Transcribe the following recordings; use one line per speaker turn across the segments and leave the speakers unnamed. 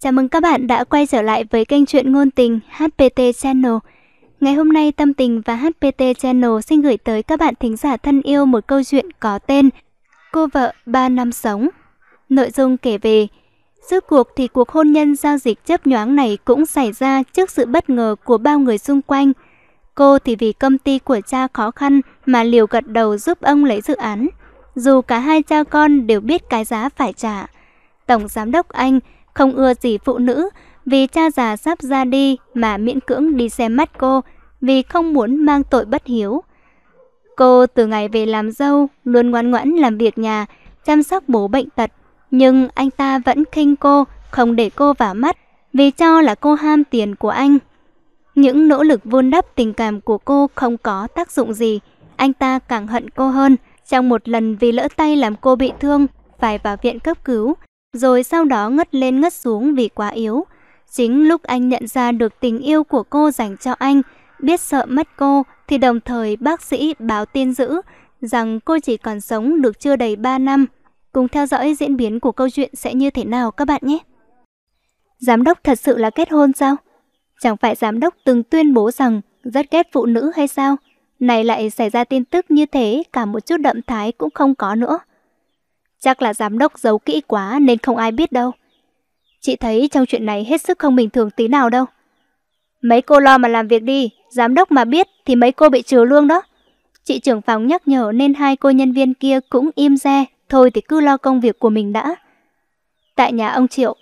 Chào mừng các bạn đã quay trở lại với kênh truyện ngôn tình HPT Channel. Ngày hôm nay Tâm Tình và HPT Channel xin gửi tới các bạn thính giả thân yêu một câu chuyện có tên Cô vợ 3 năm sống. Nội dung kể về Rốt cuộc thì cuộc hôn nhân giao dịch chấp nhoáng này cũng xảy ra trước sự bất ngờ của bao người xung quanh. Cô thì vì công ty của cha khó khăn mà liều gật đầu giúp ông lấy dự án. Dù cả hai cha con đều biết cái giá phải trả. Tổng giám đốc Anh không ưa gì phụ nữ vì cha già sắp ra đi mà miễn cưỡng đi xem mắt cô vì không muốn mang tội bất hiếu. Cô từ ngày về làm dâu luôn ngoan ngoãn làm việc nhà, chăm sóc bố bệnh tật, nhưng anh ta vẫn khinh cô, không để cô vào mắt vì cho là cô ham tiền của anh. Những nỗ lực vun đắp tình cảm của cô không có tác dụng gì, anh ta càng hận cô hơn. Trong một lần vì lỡ tay làm cô bị thương, phải vào viện cấp cứu, rồi sau đó ngất lên ngất xuống vì quá yếu. Chính lúc anh nhận ra được tình yêu của cô dành cho anh, biết sợ mất cô thì đồng thời bác sĩ báo tin dữ rằng cô chỉ còn sống được chưa đầy 3 năm. Cùng theo dõi diễn biến của câu chuyện sẽ như thế nào các bạn nhé. Giám đốc thật sự là kết hôn sao? Chẳng phải giám đốc từng tuyên bố rằng rất ghét phụ nữ hay sao? Này lại xảy ra tin tức như thế, cả một chút đậm thái cũng không có nữa. Chắc là giám đốc giấu kỹ quá nên không ai biết đâu. Chị thấy trong chuyện này hết sức không bình thường tí nào đâu. Mấy cô lo mà làm việc đi, giám đốc mà biết thì mấy cô bị trừ lương đó. Chị trưởng phòng nhắc nhở nên hai cô nhân viên kia cũng im re, thôi thì cứ lo công việc của mình đã. Tại nhà ông Triệu,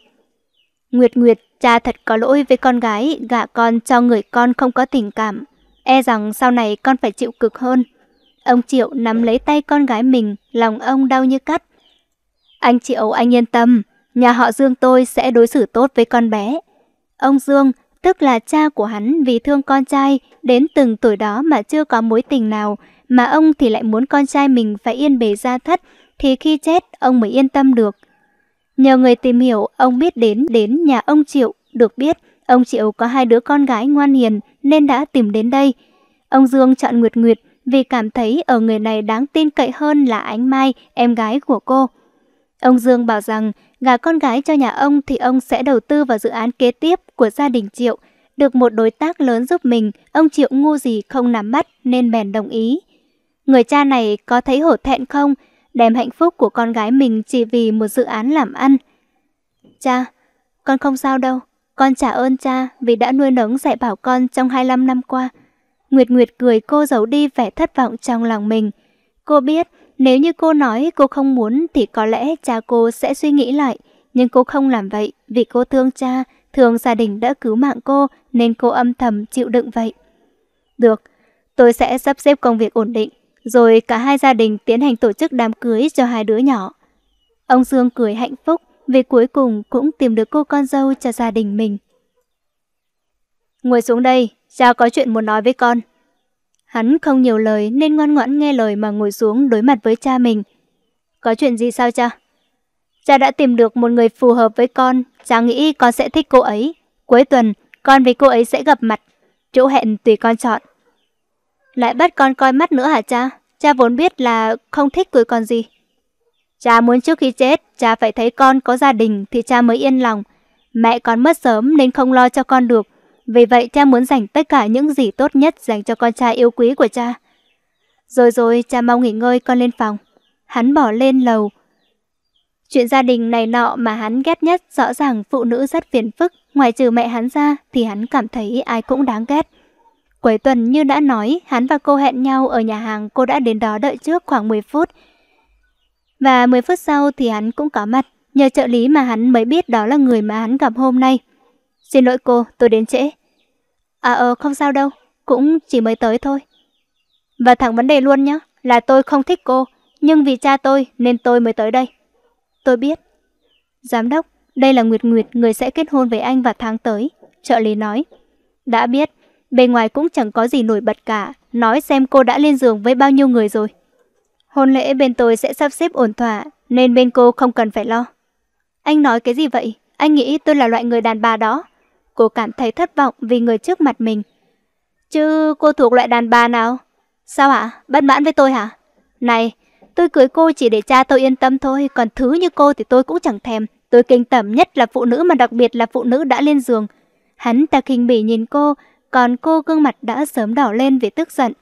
Nguyệt Nguyệt, cha thật có lỗi với con gái, gả con cho người con không có tình cảm. E rằng sau này con phải chịu cực hơn. Ông Triệu nắm lấy tay con gái mình, lòng ông đau như cắt. Anh chị Anh yên tâm, nhà họ Dương tôi sẽ đối xử tốt với con bé. Ông Dương, tức là cha của hắn vì thương con trai, đến từng tuổi đó mà chưa có mối tình nào, mà ông thì lại muốn con trai mình phải yên bề gia thất, thì khi chết ông mới yên tâm được. Nhờ người tìm hiểu, ông biết đến đến nhà ông Triệu, được biết ông Triệu có hai đứa con gái ngoan hiền nên đã tìm đến đây. Ông Dương chọn Nguyệt Nguyệt vì cảm thấy ở người này đáng tin cậy hơn là Ánh Mai, em gái của cô. Ông Dương bảo rằng gả con gái cho nhà ông thì ông sẽ đầu tư vào dự án kế tiếp của gia đình Triệu. Được một đối tác lớn giúp mình, ông Triệu ngu gì không nắm mắt nên bèn đồng ý. Người cha này có thấy hổ thẹn không? Đem hạnh phúc của con gái mình chỉ vì một dự án làm ăn. Cha, con không sao đâu. Con trả ơn cha vì đã nuôi nấng dạy bảo con trong 25 năm qua. Nguyệt Nguyệt cười cô giấu đi vẻ thất vọng trong lòng mình. Cô biết nếu như cô nói cô không muốn thì có lẽ cha cô sẽ suy nghĩ lại. Nhưng cô không làm vậy vì cô thương cha, thường gia đình đã cứu mạng cô nên cô âm thầm chịu đựng vậy. Được, tôi sẽ sắp xếp công việc ổn định, rồi cả hai gia đình tiến hành tổ chức đám cưới cho hai đứa nhỏ. Ông Dương cười hạnh phúc vì cuối cùng cũng tìm được cô con dâu cho gia đình mình. Ngồi xuống đây, cha có chuyện muốn nói với con. Hắn không nhiều lời nên ngoan ngoãn nghe lời mà ngồi xuống đối mặt với cha mình. Có chuyện gì sao cha? Cha đã tìm được một người phù hợp với con, cha nghĩ con sẽ thích cô ấy. Cuối tuần, con với cô ấy sẽ gặp mặt, chỗ hẹn tùy con chọn. Lại bắt con coi mắt nữa hả cha? Cha vốn biết là không thích cưới con gì. Cha muốn trước khi chết, cha phải thấy con có gia đình thì cha mới yên lòng. Mẹ con mất sớm nên không lo cho con được. Vì vậy cha muốn dành tất cả những gì tốt nhất dành cho con trai yêu quý của cha. Rồi rồi cha mau nghỉ ngơi con lên phòng. Hắn bỏ lên lầu. Chuyện gia đình này nọ mà hắn ghét nhất rõ ràng phụ nữ rất phiền phức. Ngoài trừ mẹ hắn ra thì hắn cảm thấy ai cũng đáng ghét. Cuối tuần như đã nói, hắn và cô hẹn nhau ở nhà hàng cô đã đến đó đợi trước khoảng 10 phút. Và 10 phút sau thì hắn cũng có mặt, nhờ trợ lý mà hắn mới biết đó là người mà hắn gặp hôm nay. Xin lỗi cô, tôi đến trễ. À ờ, không sao đâu, cũng chỉ mới tới thôi. Và thẳng vấn đề luôn nhé, là tôi không thích cô, nhưng vì cha tôi nên tôi mới tới đây. Tôi biết. Giám đốc, đây là Nguyệt Nguyệt, người sẽ kết hôn với anh vào tháng tới, trợ lý nói. Đã biết, bề ngoài cũng chẳng có gì nổi bật cả, nói xem cô đã lên giường với bao nhiêu người rồi. Hôn lễ bên tôi sẽ sắp xếp ổn thỏa, nên bên cô không cần phải lo. Anh nói cái gì vậy? Anh nghĩ tôi là loại người đàn bà đó cô cảm thấy thất vọng vì người trước mặt mình. Chứ cô thuộc loại đàn bà nào? Sao ạ? À? Bất mãn với tôi hả? Này, tôi cưới cô chỉ để cha tôi yên tâm thôi, còn thứ như cô thì tôi cũng chẳng thèm. Tôi kinh tởm nhất là phụ nữ mà đặc biệt là phụ nữ đã lên giường. Hắn ta kinh bỉ nhìn cô, còn cô gương mặt đã sớm đỏ lên vì tức giận.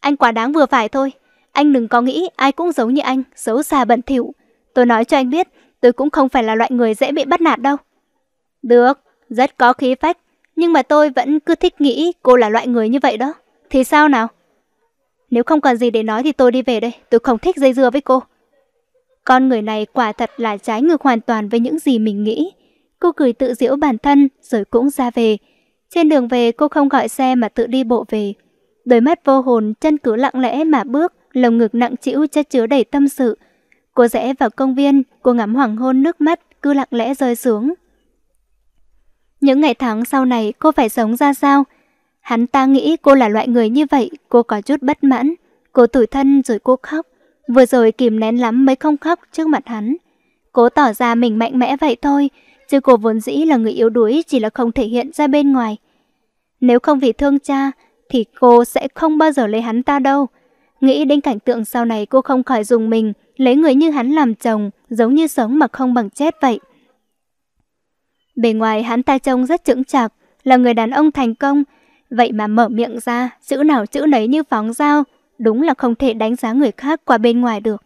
Anh quá đáng vừa phải thôi. Anh đừng có nghĩ ai cũng giống như anh, xấu xa bẩn thỉu. Tôi nói cho anh biết, tôi cũng không phải là loại người dễ bị bắt nạt đâu. Được, rất có khí phách, nhưng mà tôi vẫn cứ thích nghĩ cô là loại người như vậy đó. Thì sao nào? Nếu không còn gì để nói thì tôi đi về đây, tôi không thích dây dưa với cô. Con người này quả thật là trái ngược hoàn toàn với những gì mình nghĩ. Cô cười tự giễu bản thân rồi cũng ra về. Trên đường về cô không gọi xe mà tự đi bộ về. Đôi mắt vô hồn, chân cứ lặng lẽ mà bước, lồng ngực nặng trĩu chất chứa đầy tâm sự. Cô rẽ vào công viên, cô ngắm hoàng hôn nước mắt cứ lặng lẽ rơi xuống. Những ngày tháng sau này cô phải sống ra sao? Hắn ta nghĩ cô là loại người như vậy, cô có chút bất mãn. Cô tủi thân rồi cô khóc. Vừa rồi kìm nén lắm mới không khóc trước mặt hắn. Cô tỏ ra mình mạnh mẽ vậy thôi, chứ cô vốn dĩ là người yếu đuối chỉ là không thể hiện ra bên ngoài. Nếu không vì thương cha, thì cô sẽ không bao giờ lấy hắn ta đâu. Nghĩ đến cảnh tượng sau này cô không khỏi dùng mình, lấy người như hắn làm chồng, giống như sống mà không bằng chết vậy. Bề ngoài hắn ta trông rất chững chạc, là người đàn ông thành công, vậy mà mở miệng ra, chữ nào chữ nấy như phóng dao, đúng là không thể đánh giá người khác qua bên ngoài được.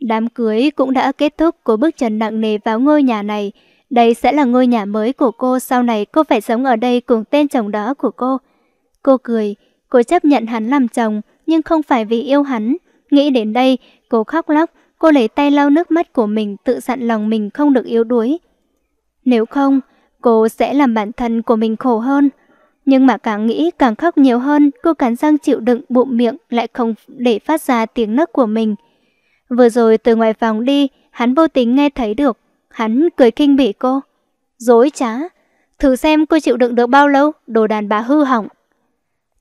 Đám cưới cũng đã kết thúc, của bước chân nặng nề vào ngôi nhà này. Đây sẽ là ngôi nhà mới của cô, sau này cô phải sống ở đây cùng tên chồng đó của cô. Cô cười, cô chấp nhận hắn làm chồng, nhưng không phải vì yêu hắn. Nghĩ đến đây, cô khóc lóc, Cô lấy tay lau nước mắt của mình tự dặn lòng mình không được yếu đuối. Nếu không, cô sẽ làm bản thân của mình khổ hơn. Nhưng mà càng nghĩ càng khóc nhiều hơn, cô cắn răng chịu đựng bụng miệng lại không để phát ra tiếng nấc của mình. Vừa rồi từ ngoài phòng đi, hắn vô tình nghe thấy được. Hắn cười kinh bỉ cô. Dối trá. Thử xem cô chịu đựng được bao lâu, đồ đàn bà hư hỏng.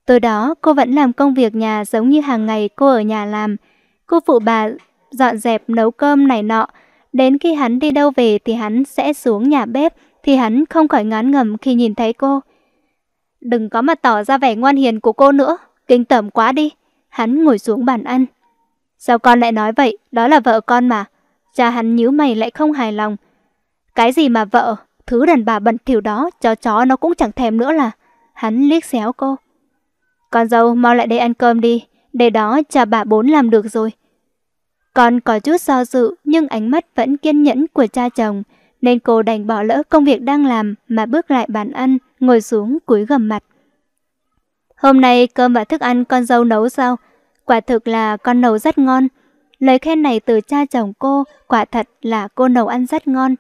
Từ đó, cô vẫn làm công việc nhà giống như hàng ngày cô ở nhà làm. Cô phụ bà dọn dẹp nấu cơm này nọ. Đến khi hắn đi đâu về thì hắn sẽ xuống nhà bếp, thì hắn không khỏi ngán ngầm khi nhìn thấy cô. Đừng có mà tỏ ra vẻ ngoan hiền của cô nữa, kinh tởm quá đi. Hắn ngồi xuống bàn ăn. Sao con lại nói vậy, đó là vợ con mà. Cha hắn nhíu mày lại không hài lòng. Cái gì mà vợ, thứ đàn bà bận thiểu đó, cho chó nó cũng chẳng thèm nữa là. Hắn liếc xéo cô. Con dâu mau lại đây ăn cơm đi, để đó cha bà bốn làm được rồi con có chút do dự nhưng ánh mắt vẫn kiên nhẫn của cha chồng, nên cô đành bỏ lỡ công việc đang làm mà bước lại bàn ăn, ngồi xuống cúi gầm mặt. Hôm nay cơm và thức ăn con dâu nấu sao? Quả thực là con nấu rất ngon. Lời khen này từ cha chồng cô, quả thật là cô nấu ăn rất ngon.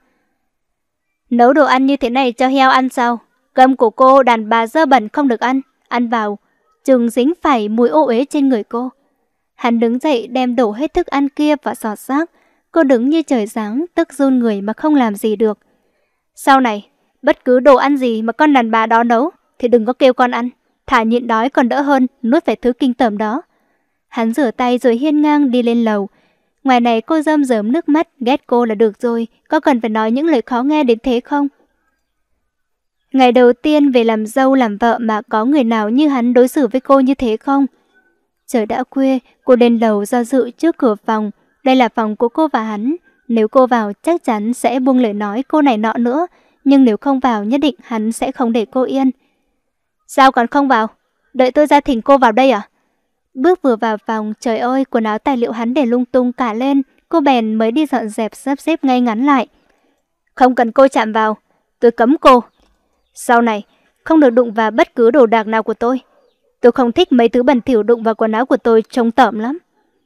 Nấu đồ ăn như thế này cho heo ăn sao? Cơm của cô đàn bà dơ bẩn không được ăn, ăn vào, chừng dính phải mùi ô uế trên người cô. Hắn đứng dậy đem đổ hết thức ăn kia vào giọt rác. Cô đứng như trời sáng, tức run người mà không làm gì được. Sau này, bất cứ đồ ăn gì mà con đàn bà đó nấu thì đừng có kêu con ăn. Thả nhịn đói còn đỡ hơn nuốt phải thứ kinh tởm đó. Hắn rửa tay rồi hiên ngang đi lên lầu. Ngoài này cô dâm dớm nước mắt, ghét cô là được rồi, có cần phải nói những lời khó nghe đến thế không? Ngày đầu tiên về làm dâu làm vợ mà có người nào như hắn đối xử với cô như thế không? Trời đã khuya, cô lên lầu do dự trước cửa phòng. Đây là phòng của cô và hắn. Nếu cô vào chắc chắn sẽ buông lời nói cô này nọ nữa. Nhưng nếu không vào nhất định hắn sẽ không để cô yên. Sao còn không vào? Đợi tôi ra thỉnh cô vào đây à? Bước vừa vào phòng, trời ơi, quần áo tài liệu hắn để lung tung cả lên. Cô bèn mới đi dọn dẹp sắp xếp ngay ngắn lại. Không cần cô chạm vào, tôi cấm cô. Sau này, không được đụng vào bất cứ đồ đạc nào của tôi. Tôi không thích mấy thứ bẩn thỉu đụng vào quần áo của tôi trông tởm lắm.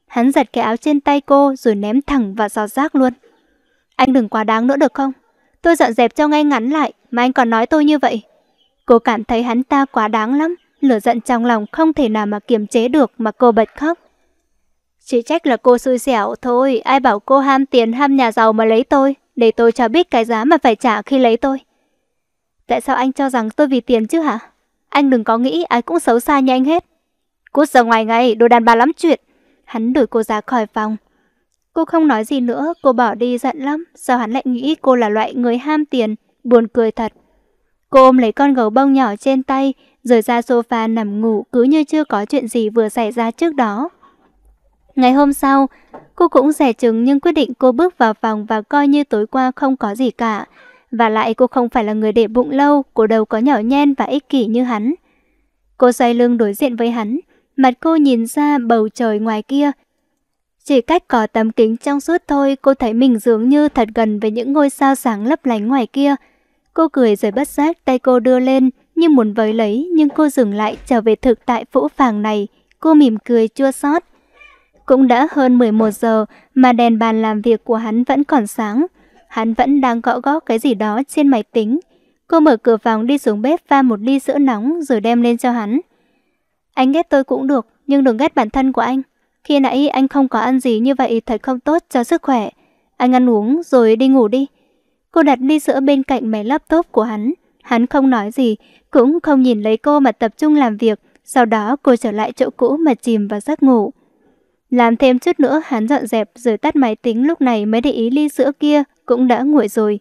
Hắn giật cái áo trên tay cô rồi ném thẳng vào giò rác luôn. Anh đừng quá đáng nữa được không? Tôi dọn dẹp cho ngay ngắn lại mà anh còn nói tôi như vậy. Cô cảm thấy hắn ta quá đáng lắm. Lửa giận trong lòng không thể nào mà kiềm chế được mà cô bật khóc. Chỉ trách là cô xui xẻo thôi, ai bảo cô ham tiền ham nhà giàu mà lấy tôi, để tôi cho biết cái giá mà phải trả khi lấy tôi. Tại sao anh cho rằng tôi vì tiền chứ hả? Anh đừng có nghĩ ai cũng xấu xa như anh hết. Cút ra ngoài ngay, đồ đàn bà lắm chuyện. Hắn đuổi cô ra khỏi phòng. Cô không nói gì nữa, cô bỏ đi giận lắm. Sao hắn lại nghĩ cô là loại người ham tiền, buồn cười thật. Cô ôm lấy con gấu bông nhỏ trên tay, rời ra sofa nằm ngủ cứ như chưa có chuyện gì vừa xảy ra trước đó. Ngày hôm sau, cô cũng rẻ chừng nhưng quyết định cô bước vào phòng và coi như tối qua không có gì cả. Và lại cô không phải là người để bụng lâu, cô đầu có nhỏ nhen và ích kỷ như hắn. Cô xoay lưng đối diện với hắn, mặt cô nhìn ra bầu trời ngoài kia. Chỉ cách có tấm kính trong suốt thôi, cô thấy mình dường như thật gần với những ngôi sao sáng lấp lánh ngoài kia. Cô cười rồi bất giác tay cô đưa lên, như muốn vấy lấy, nhưng cô dừng lại trở về thực tại phũ phàng này. Cô mỉm cười chua xót. Cũng đã hơn 11 giờ mà đèn bàn làm việc của hắn vẫn còn sáng hắn vẫn đang gõ gõ cái gì đó trên máy tính. Cô mở cửa phòng đi xuống bếp pha một ly sữa nóng rồi đem lên cho hắn. Anh ghét tôi cũng được, nhưng đừng ghét bản thân của anh. Khi nãy anh không có ăn gì như vậy thật không tốt cho sức khỏe. Anh ăn uống rồi đi ngủ đi. Cô đặt ly sữa bên cạnh máy laptop của hắn. Hắn không nói gì, cũng không nhìn lấy cô mà tập trung làm việc. Sau đó cô trở lại chỗ cũ mà chìm vào giấc ngủ. Làm thêm chút nữa hắn dọn dẹp rồi tắt máy tính lúc này mới để ý ly sữa kia cũng đã nguội rồi.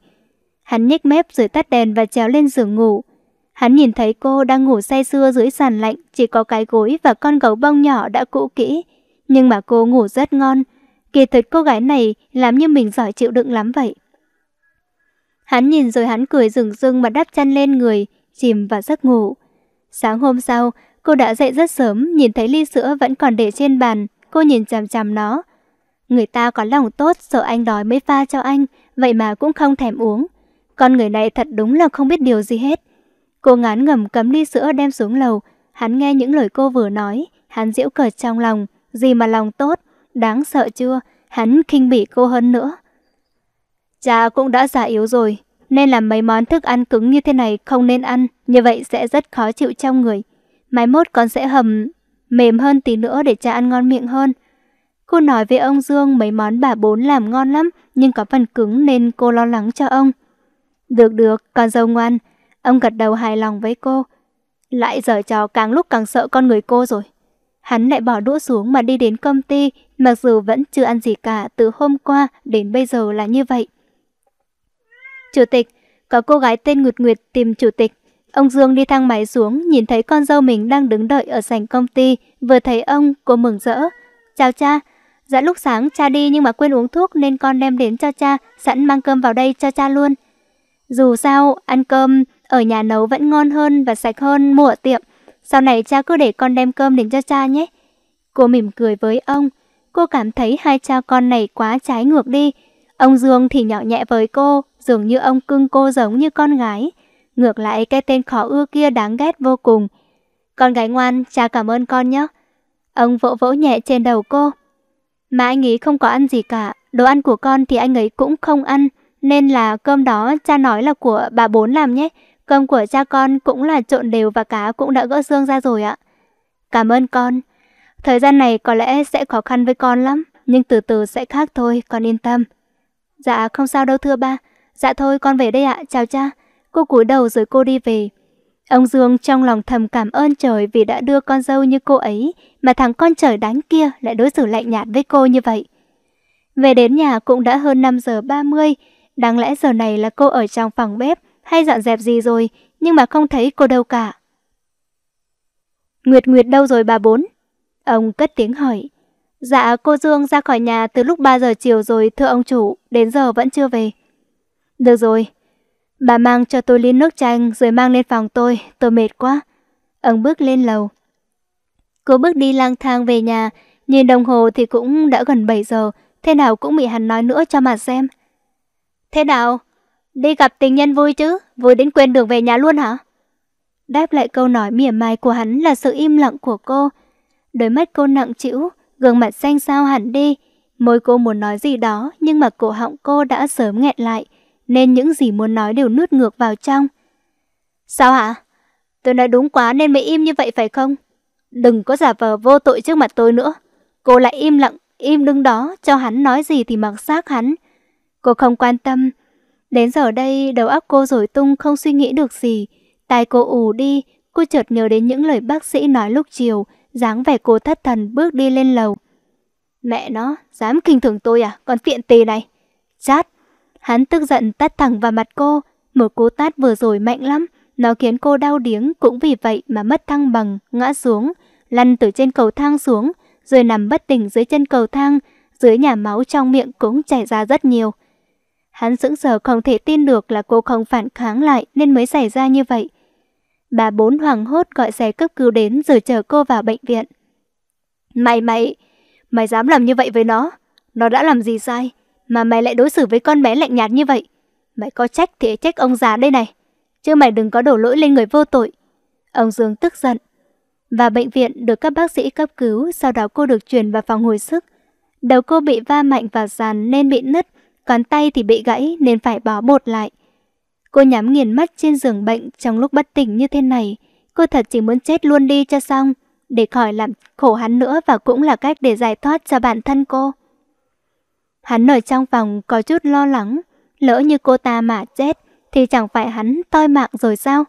Hắn nhếch mép rồi tắt đèn và trèo lên giường ngủ. Hắn nhìn thấy cô đang ngủ say sưa dưới sàn lạnh, chỉ có cái gối và con gấu bông nhỏ đã cũ kỹ. Nhưng mà cô ngủ rất ngon. Kỳ thật cô gái này làm như mình giỏi chịu đựng lắm vậy. Hắn nhìn rồi hắn cười rừng rưng mà đắp chăn lên người, chìm vào giấc ngủ. Sáng hôm sau, cô đã dậy rất sớm, nhìn thấy ly sữa vẫn còn để trên bàn. Cô nhìn chằm chằm nó. Người ta có lòng tốt, sợ anh đói mới pha cho anh vậy mà cũng không thèm uống. Con người này thật đúng là không biết điều gì hết. Cô ngán ngầm cấm ly sữa đem xuống lầu, hắn nghe những lời cô vừa nói, hắn giễu cợt trong lòng, gì mà lòng tốt, đáng sợ chưa, hắn khinh bỉ cô hơn nữa. Cha cũng đã già yếu rồi, nên làm mấy món thức ăn cứng như thế này không nên ăn, như vậy sẽ rất khó chịu trong người. Mai mốt con sẽ hầm mềm hơn tí nữa để cha ăn ngon miệng hơn. Cô nói với ông Dương mấy món bà bốn làm ngon lắm, nhưng có phần cứng nên cô lo lắng cho ông. Được được, con dâu ngoan. Ông gật đầu hài lòng với cô. Lại giở trò càng lúc càng sợ con người cô rồi. Hắn lại bỏ đũa xuống mà đi đến công ty, mặc dù vẫn chưa ăn gì cả từ hôm qua đến bây giờ là như vậy. Chủ tịch, có cô gái tên Nguyệt Nguyệt tìm chủ tịch. Ông Dương đi thang máy xuống, nhìn thấy con dâu mình đang đứng đợi ở sảnh công ty, vừa thấy ông, cô mừng rỡ. Chào cha, Dãn dạ lúc sáng cha đi nhưng mà quên uống thuốc nên con đem đến cho cha, sẵn mang cơm vào đây cho cha luôn. Dù sao, ăn cơm ở nhà nấu vẫn ngon hơn và sạch hơn mua ở tiệm. Sau này cha cứ để con đem cơm đến cho cha nhé. Cô mỉm cười với ông. Cô cảm thấy hai cha con này quá trái ngược đi. Ông Dương thì nhỏ nhẹ với cô, dường như ông cưng cô giống như con gái. Ngược lại cái tên khó ưa kia đáng ghét vô cùng. Con gái ngoan, cha cảm ơn con nhé. Ông vỗ vỗ nhẹ trên đầu cô. Mà anh ấy không có ăn gì cả, đồ ăn của con thì anh ấy cũng không ăn, nên là cơm đó cha nói là của bà bốn làm nhé. Cơm của cha con cũng là trộn đều và cá cũng đã gỡ xương ra rồi ạ. Cảm ơn con. Thời gian này có lẽ sẽ khó khăn với con lắm, nhưng từ từ sẽ khác thôi, con yên tâm. Dạ không sao đâu thưa ba. Dạ thôi con về đây ạ, chào cha. Cô cúi đầu rồi cô đi về. Ông Dương trong lòng thầm cảm ơn trời vì đã đưa con dâu như cô ấy, mà thằng con trời đánh kia lại đối xử lạnh nhạt với cô như vậy. Về đến nhà cũng đã hơn 5 giờ 30, đáng lẽ giờ này là cô ở trong phòng bếp hay dọn dẹp gì rồi, nhưng mà không thấy cô đâu cả. Nguyệt Nguyệt đâu rồi bà bốn? Ông cất tiếng hỏi. Dạ cô Dương ra khỏi nhà từ lúc 3 giờ chiều rồi thưa ông chủ, đến giờ vẫn chưa về. Được rồi, Bà mang cho tôi ly nước chanh rồi mang lên phòng tôi, tôi mệt quá. Ông bước lên lầu. Cô bước đi lang thang về nhà, nhìn đồng hồ thì cũng đã gần 7 giờ, thế nào cũng bị hắn nói nữa cho mà xem. Thế nào? Đi gặp tình nhân vui chứ, vui đến quên đường về nhà luôn hả? Đáp lại câu nói mỉa mai của hắn là sự im lặng của cô. Đôi mắt cô nặng chịu, gương mặt xanh xao hẳn đi. Môi cô muốn nói gì đó nhưng mà cổ họng cô đã sớm nghẹn lại nên những gì muốn nói đều nuốt ngược vào trong. Sao hả? Tôi nói đúng quá nên mới im như vậy phải không? Đừng có giả vờ vô tội trước mặt tôi nữa. Cô lại im lặng, im đứng đó, cho hắn nói gì thì mặc xác hắn. Cô không quan tâm. Đến giờ đây, đầu óc cô rồi tung không suy nghĩ được gì. Tai cô ù đi, cô chợt nhớ đến những lời bác sĩ nói lúc chiều, dáng vẻ cô thất thần bước đi lên lầu. Mẹ nó, dám kinh thường tôi à, còn tiện tì này. Chát! Hắn tức giận tát thẳng vào mặt cô, một cú tát vừa rồi mạnh lắm, nó khiến cô đau điếng cũng vì vậy mà mất thăng bằng, ngã xuống, lăn từ trên cầu thang xuống, rồi nằm bất tỉnh dưới chân cầu thang, dưới nhà máu trong miệng cũng chảy ra rất nhiều. Hắn sững sờ không thể tin được là cô không phản kháng lại nên mới xảy ra như vậy. Bà bốn hoảng hốt gọi xe cấp cứu đến rồi chờ cô vào bệnh viện. Mày mày, mày dám làm như vậy với nó? Nó đã làm gì sai? mà mày lại đối xử với con bé lạnh nhạt như vậy. Mày có trách thì trách ông già đây này, chứ mày đừng có đổ lỗi lên người vô tội. Ông Dương tức giận. Và bệnh viện được các bác sĩ cấp cứu, sau đó cô được chuyển vào phòng hồi sức. Đầu cô bị va mạnh vào sàn nên bị nứt, còn tay thì bị gãy nên phải bó bột lại. Cô nhắm nghiền mắt trên giường bệnh trong lúc bất tỉnh như thế này. Cô thật chỉ muốn chết luôn đi cho xong, để khỏi làm khổ hắn nữa và cũng là cách để giải thoát cho bản thân cô. Hắn ở trong phòng có chút lo lắng, lỡ như cô ta mà chết thì chẳng phải hắn toi mạng rồi sao?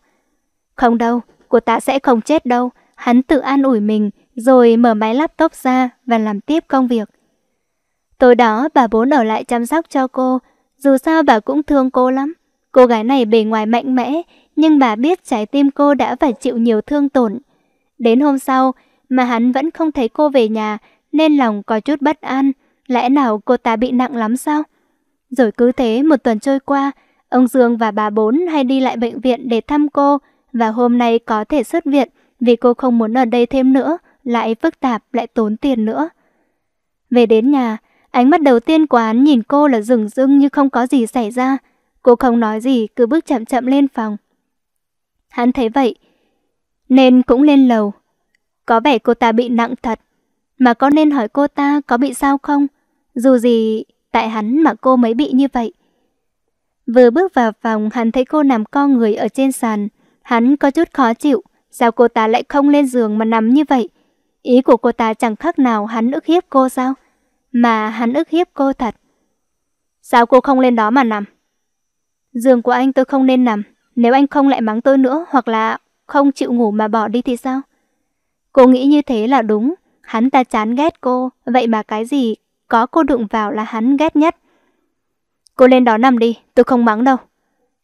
Không đâu, cô ta sẽ không chết đâu, hắn tự an ủi mình rồi mở máy laptop ra và làm tiếp công việc. Tối đó bà bố ở lại chăm sóc cho cô, dù sao bà cũng thương cô lắm. Cô gái này bề ngoài mạnh mẽ, nhưng bà biết trái tim cô đã phải chịu nhiều thương tổn. Đến hôm sau mà hắn vẫn không thấy cô về nhà nên lòng có chút bất an. Lẽ nào cô ta bị nặng lắm sao? Rồi cứ thế một tuần trôi qua, ông Dương và bà Bốn hay đi lại bệnh viện để thăm cô và hôm nay có thể xuất viện vì cô không muốn ở đây thêm nữa, lại phức tạp, lại tốn tiền nữa. Về đến nhà, ánh mắt đầu tiên của án nhìn cô là rừng rưng như không có gì xảy ra. Cô không nói gì, cứ bước chậm chậm lên phòng. Hắn thấy vậy, nên cũng lên lầu. Có vẻ cô ta bị nặng thật, mà có nên hỏi cô ta có bị sao không? Dù gì, tại hắn mà cô mới bị như vậy. Vừa bước vào phòng, hắn thấy cô nằm co người ở trên sàn. Hắn có chút khó chịu, sao cô ta lại không lên giường mà nằm như vậy? Ý của cô ta chẳng khác nào hắn ức hiếp cô sao? Mà hắn ức hiếp cô thật. Sao cô không lên đó mà nằm? Giường của anh tôi không nên nằm. Nếu anh không lại mắng tôi nữa hoặc là không chịu ngủ mà bỏ đi thì sao? Cô nghĩ như thế là đúng. Hắn ta chán ghét cô, vậy mà cái gì có cô đụng vào là hắn ghét nhất. Cô lên đó nằm đi, tôi không mắng đâu.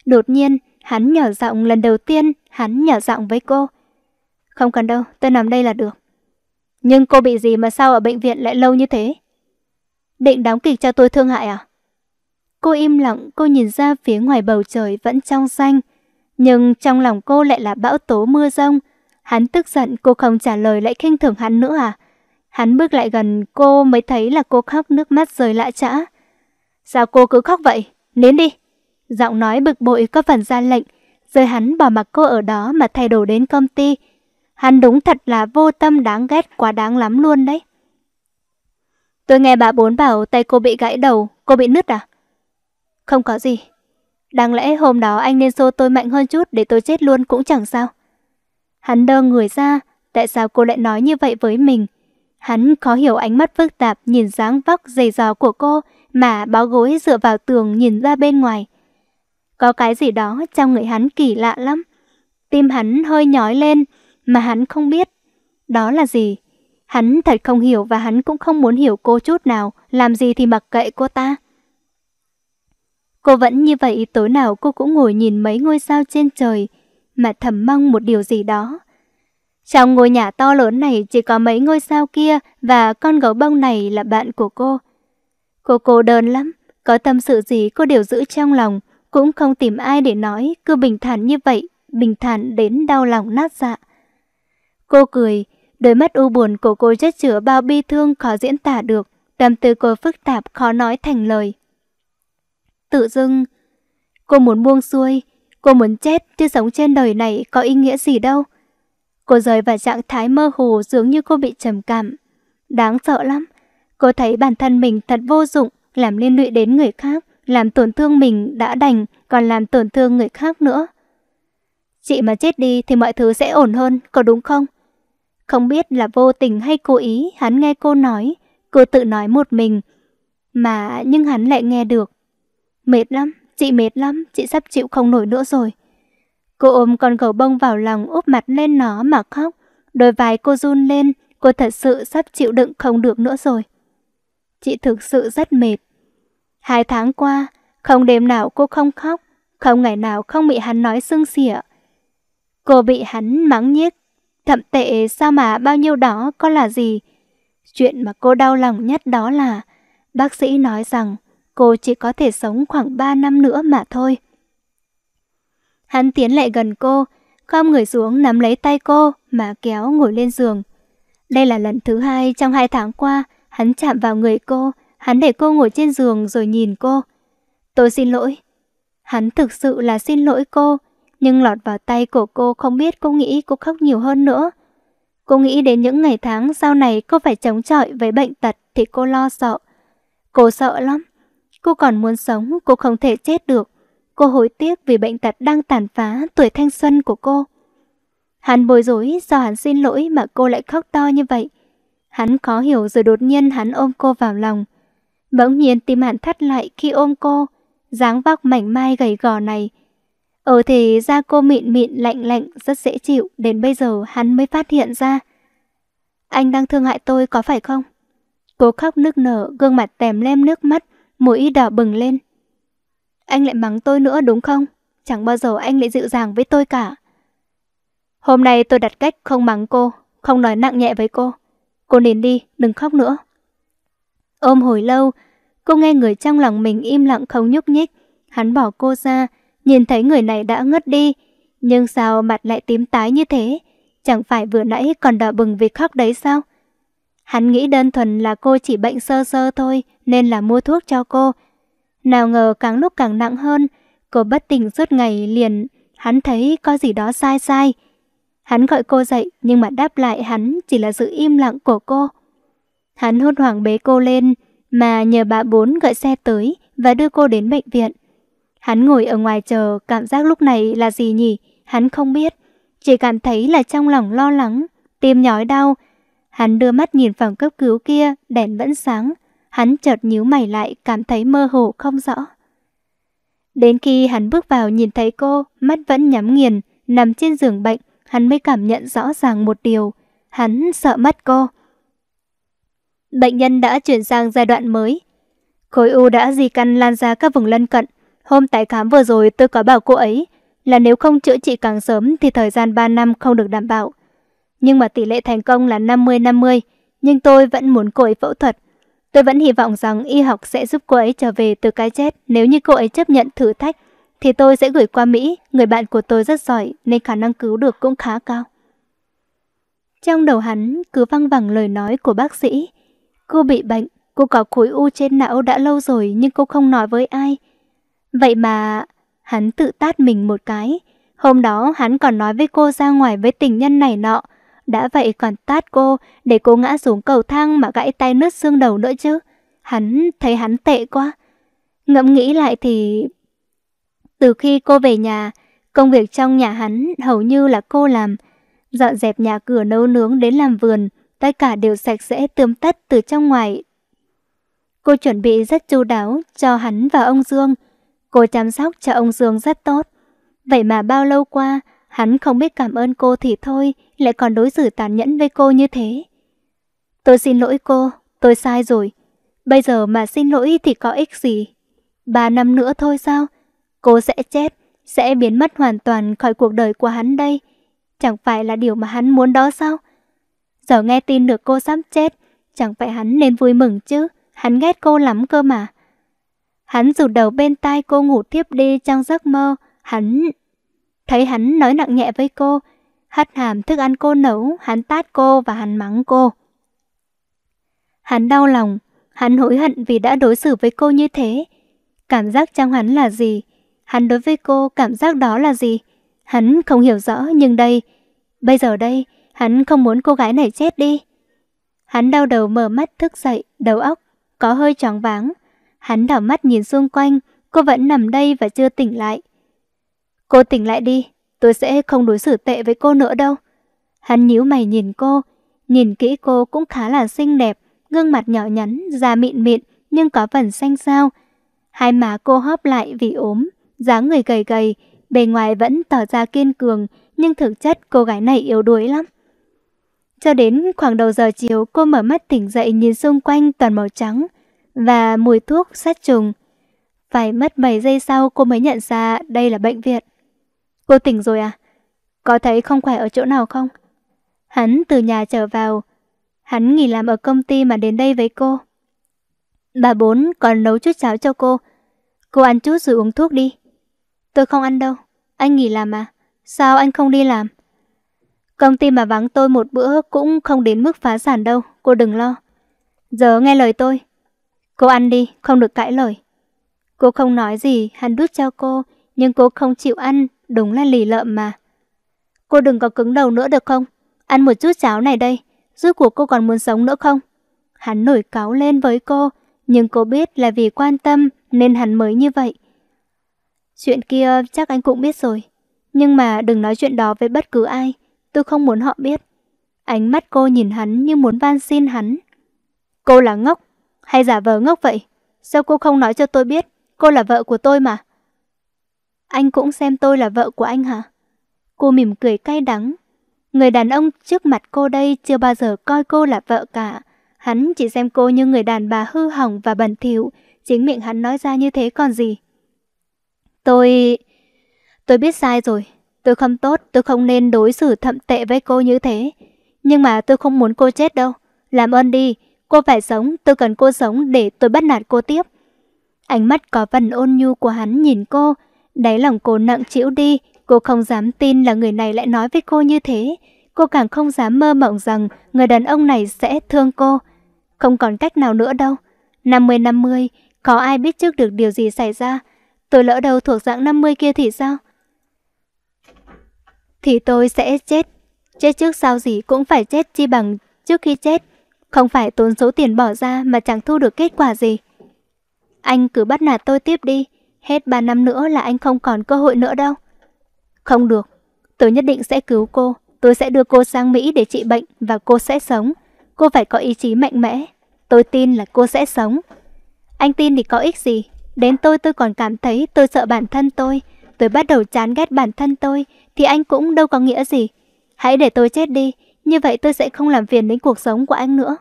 Đột nhiên, hắn nhỏ giọng lần đầu tiên, hắn nhỏ giọng với cô. Không cần đâu, tôi nằm đây là được. Nhưng cô bị gì mà sao ở bệnh viện lại lâu như thế? Định đóng kịch cho tôi thương hại à? Cô im lặng, cô nhìn ra phía ngoài bầu trời vẫn trong xanh. Nhưng trong lòng cô lại là bão tố mưa rông. Hắn tức giận, cô không trả lời lại khinh thường hắn nữa à? Hắn bước lại gần cô mới thấy là cô khóc nước mắt rơi lã chã. Sao cô cứ khóc vậy? Nến đi. Giọng nói bực bội có phần ra lệnh, rồi hắn bỏ mặc cô ở đó mà thay đồ đến công ty. Hắn đúng thật là vô tâm đáng ghét quá đáng lắm luôn đấy. Tôi nghe bà bốn bảo tay cô bị gãy đầu, cô bị nứt à? Không có gì. Đáng lẽ hôm đó anh nên xô tôi mạnh hơn chút để tôi chết luôn cũng chẳng sao. Hắn đơ người ra, tại sao cô lại nói như vậy với mình? Hắn khó hiểu ánh mắt phức tạp nhìn dáng vóc dày dò của cô mà báo gối dựa vào tường nhìn ra bên ngoài. Có cái gì đó trong người hắn kỳ lạ lắm. Tim hắn hơi nhói lên mà hắn không biết. Đó là gì? Hắn thật không hiểu và hắn cũng không muốn hiểu cô chút nào. Làm gì thì mặc kệ cô ta. Cô vẫn như vậy tối nào cô cũng ngồi nhìn mấy ngôi sao trên trời mà thầm mong một điều gì đó. Trong ngôi nhà to lớn này chỉ có mấy ngôi sao kia và con gấu bông này là bạn của cô. Cô cô đơn lắm, có tâm sự gì cô đều giữ trong lòng, cũng không tìm ai để nói, cứ bình thản như vậy, bình thản đến đau lòng nát dạ. Cô cười, đôi mắt u buồn của cô chất chứa bao bi thương khó diễn tả được, tâm tư cô phức tạp khó nói thành lời. Tự dưng, cô muốn buông xuôi, cô muốn chết chứ sống trên đời này có ý nghĩa gì đâu. Cô rời vào trạng thái mơ hồ dường như cô bị trầm cảm. Đáng sợ lắm. Cô thấy bản thân mình thật vô dụng, làm liên lụy đến người khác, làm tổn thương mình đã đành, còn làm tổn thương người khác nữa. Chị mà chết đi thì mọi thứ sẽ ổn hơn, có đúng không? Không biết là vô tình hay cố ý, hắn nghe cô nói, cô tự nói một mình. Mà nhưng hắn lại nghe được. Mệt lắm, chị mệt lắm, chị sắp chịu không nổi nữa rồi. Cô ôm con gấu bông vào lòng úp mặt lên nó mà khóc. Đôi vai cô run lên, cô thật sự sắp chịu đựng không được nữa rồi. Chị thực sự rất mệt. Hai tháng qua, không đêm nào cô không khóc, không ngày nào không bị hắn nói xưng xỉa. Cô bị hắn mắng nhiếc, thậm tệ sao mà bao nhiêu đó có là gì. Chuyện mà cô đau lòng nhất đó là bác sĩ nói rằng cô chỉ có thể sống khoảng 3 năm nữa mà thôi. Hắn tiến lại gần cô, khom người xuống nắm lấy tay cô mà kéo ngồi lên giường. Đây là lần thứ hai trong hai tháng qua, hắn chạm vào người cô, hắn để cô ngồi trên giường rồi nhìn cô. Tôi xin lỗi. Hắn thực sự là xin lỗi cô, nhưng lọt vào tay của cô không biết cô nghĩ cô khóc nhiều hơn nữa. Cô nghĩ đến những ngày tháng sau này cô phải chống chọi với bệnh tật thì cô lo sợ. Cô sợ lắm. Cô còn muốn sống, cô không thể chết được. Cô hối tiếc vì bệnh tật đang tàn phá tuổi thanh xuân của cô. Hắn bối rối do hắn xin lỗi mà cô lại khóc to như vậy. Hắn khó hiểu rồi đột nhiên hắn ôm cô vào lòng. Bỗng nhiên tim hắn thắt lại khi ôm cô, dáng vóc mảnh mai gầy gò này. Ở thì da cô mịn mịn lạnh lạnh rất dễ chịu, đến bây giờ hắn mới phát hiện ra. Anh đang thương hại tôi có phải không? Cô khóc nức nở, gương mặt tèm lem nước mắt, mũi đỏ bừng lên. Anh lại mắng tôi nữa đúng không? Chẳng bao giờ anh lại dịu dàng với tôi cả. Hôm nay tôi đặt cách không mắng cô, không nói nặng nhẹ với cô. Cô nín đi, đừng khóc nữa. Ôm hồi lâu, cô nghe người trong lòng mình im lặng không nhúc nhích. Hắn bỏ cô ra, nhìn thấy người này đã ngất đi. Nhưng sao mặt lại tím tái như thế? Chẳng phải vừa nãy còn đỏ bừng vì khóc đấy sao? Hắn nghĩ đơn thuần là cô chỉ bệnh sơ sơ thôi nên là mua thuốc cho cô. Nào ngờ càng lúc càng nặng hơn, cô bất tỉnh suốt ngày liền, hắn thấy có gì đó sai sai. Hắn gọi cô dậy nhưng mà đáp lại hắn chỉ là sự im lặng của cô. Hắn hốt hoảng bế cô lên mà nhờ bà bốn gọi xe tới và đưa cô đến bệnh viện. Hắn ngồi ở ngoài chờ cảm giác lúc này là gì nhỉ? Hắn không biết, chỉ cảm thấy là trong lòng lo lắng, tim nhói đau. Hắn đưa mắt nhìn phòng cấp cứu kia, đèn vẫn sáng. Hắn chợt nhíu mày lại, cảm thấy mơ hồ không rõ. Đến khi hắn bước vào nhìn thấy cô, mắt vẫn nhắm nghiền, nằm trên giường bệnh, hắn mới cảm nhận rõ ràng một điều. Hắn sợ mất cô. Bệnh nhân đã chuyển sang giai đoạn mới. Khối u đã di căn lan ra các vùng lân cận. Hôm tái khám vừa rồi tôi có bảo cô ấy là nếu không chữa trị càng sớm thì thời gian 3 năm không được đảm bảo. Nhưng mà tỷ lệ thành công là 50-50, nhưng tôi vẫn muốn cô ấy phẫu thuật Tôi vẫn hy vọng rằng y học sẽ giúp cô ấy trở về từ cái chết nếu như cô ấy chấp nhận thử thách. Thì tôi sẽ gửi qua Mỹ, người bạn của tôi rất giỏi nên khả năng cứu được cũng khá cao. Trong đầu hắn cứ văng vẳng lời nói của bác sĩ. Cô bị bệnh, cô có khối u trên não đã lâu rồi nhưng cô không nói với ai. Vậy mà hắn tự tát mình một cái. Hôm đó hắn còn nói với cô ra ngoài với tình nhân này nọ đã vậy còn tát cô, để cô ngã xuống cầu thang mà gãy tay nứt xương đầu nữa chứ. Hắn thấy hắn tệ quá. Ngẫm nghĩ lại thì... Từ khi cô về nhà, công việc trong nhà hắn hầu như là cô làm. Dọn dẹp nhà cửa nấu nướng đến làm vườn, tất cả đều sạch sẽ tươm tất từ trong ngoài. Cô chuẩn bị rất chu đáo cho hắn và ông Dương. Cô chăm sóc cho ông Dương rất tốt. Vậy mà bao lâu qua, hắn không biết cảm ơn cô thì thôi, lại còn đối xử tàn nhẫn với cô như thế. Tôi xin lỗi cô, tôi sai rồi. Bây giờ mà xin lỗi thì có ích gì? Ba năm nữa thôi sao? Cô sẽ chết, sẽ biến mất hoàn toàn khỏi cuộc đời của hắn đây. Chẳng phải là điều mà hắn muốn đó sao? Giờ nghe tin được cô sắp chết, chẳng phải hắn nên vui mừng chứ, hắn ghét cô lắm cơ mà. Hắn rụt đầu bên tai cô ngủ tiếp đi trong giấc mơ, hắn... Thấy hắn nói nặng nhẹ với cô, hất hàm thức ăn cô nấu, hắn tát cô và hắn mắng cô. Hắn đau lòng, hắn hối hận vì đã đối xử với cô như thế. Cảm giác trong hắn là gì? Hắn đối với cô cảm giác đó là gì? Hắn không hiểu rõ nhưng đây, bây giờ đây, hắn không muốn cô gái này chết đi. Hắn đau đầu mở mắt thức dậy, đầu óc, có hơi tròn váng. Hắn đảo mắt nhìn xung quanh, cô vẫn nằm đây và chưa tỉnh lại. Cô tỉnh lại đi, tôi sẽ không đối xử tệ với cô nữa đâu. Hắn nhíu mày nhìn cô, nhìn kỹ cô cũng khá là xinh đẹp, gương mặt nhỏ nhắn, da mịn mịn nhưng có phần xanh xao. Hai má cô hóp lại vì ốm, dáng người gầy gầy, bề ngoài vẫn tỏ ra kiên cường, nhưng thực chất cô gái này yếu đuối lắm. Cho đến khoảng đầu giờ chiều, cô mở mắt tỉnh dậy nhìn xung quanh toàn màu trắng và mùi thuốc sát trùng. Phải mất 7 giây sau cô mới nhận ra đây là bệnh viện. Cô tỉnh rồi à? Có thấy không khỏe ở chỗ nào không? Hắn từ nhà trở vào. Hắn nghỉ làm ở công ty mà đến đây với cô. Bà bốn còn nấu chút cháo cho cô. Cô ăn chút rồi uống thuốc đi. Tôi không ăn đâu. Anh nghỉ làm à? Sao anh không đi làm? Công ty mà vắng tôi một bữa cũng không đến mức phá sản đâu. Cô đừng lo. Giờ nghe lời tôi. Cô ăn đi, không được cãi lời. Cô không nói gì, hắn đút cho cô, nhưng cô không chịu ăn Đúng là lì lợm mà. Cô đừng có cứng đầu nữa được không? Ăn một chút cháo này đây, rốt cuộc cô còn muốn sống nữa không? Hắn nổi cáo lên với cô, nhưng cô biết là vì quan tâm nên hắn mới như vậy. Chuyện kia chắc anh cũng biết rồi, nhưng mà đừng nói chuyện đó với bất cứ ai, tôi không muốn họ biết. Ánh mắt cô nhìn hắn như muốn van xin hắn. Cô là ngốc, hay giả vờ ngốc vậy? Sao cô không nói cho tôi biết? Cô là vợ của tôi mà. Anh cũng xem tôi là vợ của anh hả? Cô mỉm cười cay đắng. Người đàn ông trước mặt cô đây chưa bao giờ coi cô là vợ cả. Hắn chỉ xem cô như người đàn bà hư hỏng và bẩn thỉu. Chính miệng hắn nói ra như thế còn gì. Tôi... Tôi biết sai rồi. Tôi không tốt, tôi không nên đối xử thậm tệ với cô như thế. Nhưng mà tôi không muốn cô chết đâu. Làm ơn đi, cô phải sống, tôi cần cô sống để tôi bắt nạt cô tiếp. Ánh mắt có phần ôn nhu của hắn nhìn cô, Đáy lòng cô nặng chịu đi, cô không dám tin là người này lại nói với cô như thế. Cô càng không dám mơ mộng rằng người đàn ông này sẽ thương cô. Không còn cách nào nữa đâu. 50-50, có ai biết trước được điều gì xảy ra. Tôi lỡ đầu thuộc dạng 50 kia thì sao? Thì tôi sẽ chết. Chết trước sao gì cũng phải chết chi bằng trước khi chết. Không phải tốn số tiền bỏ ra mà chẳng thu được kết quả gì. Anh cứ bắt nạt tôi tiếp đi. Hết 3 năm nữa là anh không còn cơ hội nữa đâu. Không được, tôi nhất định sẽ cứu cô. Tôi sẽ đưa cô sang Mỹ để trị bệnh và cô sẽ sống. Cô phải có ý chí mạnh mẽ. Tôi tin là cô sẽ sống. Anh tin thì có ích gì? Đến tôi tôi còn cảm thấy tôi sợ bản thân tôi. Tôi bắt đầu chán ghét bản thân tôi thì anh cũng đâu có nghĩa gì. Hãy để tôi chết đi, như vậy tôi sẽ không làm phiền đến cuộc sống của anh nữa.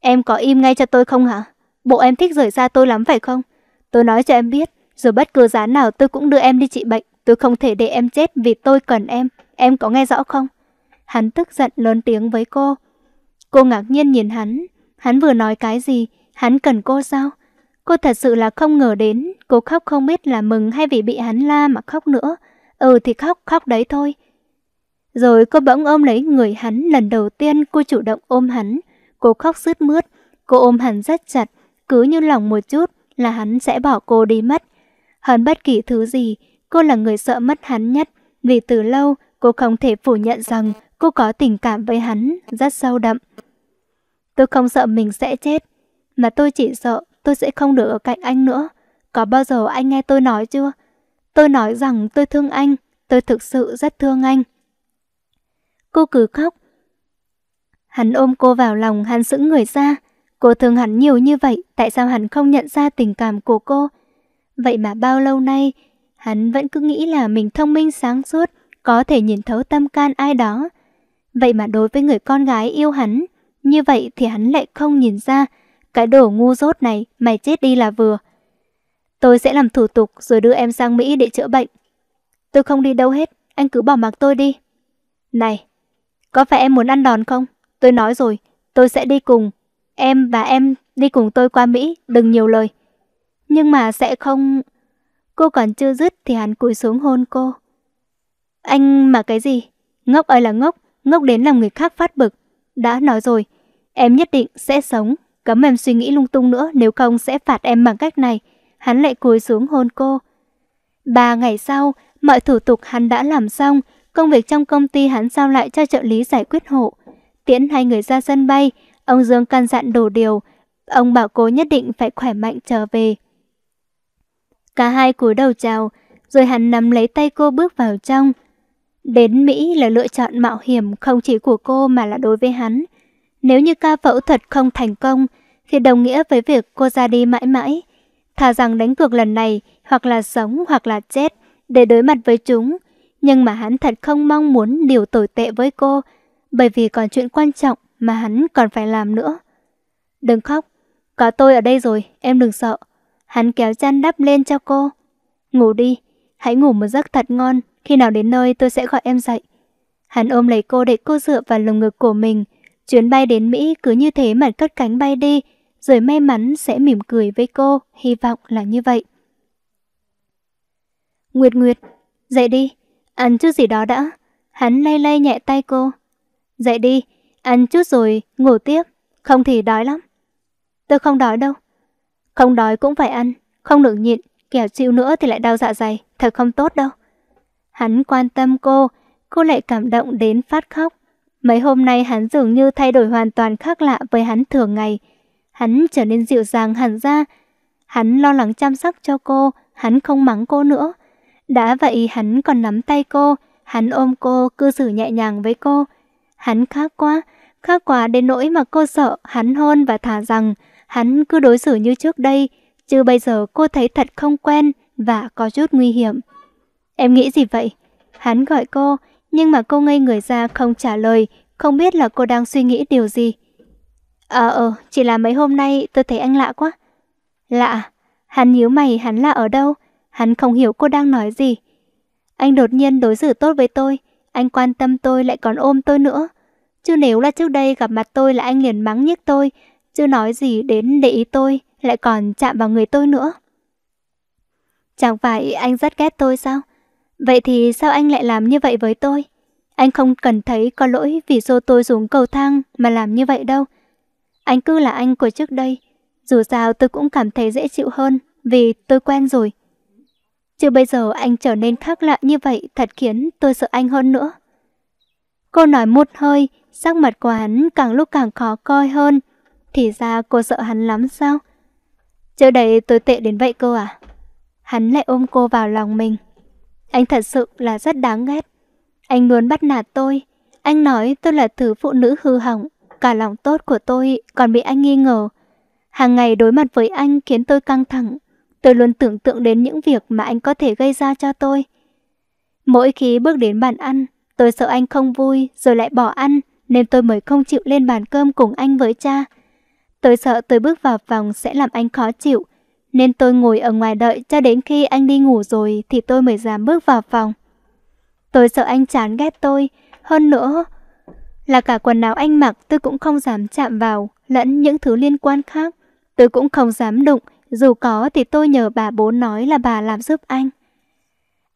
Em có im ngay cho tôi không hả? Bộ em thích rời xa tôi lắm phải không? Tôi nói cho em biết, rồi bất cứ giá nào tôi cũng đưa em đi trị bệnh. Tôi không thể để em chết vì tôi cần em. Em có nghe rõ không? Hắn tức giận lớn tiếng với cô. Cô ngạc nhiên nhìn hắn. Hắn vừa nói cái gì? Hắn cần cô sao? Cô thật sự là không ngờ đến. Cô khóc không biết là mừng hay vì bị hắn la mà khóc nữa. Ừ thì khóc, khóc đấy thôi. Rồi cô bỗng ôm lấy người hắn lần đầu tiên cô chủ động ôm hắn. Cô khóc sướt mướt, cô ôm hắn rất chặt, cứ như lòng một chút là hắn sẽ bỏ cô đi mất hơn bất kỳ thứ gì, cô là người sợ mất hắn nhất, vì từ lâu cô không thể phủ nhận rằng cô có tình cảm với hắn rất sâu đậm. Tôi không sợ mình sẽ chết, mà tôi chỉ sợ tôi sẽ không được ở cạnh anh nữa. Có bao giờ anh nghe tôi nói chưa? Tôi nói rằng tôi thương anh, tôi thực sự rất thương anh. Cô cứ khóc. Hắn ôm cô vào lòng, hắn sững người ra. Cô thương hắn nhiều như vậy, tại sao hắn không nhận ra tình cảm của cô? Vậy mà bao lâu nay, hắn vẫn cứ nghĩ là mình thông minh sáng suốt, có thể nhìn thấu tâm can ai đó. Vậy mà đối với người con gái yêu hắn, như vậy thì hắn lại không nhìn ra, cái đồ ngu dốt này mày chết đi là vừa. Tôi sẽ làm thủ tục rồi đưa em sang Mỹ để chữa bệnh. Tôi không đi đâu hết, anh cứ bỏ mặc tôi đi. Này, có phải em muốn ăn đòn không? Tôi nói rồi, tôi sẽ đi cùng. Em và em đi cùng tôi qua Mỹ, đừng nhiều lời. Nhưng mà sẽ không... Cô còn chưa dứt thì hắn cúi xuống hôn cô. Anh mà cái gì? Ngốc ơi là ngốc, ngốc đến làm người khác phát bực. Đã nói rồi, em nhất định sẽ sống. Cấm em suy nghĩ lung tung nữa nếu không sẽ phạt em bằng cách này. Hắn lại cúi xuống hôn cô. Ba ngày sau, mọi thủ tục hắn đã làm xong. Công việc trong công ty hắn giao lại cho trợ lý giải quyết hộ. Tiễn hai người ra sân bay, ông Dương căn dặn đồ điều. Ông bảo cô nhất định phải khỏe mạnh trở về. Cả hai cúi đầu chào, rồi hắn nắm lấy tay cô bước vào trong. Đến Mỹ là lựa chọn mạo hiểm không chỉ của cô mà là đối với hắn. Nếu như ca phẫu thuật không thành công, thì đồng nghĩa với việc cô ra đi mãi mãi. Thà rằng đánh cược lần này, hoặc là sống hoặc là chết, để đối mặt với chúng. Nhưng mà hắn thật không mong muốn điều tồi tệ với cô, bởi vì còn chuyện quan trọng mà hắn còn phải làm nữa. Đừng khóc, có tôi ở đây rồi, em đừng sợ. Hắn kéo chăn đắp lên cho cô. Ngủ đi, hãy ngủ một giấc thật ngon, khi nào đến nơi tôi sẽ gọi em dậy. Hắn ôm lấy cô để cô dựa vào lồng ngực của mình. Chuyến bay đến Mỹ cứ như thế mà cất cánh bay đi, rồi may mắn sẽ mỉm cười với cô, hy vọng là như vậy. Nguyệt Nguyệt, dậy đi, ăn chút gì đó đã. Hắn lay lay nhẹ tay cô. Dậy đi, ăn chút rồi ngủ tiếp, không thì đói lắm. Tôi không đói đâu. Không đói cũng phải ăn, không được nhịn, kẻo chịu nữa thì lại đau dạ dày, thật không tốt đâu. Hắn quan tâm cô, cô lại cảm động đến phát khóc. Mấy hôm nay hắn dường như thay đổi hoàn toàn khác lạ với hắn thường ngày. Hắn trở nên dịu dàng hẳn ra, hắn lo lắng chăm sóc cho cô, hắn không mắng cô nữa. Đã vậy hắn còn nắm tay cô, hắn ôm cô, cư xử nhẹ nhàng với cô. Hắn khác quá, khác quá đến nỗi mà cô sợ hắn hôn và thả rằng hắn cứ đối xử như trước đây, chứ bây giờ cô thấy thật không quen và có chút nguy hiểm. Em nghĩ gì vậy? Hắn gọi cô, nhưng mà cô ngây người ra không trả lời, không biết là cô đang suy nghĩ điều gì. Ờ à, ờ, chỉ là mấy hôm nay tôi thấy anh lạ quá. Lạ? Hắn nhíu mày hắn lạ ở đâu? Hắn không hiểu cô đang nói gì. Anh đột nhiên đối xử tốt với tôi, anh quan tâm tôi lại còn ôm tôi nữa. Chứ nếu là trước đây gặp mặt tôi là anh liền mắng nhức tôi, chưa nói gì đến để ý tôi, lại còn chạm vào người tôi nữa. Chẳng phải anh rất ghét tôi sao? Vậy thì sao anh lại làm như vậy với tôi? Anh không cần thấy có lỗi vì do tôi xuống cầu thang mà làm như vậy đâu. Anh cứ là anh của trước đây. Dù sao tôi cũng cảm thấy dễ chịu hơn vì tôi quen rồi. Chứ bây giờ anh trở nên khác lạ như vậy thật khiến tôi sợ anh hơn nữa. Cô nói một hơi, sắc mặt của hắn càng lúc càng khó coi hơn thì ra cô sợ hắn lắm sao? Trước đây tôi tệ đến vậy cơ à? Hắn lại ôm cô vào lòng mình. Anh thật sự là rất đáng ghét. Anh luôn bắt nạt tôi. Anh nói tôi là thứ phụ nữ hư hỏng. Cả lòng tốt của tôi còn bị anh nghi ngờ. Hàng ngày đối mặt với anh khiến tôi căng thẳng. Tôi luôn tưởng tượng đến những việc mà anh có thể gây ra cho tôi. Mỗi khi bước đến bàn ăn, tôi sợ anh không vui rồi lại bỏ ăn nên tôi mới không chịu lên bàn cơm cùng anh với cha. Tôi sợ tôi bước vào phòng sẽ làm anh khó chịu, nên tôi ngồi ở ngoài đợi cho đến khi anh đi ngủ rồi thì tôi mới dám bước vào phòng. Tôi sợ anh chán ghét tôi, hơn nữa là cả quần áo anh mặc tôi cũng không dám chạm vào, lẫn những thứ liên quan khác. Tôi cũng không dám đụng, dù có thì tôi nhờ bà bố nói là bà làm giúp anh.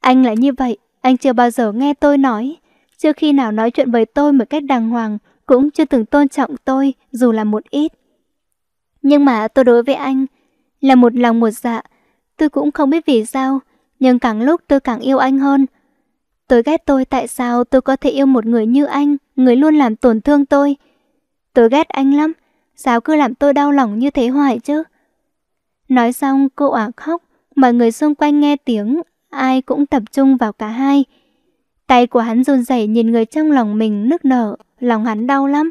Anh lại như vậy, anh chưa bao giờ nghe tôi nói. Chưa khi nào nói chuyện với tôi một cách đàng hoàng, cũng chưa từng tôn trọng tôi dù là một ít. Nhưng mà tôi đối với anh là một lòng một dạ. Tôi cũng không biết vì sao, nhưng càng lúc tôi càng yêu anh hơn. Tôi ghét tôi tại sao tôi có thể yêu một người như anh, người luôn làm tổn thương tôi. Tôi ghét anh lắm, sao cứ làm tôi đau lòng như thế hoài chứ. Nói xong cô ả khóc, mọi người xung quanh nghe tiếng, ai cũng tập trung vào cả hai. Tay của hắn run rẩy nhìn người trong lòng mình nức nở, lòng hắn đau lắm.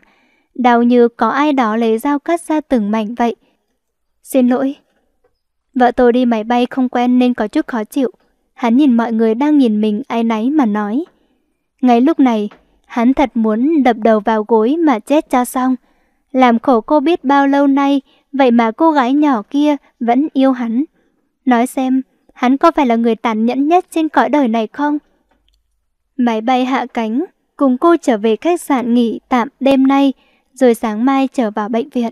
Đau như có ai đó lấy dao cắt ra từng mảnh vậy. Xin lỗi. Vợ tôi đi máy bay không quen nên có chút khó chịu. Hắn nhìn mọi người đang nhìn mình ai nấy mà nói. Ngay lúc này, hắn thật muốn đập đầu vào gối mà chết cho xong. Làm khổ cô biết bao lâu nay, vậy mà cô gái nhỏ kia vẫn yêu hắn. Nói xem, hắn có phải là người tàn nhẫn nhất trên cõi đời này không? Máy bay hạ cánh, cùng cô trở về khách sạn nghỉ tạm đêm nay, rồi sáng mai trở vào bệnh viện.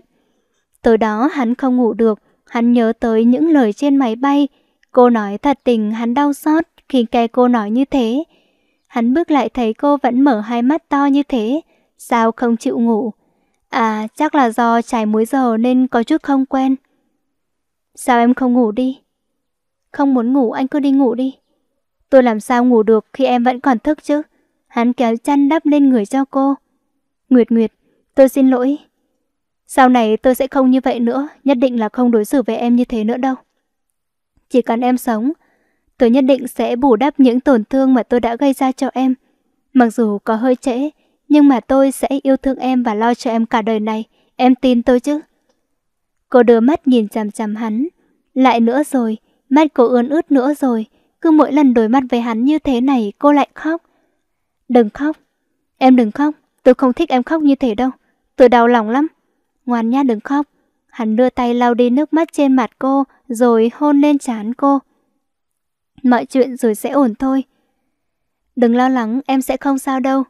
Tối đó hắn không ngủ được, hắn nhớ tới những lời trên máy bay. Cô nói thật tình hắn đau xót khi nghe cô nói như thế. Hắn bước lại thấy cô vẫn mở hai mắt to như thế, sao không chịu ngủ? À, chắc là do trải muối giờ nên có chút không quen. Sao em không ngủ đi? Không muốn ngủ anh cứ đi ngủ đi. Tôi làm sao ngủ được khi em vẫn còn thức chứ? Hắn kéo chăn đắp lên người cho cô. Nguyệt Nguyệt, Tôi xin lỗi. Sau này tôi sẽ không như vậy nữa, nhất định là không đối xử với em như thế nữa đâu. Chỉ cần em sống, tôi nhất định sẽ bù đắp những tổn thương mà tôi đã gây ra cho em. Mặc dù có hơi trễ, nhưng mà tôi sẽ yêu thương em và lo cho em cả đời này. Em tin tôi chứ? Cô đưa mắt nhìn chằm chằm hắn. Lại nữa rồi, mắt cô ướn ướt nữa rồi. Cứ mỗi lần đối mặt với hắn như thế này, cô lại khóc. Đừng khóc. Em đừng khóc. Tôi không thích em khóc như thế đâu tôi đau lòng lắm. Ngoan nhá đừng khóc. Hắn đưa tay lau đi nước mắt trên mặt cô, rồi hôn lên trán cô. Mọi chuyện rồi sẽ ổn thôi. Đừng lo lắng, em sẽ không sao đâu.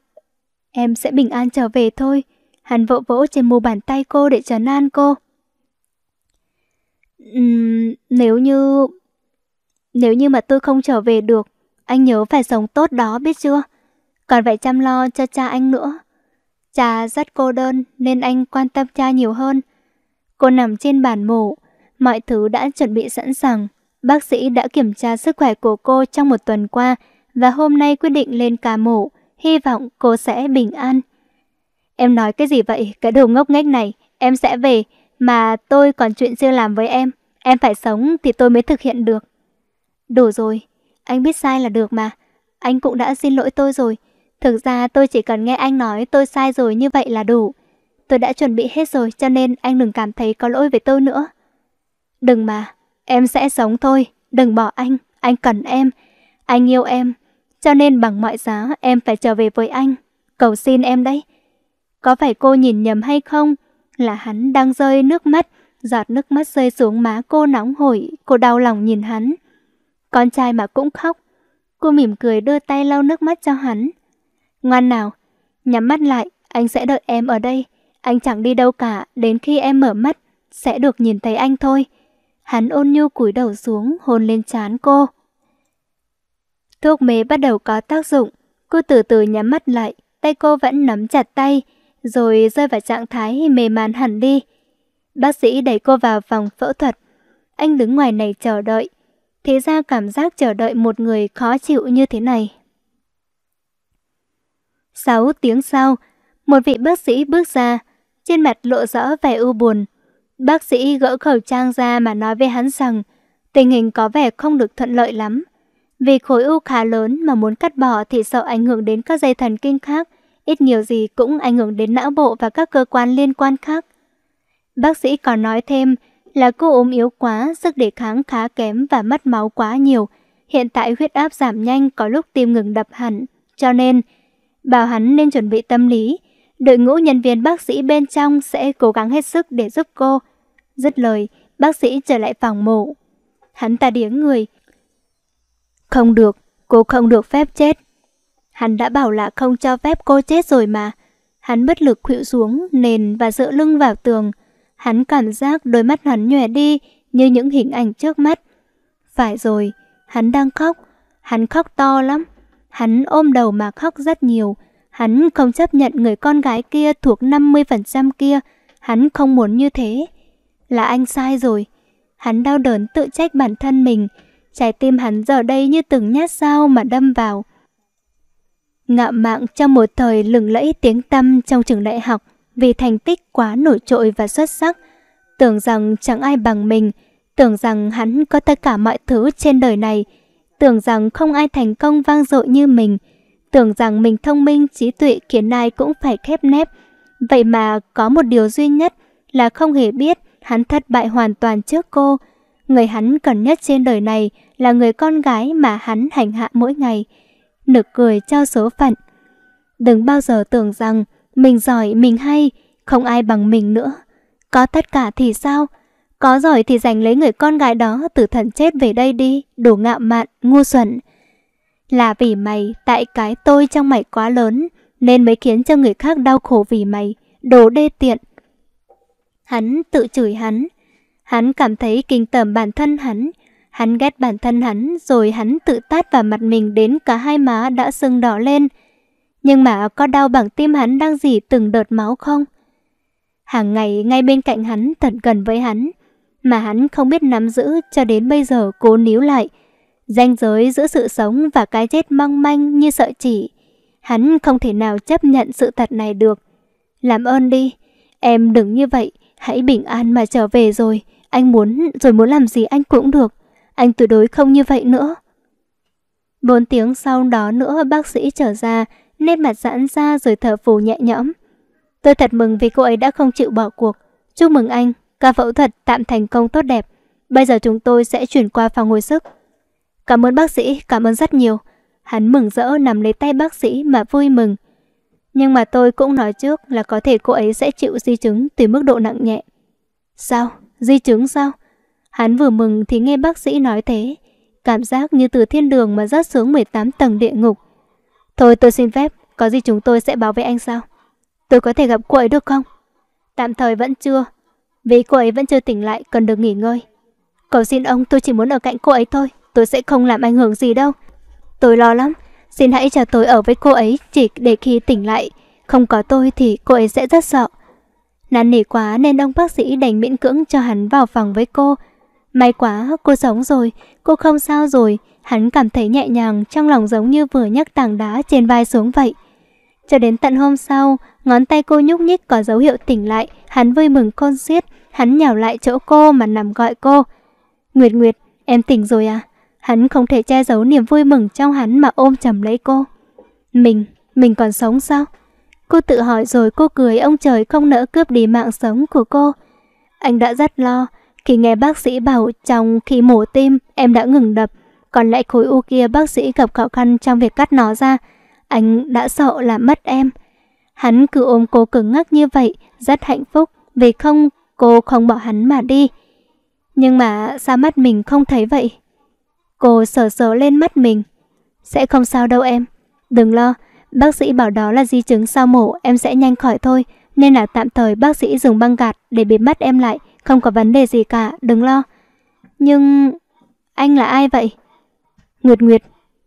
Em sẽ bình an trở về thôi. Hắn vỗ vỗ trên mu bàn tay cô để trấn an cô. Uhm, nếu như... Nếu như mà tôi không trở về được, anh nhớ phải sống tốt đó biết chưa? Còn phải chăm lo cho cha anh nữa. Cha rất cô đơn nên anh quan tâm cha nhiều hơn. Cô nằm trên bàn mổ, mọi thứ đã chuẩn bị sẵn sàng. Bác sĩ đã kiểm tra sức khỏe của cô trong một tuần qua và hôm nay quyết định lên ca mổ, hy vọng cô sẽ bình an. Em nói cái gì vậy, cái đồ ngốc nghếch này, em sẽ về, mà tôi còn chuyện chưa làm với em, em phải sống thì tôi mới thực hiện được. Đủ rồi, anh biết sai là được mà, anh cũng đã xin lỗi tôi rồi. Thực ra tôi chỉ cần nghe anh nói tôi sai rồi như vậy là đủ. Tôi đã chuẩn bị hết rồi cho nên anh đừng cảm thấy có lỗi với tôi nữa. Đừng mà, em sẽ sống thôi, đừng bỏ anh, anh cần em, anh yêu em. Cho nên bằng mọi giá em phải trở về với anh, cầu xin em đấy. Có phải cô nhìn nhầm hay không? Là hắn đang rơi nước mắt, giọt nước mắt rơi xuống má cô nóng hổi, cô đau lòng nhìn hắn. Con trai mà cũng khóc. Cô mỉm cười đưa tay lau nước mắt cho hắn. Ngoan nào, nhắm mắt lại, anh sẽ đợi em ở đây. Anh chẳng đi đâu cả, đến khi em mở mắt, sẽ được nhìn thấy anh thôi. Hắn ôn nhu cúi đầu xuống, hôn lên trán cô. Thuốc mê bắt đầu có tác dụng, cô từ từ nhắm mắt lại, tay cô vẫn nắm chặt tay, rồi rơi vào trạng thái mê man hẳn đi. Bác sĩ đẩy cô vào phòng phẫu thuật. Anh đứng ngoài này chờ đợi. Thế ra cảm giác chờ đợi một người khó chịu như thế này 6 tiếng sau, một vị bác sĩ bước ra, trên mặt lộ rõ vẻ ưu buồn. Bác sĩ gỡ khẩu trang ra mà nói với hắn rằng tình hình có vẻ không được thuận lợi lắm. Vì khối u khá lớn mà muốn cắt bỏ thì sợ ảnh hưởng đến các dây thần kinh khác, ít nhiều gì cũng ảnh hưởng đến não bộ và các cơ quan liên quan khác. Bác sĩ còn nói thêm là cô ốm yếu quá, sức đề kháng khá kém và mất máu quá nhiều. Hiện tại huyết áp giảm nhanh có lúc tim ngừng đập hẳn, cho nên bảo hắn nên chuẩn bị tâm lý. Đội ngũ nhân viên bác sĩ bên trong sẽ cố gắng hết sức để giúp cô. Dứt lời, bác sĩ trở lại phòng mổ. Hắn ta điếng người. Không được, cô không được phép chết. Hắn đã bảo là không cho phép cô chết rồi mà. Hắn bất lực khuỵu xuống nền và dựa lưng vào tường. Hắn cảm giác đôi mắt hắn nhòe đi như những hình ảnh trước mắt. Phải rồi, hắn đang khóc. Hắn khóc to lắm. Hắn ôm đầu mà khóc rất nhiều. Hắn không chấp nhận người con gái kia thuộc 50% kia. Hắn không muốn như thế. Là anh sai rồi. Hắn đau đớn tự trách bản thân mình. Trái tim hắn giờ đây như từng nhát dao mà đâm vào. Ngạo mạn trong một thời lừng lẫy tiếng tăm trong trường đại học vì thành tích quá nổi trội và xuất sắc. Tưởng rằng chẳng ai bằng mình. Tưởng rằng hắn có tất cả mọi thứ trên đời này tưởng rằng không ai thành công vang dội như mình, tưởng rằng mình thông minh, trí tuệ khiến ai cũng phải khép nép. Vậy mà có một điều duy nhất là không hề biết hắn thất bại hoàn toàn trước cô. Người hắn cần nhất trên đời này là người con gái mà hắn hành hạ mỗi ngày. Nực cười trao số phận. Đừng bao giờ tưởng rằng mình giỏi, mình hay, không ai bằng mình nữa. Có tất cả thì sao? Có giỏi thì giành lấy người con gái đó từ thần chết về đây đi, đồ ngạo mạn, ngu xuẩn. Là vì mày, tại cái tôi trong mày quá lớn, nên mới khiến cho người khác đau khổ vì mày, đồ đê tiện. Hắn tự chửi hắn. Hắn cảm thấy kinh tởm bản thân hắn. Hắn ghét bản thân hắn, rồi hắn tự tát vào mặt mình đến cả hai má đã sưng đỏ lên. Nhưng mà có đau bằng tim hắn đang gì từng đợt máu không? Hàng ngày ngay bên cạnh hắn thật gần với hắn mà hắn không biết nắm giữ cho đến bây giờ cố níu lại. Ranh giới giữa sự sống và cái chết mong manh như sợi chỉ. Hắn không thể nào chấp nhận sự thật này được. Làm ơn đi, em đừng như vậy, hãy bình an mà trở về rồi. Anh muốn rồi muốn làm gì anh cũng được. Anh tuyệt đối không như vậy nữa. Bốn tiếng sau đó nữa bác sĩ trở ra, nét mặt giãn ra rồi thở phù nhẹ nhõm. Tôi thật mừng vì cô ấy đã không chịu bỏ cuộc. Chúc mừng anh. Ca phẫu thuật tạm thành công tốt đẹp. Bây giờ chúng tôi sẽ chuyển qua phòng hồi sức. Cảm ơn bác sĩ, cảm ơn rất nhiều. Hắn mừng rỡ nằm lấy tay bác sĩ mà vui mừng. Nhưng mà tôi cũng nói trước là có thể cô ấy sẽ chịu di chứng tùy mức độ nặng nhẹ. Sao? Di chứng sao? Hắn vừa mừng thì nghe bác sĩ nói thế. Cảm giác như từ thiên đường mà rớt xuống 18 tầng địa ngục. Thôi tôi xin phép, có gì chúng tôi sẽ bảo vệ anh sao? Tôi có thể gặp cô ấy được không? Tạm thời vẫn chưa, vì cô ấy vẫn chưa tỉnh lại cần được nghỉ ngơi Cầu xin ông tôi chỉ muốn ở cạnh cô ấy thôi Tôi sẽ không làm ảnh hưởng gì đâu Tôi lo lắm Xin hãy cho tôi ở với cô ấy Chỉ để khi tỉnh lại Không có tôi thì cô ấy sẽ rất sợ Năn nỉ quá nên ông bác sĩ đành miễn cưỡng cho hắn vào phòng với cô May quá cô sống rồi Cô không sao rồi Hắn cảm thấy nhẹ nhàng trong lòng giống như vừa nhấc tảng đá trên vai xuống vậy cho đến tận hôm sau, ngón tay cô nhúc nhích có dấu hiệu tỉnh lại, hắn vui mừng con xiết, hắn nhào lại chỗ cô mà nằm gọi cô. Nguyệt Nguyệt, em tỉnh rồi à? Hắn không thể che giấu niềm vui mừng trong hắn mà ôm chầm lấy cô. Mình, mình còn sống sao? Cô tự hỏi rồi cô cười ông trời không nỡ cướp đi mạng sống của cô. Anh đã rất lo, khi nghe bác sĩ bảo trong khi mổ tim em đã ngừng đập, còn lại khối u kia bác sĩ gặp khó khăn trong việc cắt nó ra, anh đã sợ là mất em. Hắn cứ ôm cô cứng ngắc như vậy, rất hạnh phúc vì không cô không bỏ hắn mà đi. Nhưng mà sao mắt mình không thấy vậy? Cô sờ sờ lên mắt mình. Sẽ không sao đâu em. Đừng lo, bác sĩ bảo đó là di chứng sau mổ em sẽ nhanh khỏi thôi. Nên là tạm thời bác sĩ dùng băng gạt để bịt mắt em lại. Không có vấn đề gì cả, đừng lo. Nhưng... anh là ai vậy? Nguyệt Nguyệt,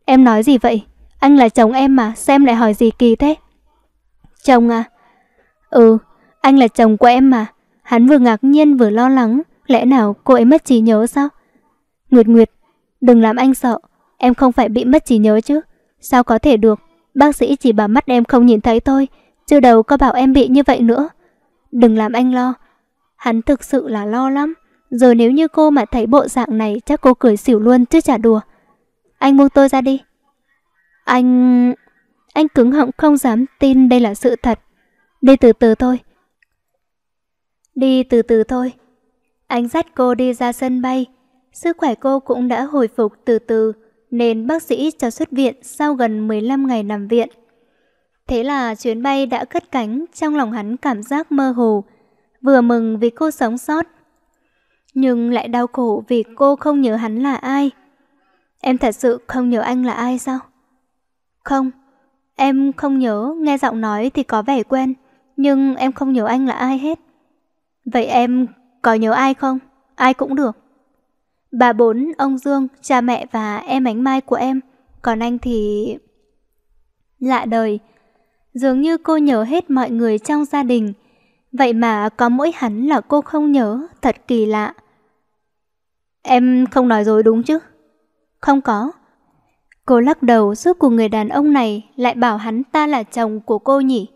em nói gì vậy? Anh là chồng em mà, xem lại hỏi gì kỳ thế? Chồng à? Ừ, anh là chồng của em mà. Hắn vừa ngạc nhiên vừa lo lắng, lẽ nào cô ấy mất trí nhớ sao? Nguyệt Nguyệt, đừng làm anh sợ, em không phải bị mất trí nhớ chứ. Sao có thể được, bác sĩ chỉ bảo mắt em không nhìn thấy thôi, chưa đầu có bảo em bị như vậy nữa. Đừng làm anh lo. Hắn thực sự là lo lắm. Rồi nếu như cô mà thấy bộ dạng này chắc cô cười xỉu luôn chứ chả đùa. Anh buông tôi ra đi. Anh... Anh cứng họng không dám tin đây là sự thật. Đi từ từ thôi. Đi từ từ thôi. Anh dắt cô đi ra sân bay. Sức khỏe cô cũng đã hồi phục từ từ, nên bác sĩ cho xuất viện sau gần 15 ngày nằm viện. Thế là chuyến bay đã cất cánh trong lòng hắn cảm giác mơ hồ, vừa mừng vì cô sống sót, nhưng lại đau khổ vì cô không nhớ hắn là ai. Em thật sự không nhớ anh là ai sao? Không, em không nhớ, nghe giọng nói thì có vẻ quen, nhưng em không nhớ anh là ai hết. Vậy em có nhớ ai không? Ai cũng được. Bà bốn, ông Dương, cha mẹ và em ánh mai của em, còn anh thì... Lạ đời, dường như cô nhớ hết mọi người trong gia đình, vậy mà có mỗi hắn là cô không nhớ, thật kỳ lạ. Em không nói dối đúng chứ? Không có. Cô lắc đầu suốt cuộc người đàn ông này lại bảo hắn ta là chồng của cô nhỉ.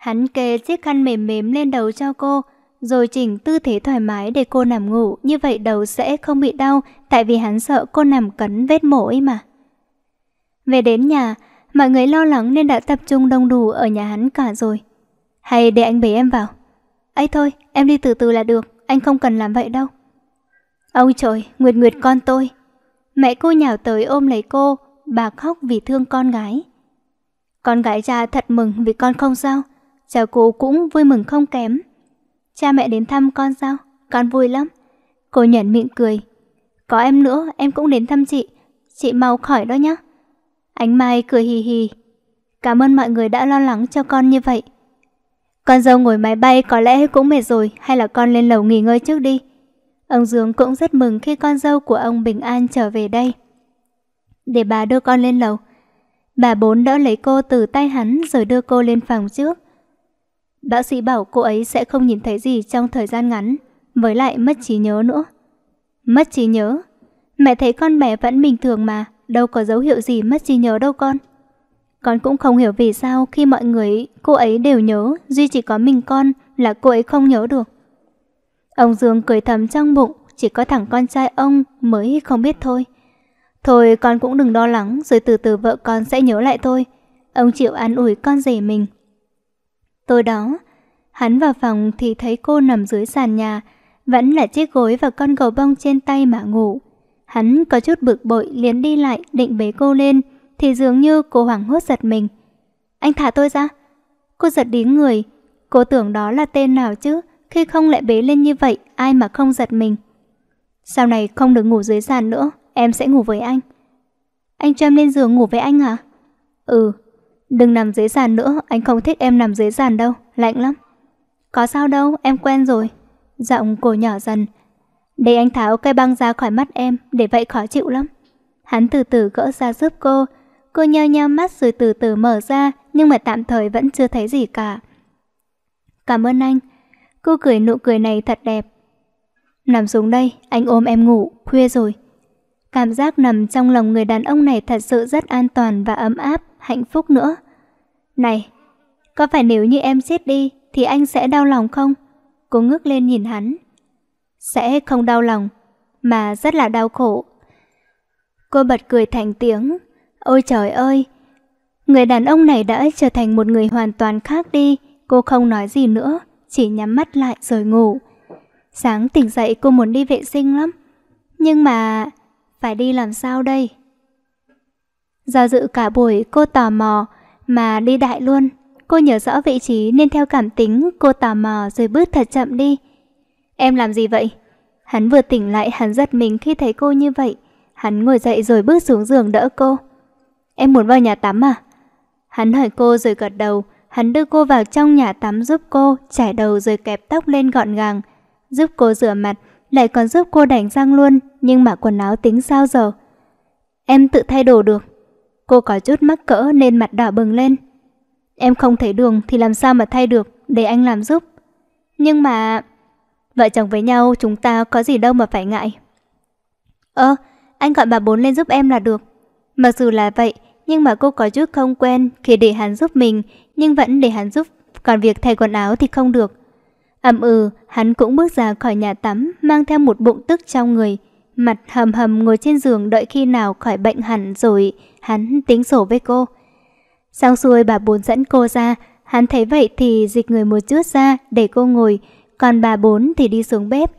Hắn kê chiếc khăn mềm mềm lên đầu cho cô, rồi chỉnh tư thế thoải mái để cô nằm ngủ, như vậy đầu sẽ không bị đau, tại vì hắn sợ cô nằm cấn vết mổ ấy mà. Về đến nhà, mọi người lo lắng nên đã tập trung đông đủ ở nhà hắn cả rồi. Hay để anh bế em vào. ấy thôi, em đi từ từ là được, anh không cần làm vậy đâu. ông trời, Nguyệt Nguyệt con tôi, Mẹ cô nhào tới ôm lấy cô, bà khóc vì thương con gái. Con gái cha thật mừng vì con không sao, cha cô cũng vui mừng không kém. Cha mẹ đến thăm con sao? Con vui lắm. Cô nhận miệng cười. Có em nữa, em cũng đến thăm chị. Chị mau khỏi đó nhé. Ánh Mai cười hì hì. Cảm ơn mọi người đã lo lắng cho con như vậy. Con dâu ngồi máy bay có lẽ cũng mệt rồi, hay là con lên lầu nghỉ ngơi trước đi. Ông Dương cũng rất mừng khi con dâu của ông bình an trở về đây. Để bà đưa con lên lầu. Bà bốn đỡ lấy cô từ tay hắn rồi đưa cô lên phòng trước. Bác sĩ bảo cô ấy sẽ không nhìn thấy gì trong thời gian ngắn, với lại mất trí nhớ nữa. Mất trí nhớ? Mẹ thấy con bé vẫn bình thường mà, đâu có dấu hiệu gì mất trí nhớ đâu con. Con cũng không hiểu vì sao khi mọi người, cô ấy đều nhớ, duy chỉ có mình con là cô ấy không nhớ được. Ông Dương cười thầm trong bụng, chỉ có thằng con trai ông mới không biết thôi. Thôi con cũng đừng lo lắng, rồi từ từ vợ con sẽ nhớ lại thôi. Ông chịu an ủi con rể mình. Tối đó, hắn vào phòng thì thấy cô nằm dưới sàn nhà, vẫn là chiếc gối và con gầu bông trên tay mà ngủ. Hắn có chút bực bội liền đi lại định bế cô lên, thì dường như cô hoảng hốt giật mình. Anh thả tôi ra. Cô giật đến người, cô tưởng đó là tên nào chứ, khi không lại bế lên như vậy, ai mà không giật mình. Sau này không được ngủ dưới sàn nữa, em sẽ ngủ với anh. Anh cho em lên giường ngủ với anh hả? Ừ, đừng nằm dưới sàn nữa, anh không thích em nằm dưới sàn đâu, lạnh lắm. Có sao đâu, em quen rồi. Giọng cô nhỏ dần. Để anh tháo cây băng ra khỏi mắt em, để vậy khó chịu lắm. Hắn từ từ gỡ ra giúp cô. Cô nheo nheo mắt rồi từ từ mở ra, nhưng mà tạm thời vẫn chưa thấy gì cả. Cảm ơn anh. Cô cười nụ cười này thật đẹp Nằm xuống đây, anh ôm em ngủ, khuya rồi Cảm giác nằm trong lòng người đàn ông này thật sự rất an toàn và ấm áp, hạnh phúc nữa Này, có phải nếu như em chết đi thì anh sẽ đau lòng không? Cô ngước lên nhìn hắn Sẽ không đau lòng, mà rất là đau khổ Cô bật cười thành tiếng Ôi trời ơi Người đàn ông này đã trở thành một người hoàn toàn khác đi Cô không nói gì nữa chỉ nhắm mắt lại rồi ngủ. Sáng tỉnh dậy cô muốn đi vệ sinh lắm, nhưng mà phải đi làm sao đây? Do dự cả buổi cô tò mò mà đi đại luôn. Cô nhớ rõ vị trí nên theo cảm tính cô tò mò rồi bước thật chậm đi. Em làm gì vậy? Hắn vừa tỉnh lại hắn giật mình khi thấy cô như vậy. Hắn ngồi dậy rồi bước xuống giường đỡ cô. Em muốn vào nhà tắm à? Hắn hỏi cô rồi gật đầu. Hắn đưa cô vào trong nhà tắm giúp cô, chải đầu rồi kẹp tóc lên gọn gàng. Giúp cô rửa mặt, lại còn giúp cô đánh răng luôn, nhưng mà quần áo tính sao giờ? Em tự thay đồ được. Cô có chút mắc cỡ nên mặt đỏ bừng lên. Em không thấy đường thì làm sao mà thay được, để anh làm giúp. Nhưng mà... Vợ chồng với nhau chúng ta có gì đâu mà phải ngại. Ơ, anh gọi bà bốn lên giúp em là được. Mặc dù là vậy, nhưng mà cô có chút không quen khi để hắn giúp mình nhưng vẫn để hắn giúp, còn việc thay quần áo thì không được. Ẩm ừ, hắn cũng bước ra khỏi nhà tắm, mang theo một bụng tức trong người. Mặt hầm hầm ngồi trên giường đợi khi nào khỏi bệnh hẳn rồi hắn tính sổ với cô. Xong xuôi bà bốn dẫn cô ra, hắn thấy vậy thì dịch người một chút ra để cô ngồi, còn bà bốn thì đi xuống bếp.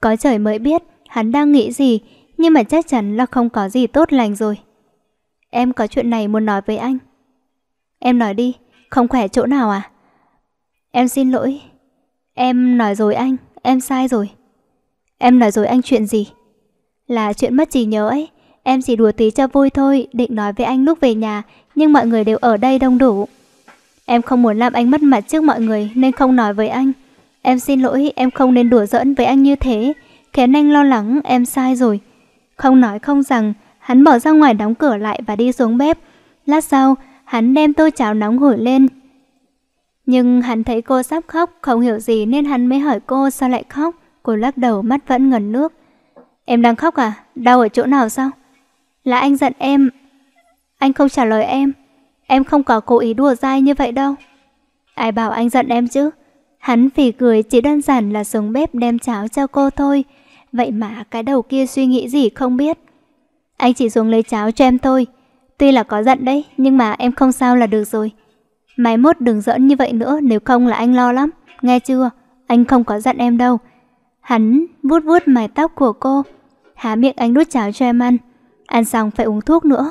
Có trời mới biết hắn đang nghĩ gì, nhưng mà chắc chắn là không có gì tốt lành rồi. Em có chuyện này muốn nói với anh. Em nói đi. Không khỏe chỗ nào à? Em xin lỗi. Em nói rồi anh, em sai rồi. Em nói rồi anh chuyện gì? Là chuyện mất trí nhớ ấy. Em chỉ đùa tí cho vui thôi, định nói với anh lúc về nhà, nhưng mọi người đều ở đây đông đủ. Em không muốn làm anh mất mặt trước mọi người nên không nói với anh. Em xin lỗi, em không nên đùa giỡn với anh như thế, khiến anh lo lắng, em sai rồi. Không nói không rằng, hắn bỏ ra ngoài đóng cửa lại và đi xuống bếp. Lát sau, hắn đem tô cháo nóng hổi lên. Nhưng hắn thấy cô sắp khóc, không hiểu gì nên hắn mới hỏi cô sao lại khóc. Cô lắc đầu mắt vẫn ngần nước. Em đang khóc à? Đau ở chỗ nào sao? Là anh giận em. Anh không trả lời em. Em không có cố ý đùa dai như vậy đâu. Ai bảo anh giận em chứ? Hắn phỉ cười chỉ đơn giản là xuống bếp đem cháo cho cô thôi. Vậy mà cái đầu kia suy nghĩ gì không biết. Anh chỉ xuống lấy cháo cho em thôi. Tuy là có giận đấy, nhưng mà em không sao là được rồi. Mai mốt đừng giỡn như vậy nữa, nếu không là anh lo lắm. Nghe chưa? Anh không có giận em đâu. Hắn vuốt vuốt mái tóc của cô. Há miệng anh đút cháo cho em ăn. Ăn xong phải uống thuốc nữa.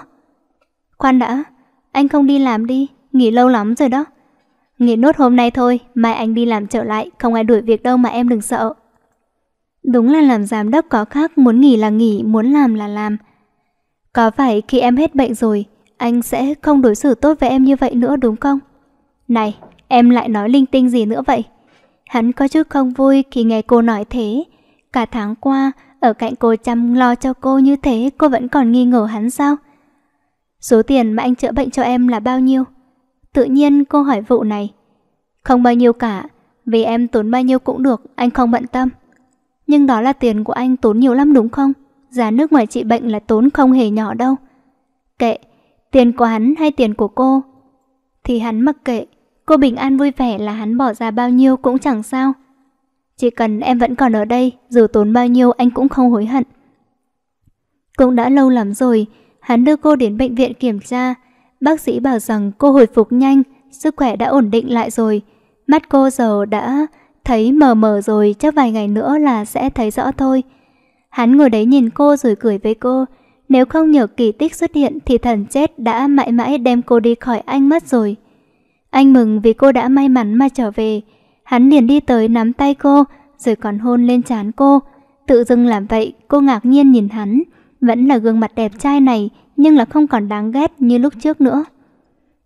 Khoan đã, anh không đi làm đi, nghỉ lâu lắm rồi đó. Nghỉ nốt hôm nay thôi, mai anh đi làm trở lại, không ai đuổi việc đâu mà em đừng sợ. Đúng là làm giám đốc có khác, muốn nghỉ là nghỉ, muốn làm là làm. Có phải khi em hết bệnh rồi, anh sẽ không đối xử tốt với em như vậy nữa đúng không? Này, em lại nói linh tinh gì nữa vậy? Hắn có chút không vui khi nghe cô nói thế. Cả tháng qua, ở cạnh cô chăm lo cho cô như thế, cô vẫn còn nghi ngờ hắn sao? Số tiền mà anh chữa bệnh cho em là bao nhiêu? Tự nhiên cô hỏi vụ này. Không bao nhiêu cả, vì em tốn bao nhiêu cũng được, anh không bận tâm. Nhưng đó là tiền của anh tốn nhiều lắm đúng không? giá nước ngoài trị bệnh là tốn không hề nhỏ đâu. Kệ, tiền của hắn hay tiền của cô? Thì hắn mặc kệ, cô bình an vui vẻ là hắn bỏ ra bao nhiêu cũng chẳng sao. Chỉ cần em vẫn còn ở đây, dù tốn bao nhiêu anh cũng không hối hận. Cũng đã lâu lắm rồi, hắn đưa cô đến bệnh viện kiểm tra. Bác sĩ bảo rằng cô hồi phục nhanh, sức khỏe đã ổn định lại rồi. Mắt cô giờ đã thấy mờ mờ rồi, chắc vài ngày nữa là sẽ thấy rõ thôi. Hắn ngồi đấy nhìn cô rồi cười với cô. Nếu không nhờ kỳ tích xuất hiện thì thần chết đã mãi mãi đem cô đi khỏi anh mất rồi. Anh mừng vì cô đã may mắn mà trở về. Hắn liền đi tới nắm tay cô, rồi còn hôn lên trán cô. Tự dưng làm vậy, cô ngạc nhiên nhìn hắn. Vẫn là gương mặt đẹp trai này, nhưng là không còn đáng ghét như lúc trước nữa.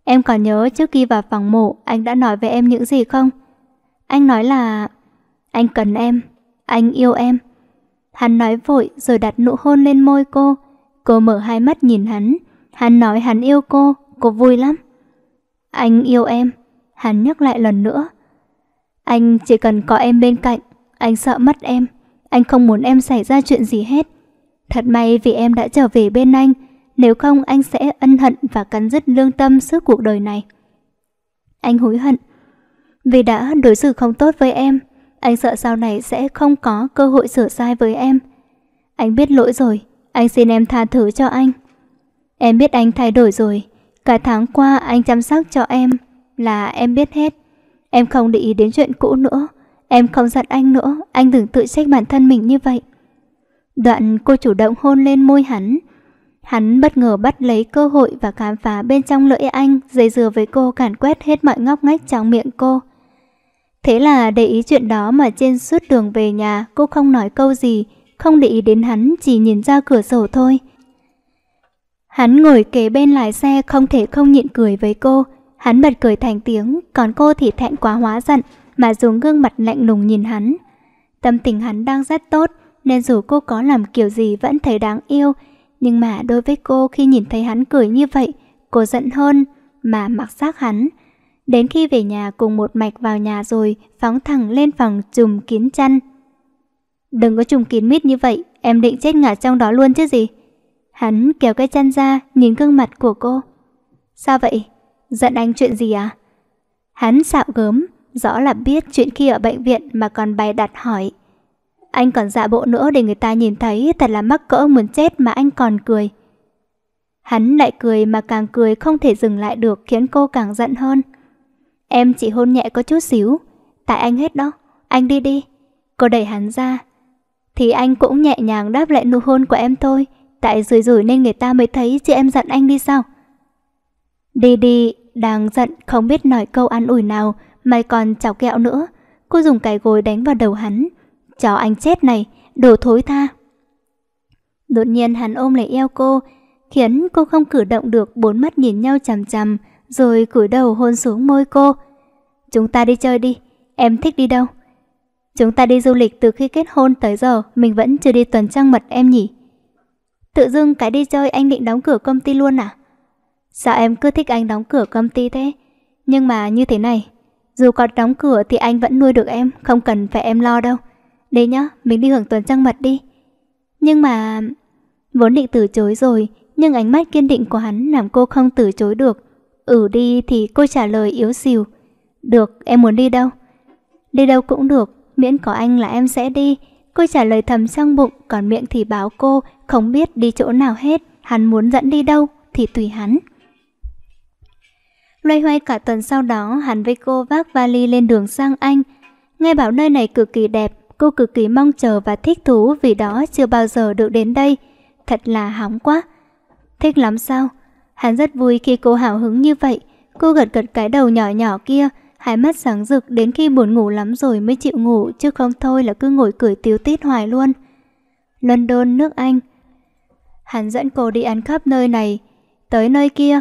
Em còn nhớ trước khi vào phòng mộ, anh đã nói với em những gì không? Anh nói là... Anh cần em, anh yêu em. Hắn nói vội rồi đặt nụ hôn lên môi cô. Cô mở hai mắt nhìn hắn. Hắn nói hắn yêu cô, cô vui lắm. Anh yêu em. Hắn nhắc lại lần nữa. Anh chỉ cần có em bên cạnh, anh sợ mất em. Anh không muốn em xảy ra chuyện gì hết. Thật may vì em đã trở về bên anh, nếu không anh sẽ ân hận và cắn dứt lương tâm suốt cuộc đời này. Anh hối hận vì đã đối xử không tốt với em, anh sợ sau này sẽ không có cơ hội sửa sai với em. Anh biết lỗi rồi, anh xin em tha thứ cho anh. Em biết anh thay đổi rồi, cả tháng qua anh chăm sóc cho em là em biết hết. Em không để ý đến chuyện cũ nữa, em không giận anh nữa, anh đừng tự trách bản thân mình như vậy. Đoạn cô chủ động hôn lên môi hắn. Hắn bất ngờ bắt lấy cơ hội và khám phá bên trong lưỡi anh, dây dừa với cô càn quét hết mọi ngóc ngách trong miệng cô. Thế là để ý chuyện đó mà trên suốt đường về nhà cô không nói câu gì, không để ý đến hắn chỉ nhìn ra cửa sổ thôi. Hắn ngồi kế bên lái xe không thể không nhịn cười với cô. Hắn bật cười thành tiếng, còn cô thì thẹn quá hóa giận mà dùng gương mặt lạnh lùng nhìn hắn. Tâm tình hắn đang rất tốt nên dù cô có làm kiểu gì vẫn thấy đáng yêu. Nhưng mà đối với cô khi nhìn thấy hắn cười như vậy, cô giận hơn mà mặc xác hắn. Đến khi về nhà cùng một mạch vào nhà rồi, phóng thẳng lên phòng chùm kín chăn. Đừng có chùm kín mít như vậy, em định chết ngả trong đó luôn chứ gì. Hắn kéo cái chăn ra, nhìn gương mặt của cô. Sao vậy? Giận anh chuyện gì à? Hắn xạo gớm, rõ là biết chuyện khi ở bệnh viện mà còn bày đặt hỏi. Anh còn dạ bộ nữa để người ta nhìn thấy thật là mắc cỡ muốn chết mà anh còn cười. Hắn lại cười mà càng cười không thể dừng lại được khiến cô càng giận hơn. Em chỉ hôn nhẹ có chút xíu, tại anh hết đó, anh đi đi. Cô đẩy hắn ra, thì anh cũng nhẹ nhàng đáp lại nụ hôn của em thôi, tại rủi rủi nên người ta mới thấy chị em giận anh đi sao. Đi đi, đang giận không biết nói câu ăn ủi nào, mày còn chọc kẹo nữa. Cô dùng cái gối đánh vào đầu hắn, chó anh chết này, đồ thối tha. Đột nhiên hắn ôm lấy eo cô, khiến cô không cử động được bốn mắt nhìn nhau chằm chằm, rồi cúi đầu hôn xuống môi cô. Chúng ta đi chơi đi, em thích đi đâu? Chúng ta đi du lịch từ khi kết hôn tới giờ, mình vẫn chưa đi tuần trăng mật em nhỉ? Tự dưng cái đi chơi anh định đóng cửa công ty luôn à? Sao em cứ thích anh đóng cửa công ty thế? Nhưng mà như thế này, dù có đóng cửa thì anh vẫn nuôi được em, không cần phải em lo đâu. Đấy nhá, mình đi hưởng tuần trăng mật đi. Nhưng mà... Vốn định từ chối rồi, nhưng ánh mắt kiên định của hắn làm cô không từ chối được. Ừ đi thì cô trả lời yếu xìu. Được, em muốn đi đâu? Đi đâu cũng được, miễn có anh là em sẽ đi. Cô trả lời thầm trong bụng, còn miệng thì báo cô, không biết đi chỗ nào hết, hắn muốn dẫn đi đâu thì tùy hắn. Loay hoay cả tuần sau đó, hắn với cô vác vali lên đường sang Anh. Nghe bảo nơi này cực kỳ đẹp, cô cực kỳ mong chờ và thích thú vì đó chưa bao giờ được đến đây. Thật là hóng quá. Thích lắm sao? Hắn rất vui khi cô hào hứng như vậy. Cô gật gật cái đầu nhỏ nhỏ kia, hai mắt sáng rực đến khi buồn ngủ lắm rồi mới chịu ngủ, chứ không thôi là cứ ngồi cười tiếu tít hoài luôn. London, nước Anh. Hắn dẫn cô đi ăn khắp nơi này, tới nơi kia.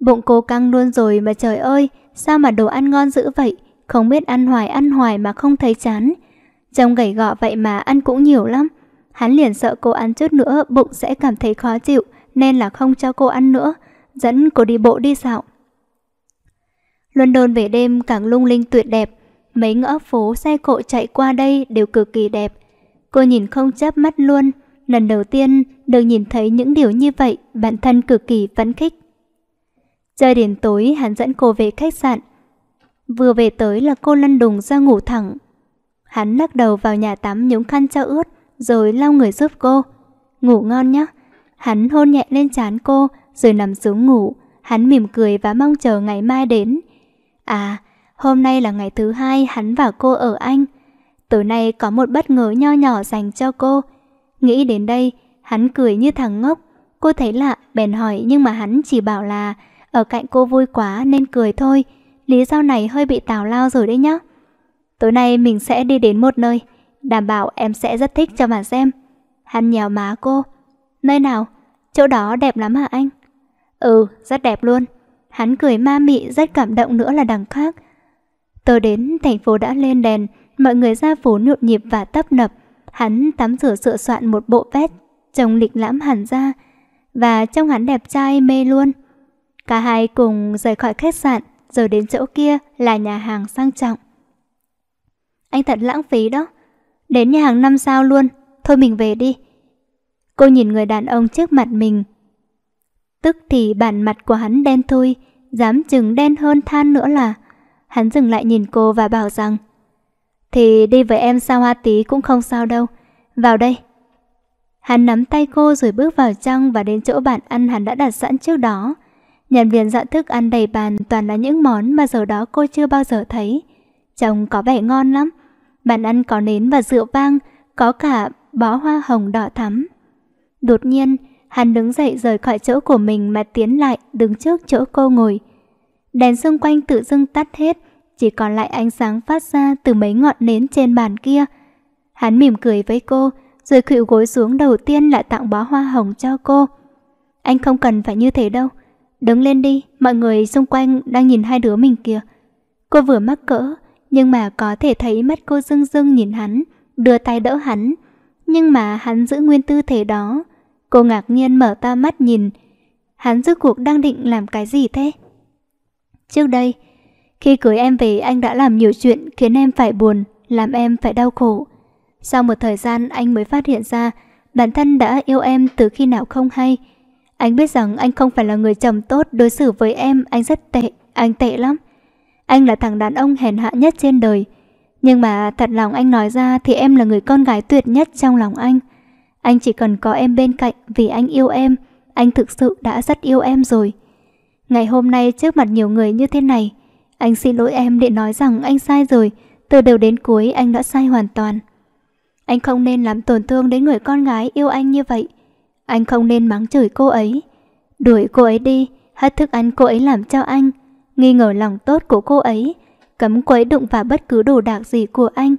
Bụng cô căng luôn rồi mà trời ơi, sao mà đồ ăn ngon dữ vậy, không biết ăn hoài ăn hoài mà không thấy chán. Trông gầy gọ vậy mà ăn cũng nhiều lắm. Hắn liền sợ cô ăn chút nữa bụng sẽ cảm thấy khó chịu nên là không cho cô ăn nữa dẫn cô đi bộ đi dạo. London về đêm càng lung linh tuyệt đẹp, mấy ngõ phố xe cộ chạy qua đây đều cực kỳ đẹp. Cô nhìn không chớp mắt luôn, lần đầu tiên được nhìn thấy những điều như vậy, bản thân cực kỳ phấn khích. Chơi đến tối hắn dẫn cô về khách sạn. Vừa về tới là cô lăn đùng ra ngủ thẳng. Hắn lắc đầu vào nhà tắm nhúng khăn cho ướt, rồi lau người giúp cô. Ngủ ngon nhé. Hắn hôn nhẹ lên trán cô, rồi nằm xuống ngủ. Hắn mỉm cười và mong chờ ngày mai đến. À, hôm nay là ngày thứ hai hắn và cô ở Anh. Tối nay có một bất ngờ nho nhỏ dành cho cô. Nghĩ đến đây, hắn cười như thằng ngốc. Cô thấy lạ, bèn hỏi nhưng mà hắn chỉ bảo là ở cạnh cô vui quá nên cười thôi. Lý do này hơi bị tào lao rồi đấy nhá. Tối nay mình sẽ đi đến một nơi, đảm bảo em sẽ rất thích cho mà xem. Hắn nhéo má cô. Nơi nào? Chỗ đó đẹp lắm hả anh? Ừ, rất đẹp luôn. Hắn cười ma mị rất cảm động nữa là đằng khác. Tôi đến thành phố đã lên đèn, mọi người ra phố nhộn nhịp và tấp nập. Hắn tắm rửa sửa soạn một bộ vest, trông lịch lãm hẳn ra. Và trông hắn đẹp trai mê luôn. Cả hai cùng rời khỏi khách sạn, rồi đến chỗ kia là nhà hàng sang trọng. Anh thật lãng phí đó. Đến nhà hàng năm sao luôn, thôi mình về đi. Cô nhìn người đàn ông trước mặt mình Tức thì bản mặt của hắn đen thôi, dám chừng đen hơn than nữa là. Hắn dừng lại nhìn cô và bảo rằng Thì đi với em sao hoa tí cũng không sao đâu, vào đây. Hắn nắm tay cô rồi bước vào trong và đến chỗ bàn ăn hắn đã đặt sẵn trước đó. Nhân viên dọn thức ăn đầy bàn toàn là những món mà giờ đó cô chưa bao giờ thấy. Trông có vẻ ngon lắm. Bàn ăn có nến và rượu vang, có cả bó hoa hồng đỏ thắm. Đột nhiên, hắn đứng dậy rời khỏi chỗ của mình mà tiến lại đứng trước chỗ cô ngồi. Đèn xung quanh tự dưng tắt hết, chỉ còn lại ánh sáng phát ra từ mấy ngọn nến trên bàn kia. Hắn mỉm cười với cô, rồi khuỵu gối xuống đầu tiên là tặng bó hoa hồng cho cô. Anh không cần phải như thế đâu. Đứng lên đi, mọi người xung quanh đang nhìn hai đứa mình kìa. Cô vừa mắc cỡ, nhưng mà có thể thấy mắt cô dưng dưng nhìn hắn, đưa tay đỡ hắn. Nhưng mà hắn giữ nguyên tư thế đó, Cô ngạc nhiên mở to mắt nhìn. Hắn rốt cuộc đang định làm cái gì thế? Trước đây, khi cưới em về anh đã làm nhiều chuyện khiến em phải buồn, làm em phải đau khổ. Sau một thời gian anh mới phát hiện ra bản thân đã yêu em từ khi nào không hay. Anh biết rằng anh không phải là người chồng tốt đối xử với em, anh rất tệ, anh tệ lắm. Anh là thằng đàn ông hèn hạ nhất trên đời. Nhưng mà thật lòng anh nói ra thì em là người con gái tuyệt nhất trong lòng anh. Anh chỉ cần có em bên cạnh vì anh yêu em, anh thực sự đã rất yêu em rồi. Ngày hôm nay trước mặt nhiều người như thế này, anh xin lỗi em để nói rằng anh sai rồi, từ đầu đến cuối anh đã sai hoàn toàn. Anh không nên làm tổn thương đến người con gái yêu anh như vậy. Anh không nên mắng chửi cô ấy. Đuổi cô ấy đi, hết thức ăn cô ấy làm cho anh. Nghi ngờ lòng tốt của cô ấy, cấm cô ấy đụng vào bất cứ đồ đạc gì của anh.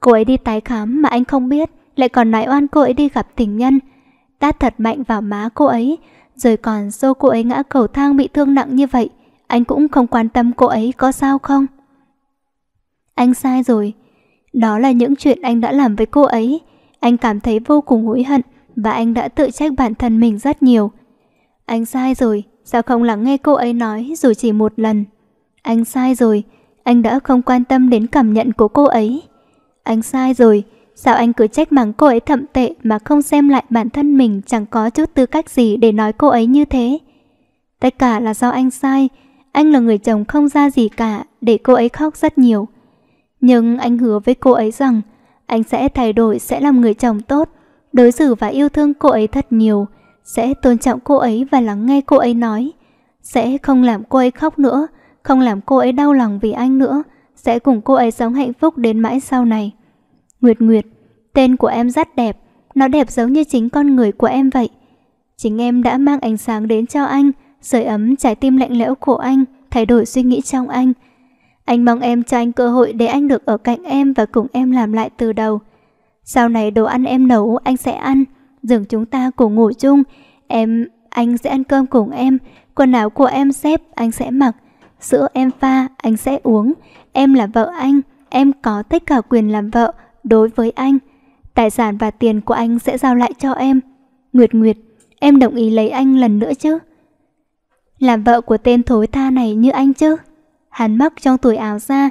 Cô ấy đi tái khám mà anh không biết lại còn nói oan cô ấy đi gặp tình nhân. Tát thật mạnh vào má cô ấy, rồi còn xô cô ấy ngã cầu thang bị thương nặng như vậy. Anh cũng không quan tâm cô ấy có sao không. Anh sai rồi. Đó là những chuyện anh đã làm với cô ấy. Anh cảm thấy vô cùng hối hận và anh đã tự trách bản thân mình rất nhiều. Anh sai rồi, sao không lắng nghe cô ấy nói dù chỉ một lần. Anh sai rồi, anh đã không quan tâm đến cảm nhận của cô ấy. Anh sai rồi, Sao anh cứ trách mắng cô ấy thậm tệ mà không xem lại bản thân mình chẳng có chút tư cách gì để nói cô ấy như thế? Tất cả là do anh sai, anh là người chồng không ra gì cả để cô ấy khóc rất nhiều. Nhưng anh hứa với cô ấy rằng anh sẽ thay đổi sẽ làm người chồng tốt, đối xử và yêu thương cô ấy thật nhiều, sẽ tôn trọng cô ấy và lắng nghe cô ấy nói, sẽ không làm cô ấy khóc nữa, không làm cô ấy đau lòng vì anh nữa, sẽ cùng cô ấy sống hạnh phúc đến mãi sau này. Nguyệt Nguyệt, tên của em rất đẹp, nó đẹp giống như chính con người của em vậy. Chính em đã mang ánh sáng đến cho anh, sưởi ấm trái tim lạnh lẽo của anh, thay đổi suy nghĩ trong anh. Anh mong em cho anh cơ hội để anh được ở cạnh em và cùng em làm lại từ đầu. Sau này đồ ăn em nấu anh sẽ ăn, giường chúng ta cùng ngủ chung, em anh sẽ ăn cơm cùng em, quần áo của em xếp anh sẽ mặc, sữa em pha anh sẽ uống, em là vợ anh, em có tất cả quyền làm vợ đối với anh. Tài sản và tiền của anh sẽ giao lại cho em. Nguyệt Nguyệt, em đồng ý lấy anh lần nữa chứ? Làm vợ của tên thối tha này như anh chứ? Hắn mắc trong túi áo ra,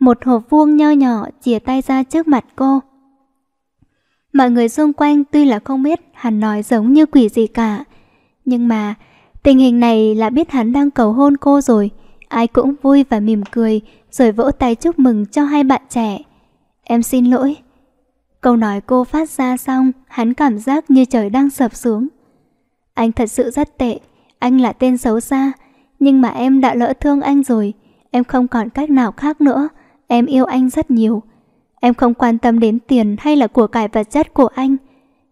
một hộp vuông nho nhỏ chìa tay ra trước mặt cô. Mọi người xung quanh tuy là không biết hắn nói giống như quỷ gì cả, nhưng mà tình hình này là biết hắn đang cầu hôn cô rồi. Ai cũng vui và mỉm cười rồi vỗ tay chúc mừng cho hai bạn trẻ. Em xin lỗi. Câu nói cô phát ra xong, hắn cảm giác như trời đang sập xuống. Anh thật sự rất tệ, anh là tên xấu xa, nhưng mà em đã lỡ thương anh rồi, em không còn cách nào khác nữa, em yêu anh rất nhiều. Em không quan tâm đến tiền hay là của cải vật chất của anh,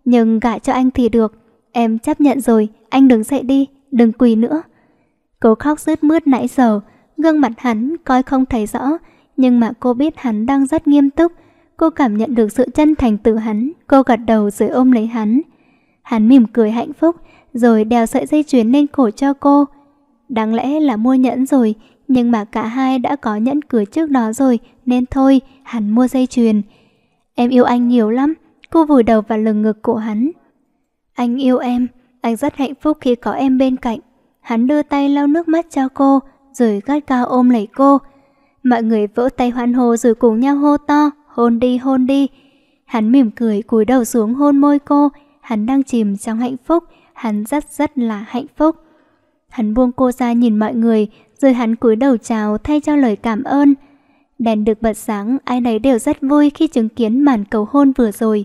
nhưng gả cho anh thì được, em chấp nhận rồi, anh đừng dậy đi, đừng quỳ nữa. Cô khóc rứt mướt nãy giờ, gương mặt hắn coi không thấy rõ, nhưng mà cô biết hắn đang rất nghiêm túc, Cô cảm nhận được sự chân thành từ hắn, cô gật đầu rồi ôm lấy hắn. Hắn mỉm cười hạnh phúc, rồi đeo sợi dây chuyền lên cổ cho cô. Đáng lẽ là mua nhẫn rồi, nhưng mà cả hai đã có nhẫn cưới trước đó rồi, nên thôi, hắn mua dây chuyền. Em yêu anh nhiều lắm, cô vùi đầu vào lưng ngực của hắn. Anh yêu em, anh rất hạnh phúc khi có em bên cạnh. Hắn đưa tay lau nước mắt cho cô, rồi gắt cao ôm lấy cô. Mọi người vỗ tay hoan hô rồi cùng nhau hô to hôn đi hôn đi. Hắn mỉm cười cúi đầu xuống hôn môi cô, hắn đang chìm trong hạnh phúc, hắn rất rất là hạnh phúc. Hắn buông cô ra nhìn mọi người, rồi hắn cúi đầu chào thay cho lời cảm ơn. Đèn được bật sáng, ai nấy đều rất vui khi chứng kiến màn cầu hôn vừa rồi.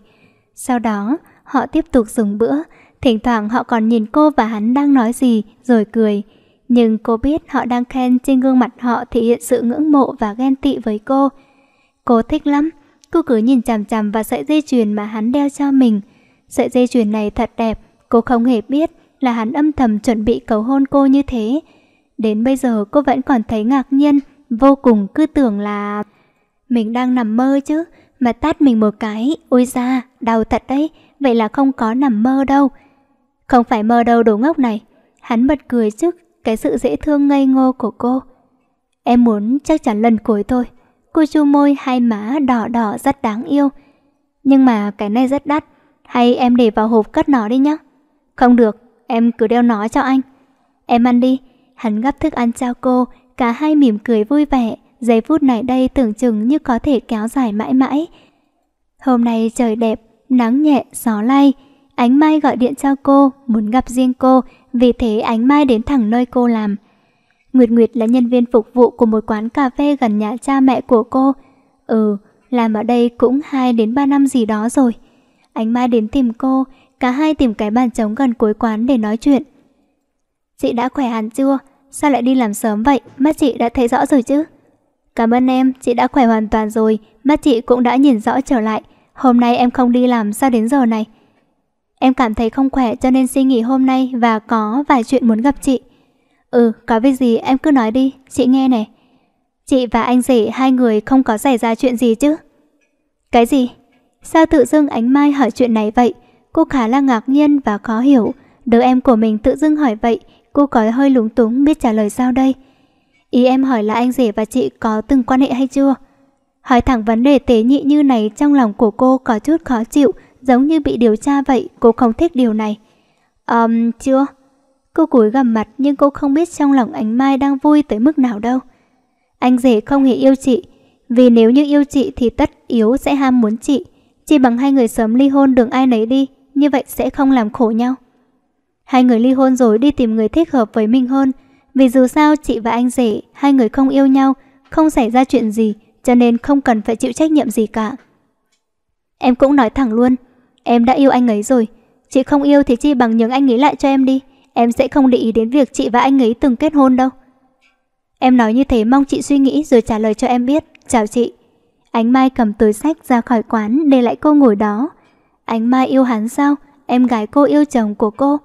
Sau đó, họ tiếp tục dùng bữa, thỉnh thoảng họ còn nhìn cô và hắn đang nói gì rồi cười. Nhưng cô biết họ đang khen trên gương mặt họ thể hiện sự ngưỡng mộ và ghen tị với cô. Cô thích lắm, Cô cứ nhìn chằm chằm vào sợi dây chuyền mà hắn đeo cho mình. Sợi dây chuyền này thật đẹp, cô không hề biết là hắn âm thầm chuẩn bị cầu hôn cô như thế. Đến bây giờ cô vẫn còn thấy ngạc nhiên, vô cùng cứ tưởng là... Mình đang nằm mơ chứ, mà tát mình một cái, ôi da, đau thật đấy, vậy là không có nằm mơ đâu. Không phải mơ đâu đồ ngốc này. Hắn bật cười trước cái sự dễ thương ngây ngô của cô. Em muốn chắc chắn lần cuối thôi, Cô chu môi hai má đỏ đỏ rất đáng yêu. Nhưng mà cái này rất đắt, hay em để vào hộp cất nó đi nhá Không được, em cứ đeo nó cho anh. Em ăn đi, hắn gấp thức ăn cho cô, cả hai mỉm cười vui vẻ. Giây phút này đây tưởng chừng như có thể kéo dài mãi mãi. Hôm nay trời đẹp, nắng nhẹ, gió lay. Ánh Mai gọi điện cho cô, muốn gặp riêng cô, vì thế Ánh Mai đến thẳng nơi cô làm. Nguyệt Nguyệt là nhân viên phục vụ của một quán cà phê gần nhà cha mẹ của cô. Ừ, làm ở đây cũng 2 đến 3 năm gì đó rồi. Ánh Mai đến tìm cô, cả hai tìm cái bàn trống gần cuối quán để nói chuyện. Chị đã khỏe hẳn chưa? Sao lại đi làm sớm vậy? Mắt chị đã thấy rõ rồi chứ? Cảm ơn em, chị đã khỏe hoàn toàn rồi. Mắt chị cũng đã nhìn rõ trở lại. Hôm nay em không đi làm sao đến giờ này? Em cảm thấy không khỏe cho nên xin nghỉ hôm nay và có vài chuyện muốn gặp chị. Ừ, có việc gì em cứ nói đi, chị nghe này. Chị và anh rể hai người không có xảy ra chuyện gì chứ? Cái gì? Sao tự dưng ánh Mai hỏi chuyện này vậy? Cô khá là ngạc nhiên và khó hiểu. Đứa em của mình tự dưng hỏi vậy, cô có hơi lúng túng biết trả lời sao đây? Ý em hỏi là anh rể và chị có từng quan hệ hay chưa? Hỏi thẳng vấn đề tế nhị như này trong lòng của cô có chút khó chịu, giống như bị điều tra vậy, cô không thích điều này. Ờm, um, chưa. Cô cúi gằm mặt nhưng cô không biết trong lòng ánh Mai đang vui tới mức nào đâu. Anh rể không hề yêu chị, vì nếu như yêu chị thì tất yếu sẽ ham muốn chị. Chỉ bằng hai người sớm ly hôn đường ai nấy đi, như vậy sẽ không làm khổ nhau. Hai người ly hôn rồi đi tìm người thích hợp với mình hơn, vì dù sao chị và anh rể, hai người không yêu nhau, không xảy ra chuyện gì, cho nên không cần phải chịu trách nhiệm gì cả. Em cũng nói thẳng luôn, em đã yêu anh ấy rồi, chị không yêu thì chi bằng nhường anh nghĩ lại cho em đi em sẽ không để ý đến việc chị và anh ấy từng kết hôn đâu. Em nói như thế mong chị suy nghĩ rồi trả lời cho em biết. Chào chị. Ánh Mai cầm túi sách ra khỏi quán để lại cô ngồi đó. Ánh Mai yêu hắn sao? Em gái cô yêu chồng của cô.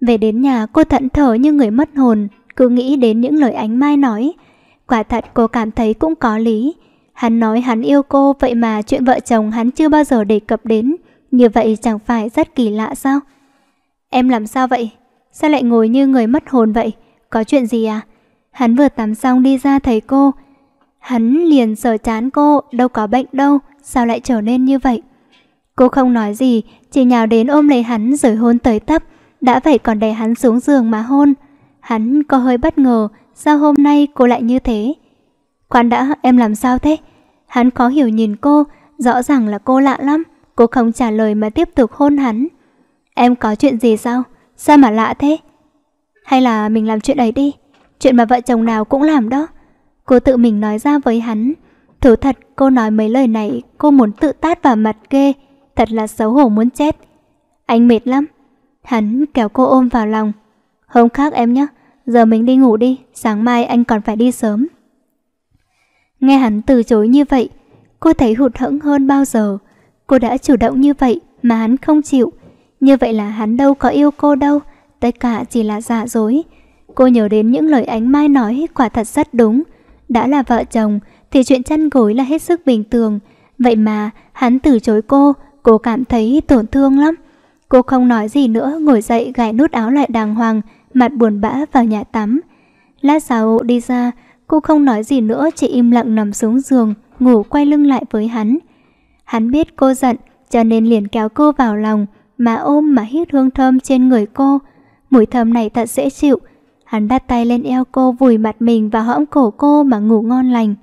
Về đến nhà cô thẫn thờ như người mất hồn, cứ nghĩ đến những lời Ánh Mai nói. Quả thật cô cảm thấy cũng có lý. Hắn nói hắn yêu cô vậy mà chuyện vợ chồng hắn chưa bao giờ đề cập đến. Như vậy chẳng phải rất kỳ lạ sao? Em làm sao vậy? Sao lại ngồi như người mất hồn vậy? Có chuyện gì à? Hắn vừa tắm xong đi ra thấy cô. Hắn liền sờ chán cô, đâu có bệnh đâu, sao lại trở nên như vậy? Cô không nói gì, chỉ nhào đến ôm lấy hắn rồi hôn tới tấp, đã vậy còn đè hắn xuống giường mà hôn. Hắn có hơi bất ngờ, sao hôm nay cô lại như thế? quan đã, em làm sao thế? Hắn khó hiểu nhìn cô, rõ ràng là cô lạ lắm, cô không trả lời mà tiếp tục hôn hắn. Em có chuyện gì sao? Sao mà lạ thế? Hay là mình làm chuyện ấy đi, chuyện mà vợ chồng nào cũng làm đó. Cô tự mình nói ra với hắn. Thử thật, cô nói mấy lời này, cô muốn tự tát vào mặt ghê. Thật là xấu hổ muốn chết. Anh mệt lắm. Hắn kéo cô ôm vào lòng. Hôm khác em nhé, giờ mình đi ngủ đi, sáng mai anh còn phải đi sớm. Nghe hắn từ chối như vậy, cô thấy hụt hẫng hơn bao giờ. Cô đã chủ động như vậy mà hắn không chịu. Như vậy là hắn đâu có yêu cô đâu, tất cả chỉ là giả dối. Cô nhớ đến những lời ánh mai nói quả thật rất đúng. Đã là vợ chồng thì chuyện chăn gối là hết sức bình thường. Vậy mà hắn từ chối cô, cô cảm thấy tổn thương lắm. Cô không nói gì nữa ngồi dậy gài nút áo lại đàng hoàng, mặt buồn bã vào nhà tắm. Lát sau đi ra, cô không nói gì nữa chỉ im lặng nằm xuống giường, ngủ quay lưng lại với hắn. Hắn biết cô giận cho nên liền kéo cô vào lòng, mà ôm mà hít hương thơm trên người cô. Mùi thơm này thật dễ chịu. Hắn đặt tay lên eo cô vùi mặt mình vào hõm cổ cô mà ngủ ngon lành.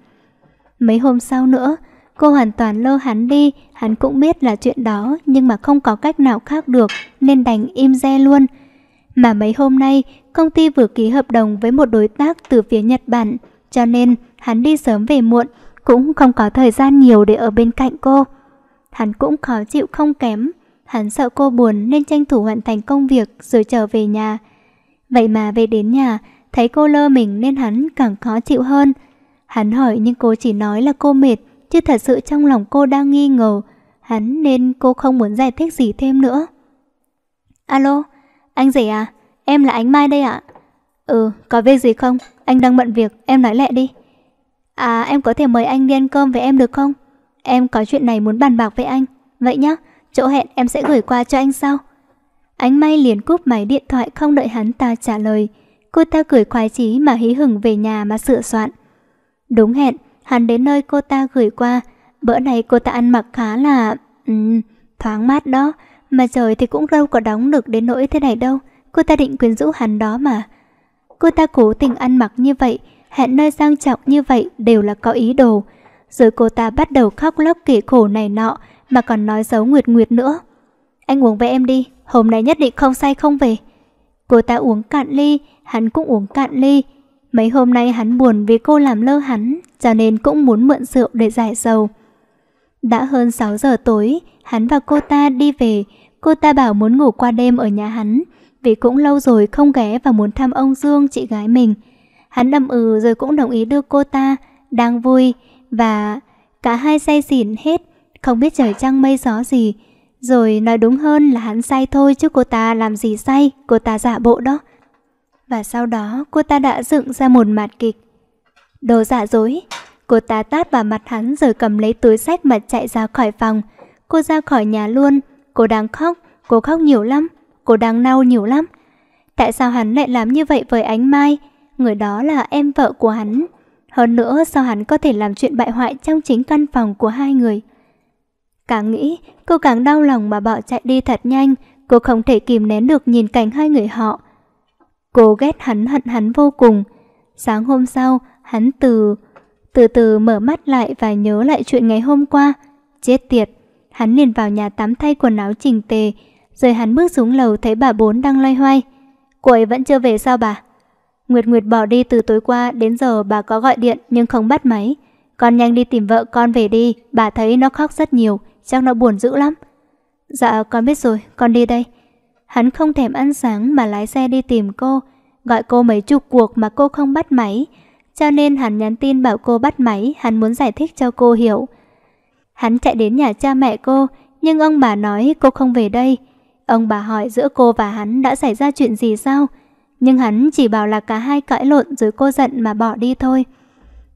Mấy hôm sau nữa, cô hoàn toàn lơ hắn đi, hắn cũng biết là chuyện đó nhưng mà không có cách nào khác được nên đành im re luôn. Mà mấy hôm nay, công ty vừa ký hợp đồng với một đối tác từ phía Nhật Bản, cho nên hắn đi sớm về muộn, cũng không có thời gian nhiều để ở bên cạnh cô. Hắn cũng khó chịu không kém, Hắn sợ cô buồn nên tranh thủ hoàn thành công việc rồi trở về nhà. Vậy mà về đến nhà, thấy cô lơ mình nên hắn càng khó chịu hơn. Hắn hỏi nhưng cô chỉ nói là cô mệt, chứ thật sự trong lòng cô đang nghi ngờ. Hắn nên cô không muốn giải thích gì thêm nữa. Alo, anh rể à? Em là ánh Mai đây ạ. Ừ, có việc gì không? Anh đang bận việc, em nói lẹ đi. À, em có thể mời anh đi ăn cơm với em được không? Em có chuyện này muốn bàn bạc với anh. Vậy nhá, chỗ hẹn em sẽ gửi qua cho anh sau. Ánh may liền cúp máy điện thoại không đợi hắn ta trả lời. Cô ta cười khoái chí mà hí hửng về nhà mà sửa soạn. Đúng hẹn, hắn đến nơi cô ta gửi qua. Bữa này cô ta ăn mặc khá là... Uhm, thoáng mát đó. Mà trời thì cũng đâu có đóng được đến nỗi thế này đâu. Cô ta định quyến rũ hắn đó mà. Cô ta cố tình ăn mặc như vậy, hẹn nơi sang trọng như vậy đều là có ý đồ. Rồi cô ta bắt đầu khóc lóc kể khổ này nọ, mà còn nói xấu Nguyệt Nguyệt nữa. Anh uống với em đi, hôm nay nhất định không say không về. Cô ta uống cạn ly, hắn cũng uống cạn ly. Mấy hôm nay hắn buồn vì cô làm lơ hắn, cho nên cũng muốn mượn rượu để giải sầu. Đã hơn 6 giờ tối, hắn và cô ta đi về. Cô ta bảo muốn ngủ qua đêm ở nhà hắn, vì cũng lâu rồi không ghé và muốn thăm ông Dương, chị gái mình. Hắn đầm ừ rồi cũng đồng ý đưa cô ta, đang vui, và cả hai say xỉn hết không biết trời trăng mây gió gì. Rồi nói đúng hơn là hắn say thôi chứ cô ta làm gì say, cô ta giả bộ đó. Và sau đó cô ta đã dựng ra một mạt kịch. Đồ giả dối, cô ta tát vào mặt hắn rồi cầm lấy túi sách mà chạy ra khỏi phòng. Cô ra khỏi nhà luôn, cô đang khóc, cô khóc nhiều lắm, cô đang nau nhiều lắm. Tại sao hắn lại làm như vậy với ánh Mai? Người đó là em vợ của hắn. Hơn nữa sao hắn có thể làm chuyện bại hoại trong chính căn phòng của hai người? Càng nghĩ, cô càng đau lòng mà bỏ chạy đi thật nhanh, cô không thể kìm nén được nhìn cảnh hai người họ. Cô ghét hắn hận hắn vô cùng. Sáng hôm sau, hắn từ từ từ mở mắt lại và nhớ lại chuyện ngày hôm qua. Chết tiệt, hắn liền vào nhà tắm thay quần áo chỉnh tề, rồi hắn bước xuống lầu thấy bà bốn đang loay hoay. Cô ấy vẫn chưa về sao bà? Nguyệt Nguyệt bỏ đi từ tối qua đến giờ bà có gọi điện nhưng không bắt máy. Con nhanh đi tìm vợ con về đi, bà thấy nó khóc rất nhiều chắc nó buồn dữ lắm. Dạ con biết rồi, con đi đây. Hắn không thèm ăn sáng mà lái xe đi tìm cô, gọi cô mấy chục cuộc mà cô không bắt máy. Cho nên hắn nhắn tin bảo cô bắt máy, hắn muốn giải thích cho cô hiểu. Hắn chạy đến nhà cha mẹ cô, nhưng ông bà nói cô không về đây. Ông bà hỏi giữa cô và hắn đã xảy ra chuyện gì sao? Nhưng hắn chỉ bảo là cả hai cãi lộn rồi cô giận mà bỏ đi thôi.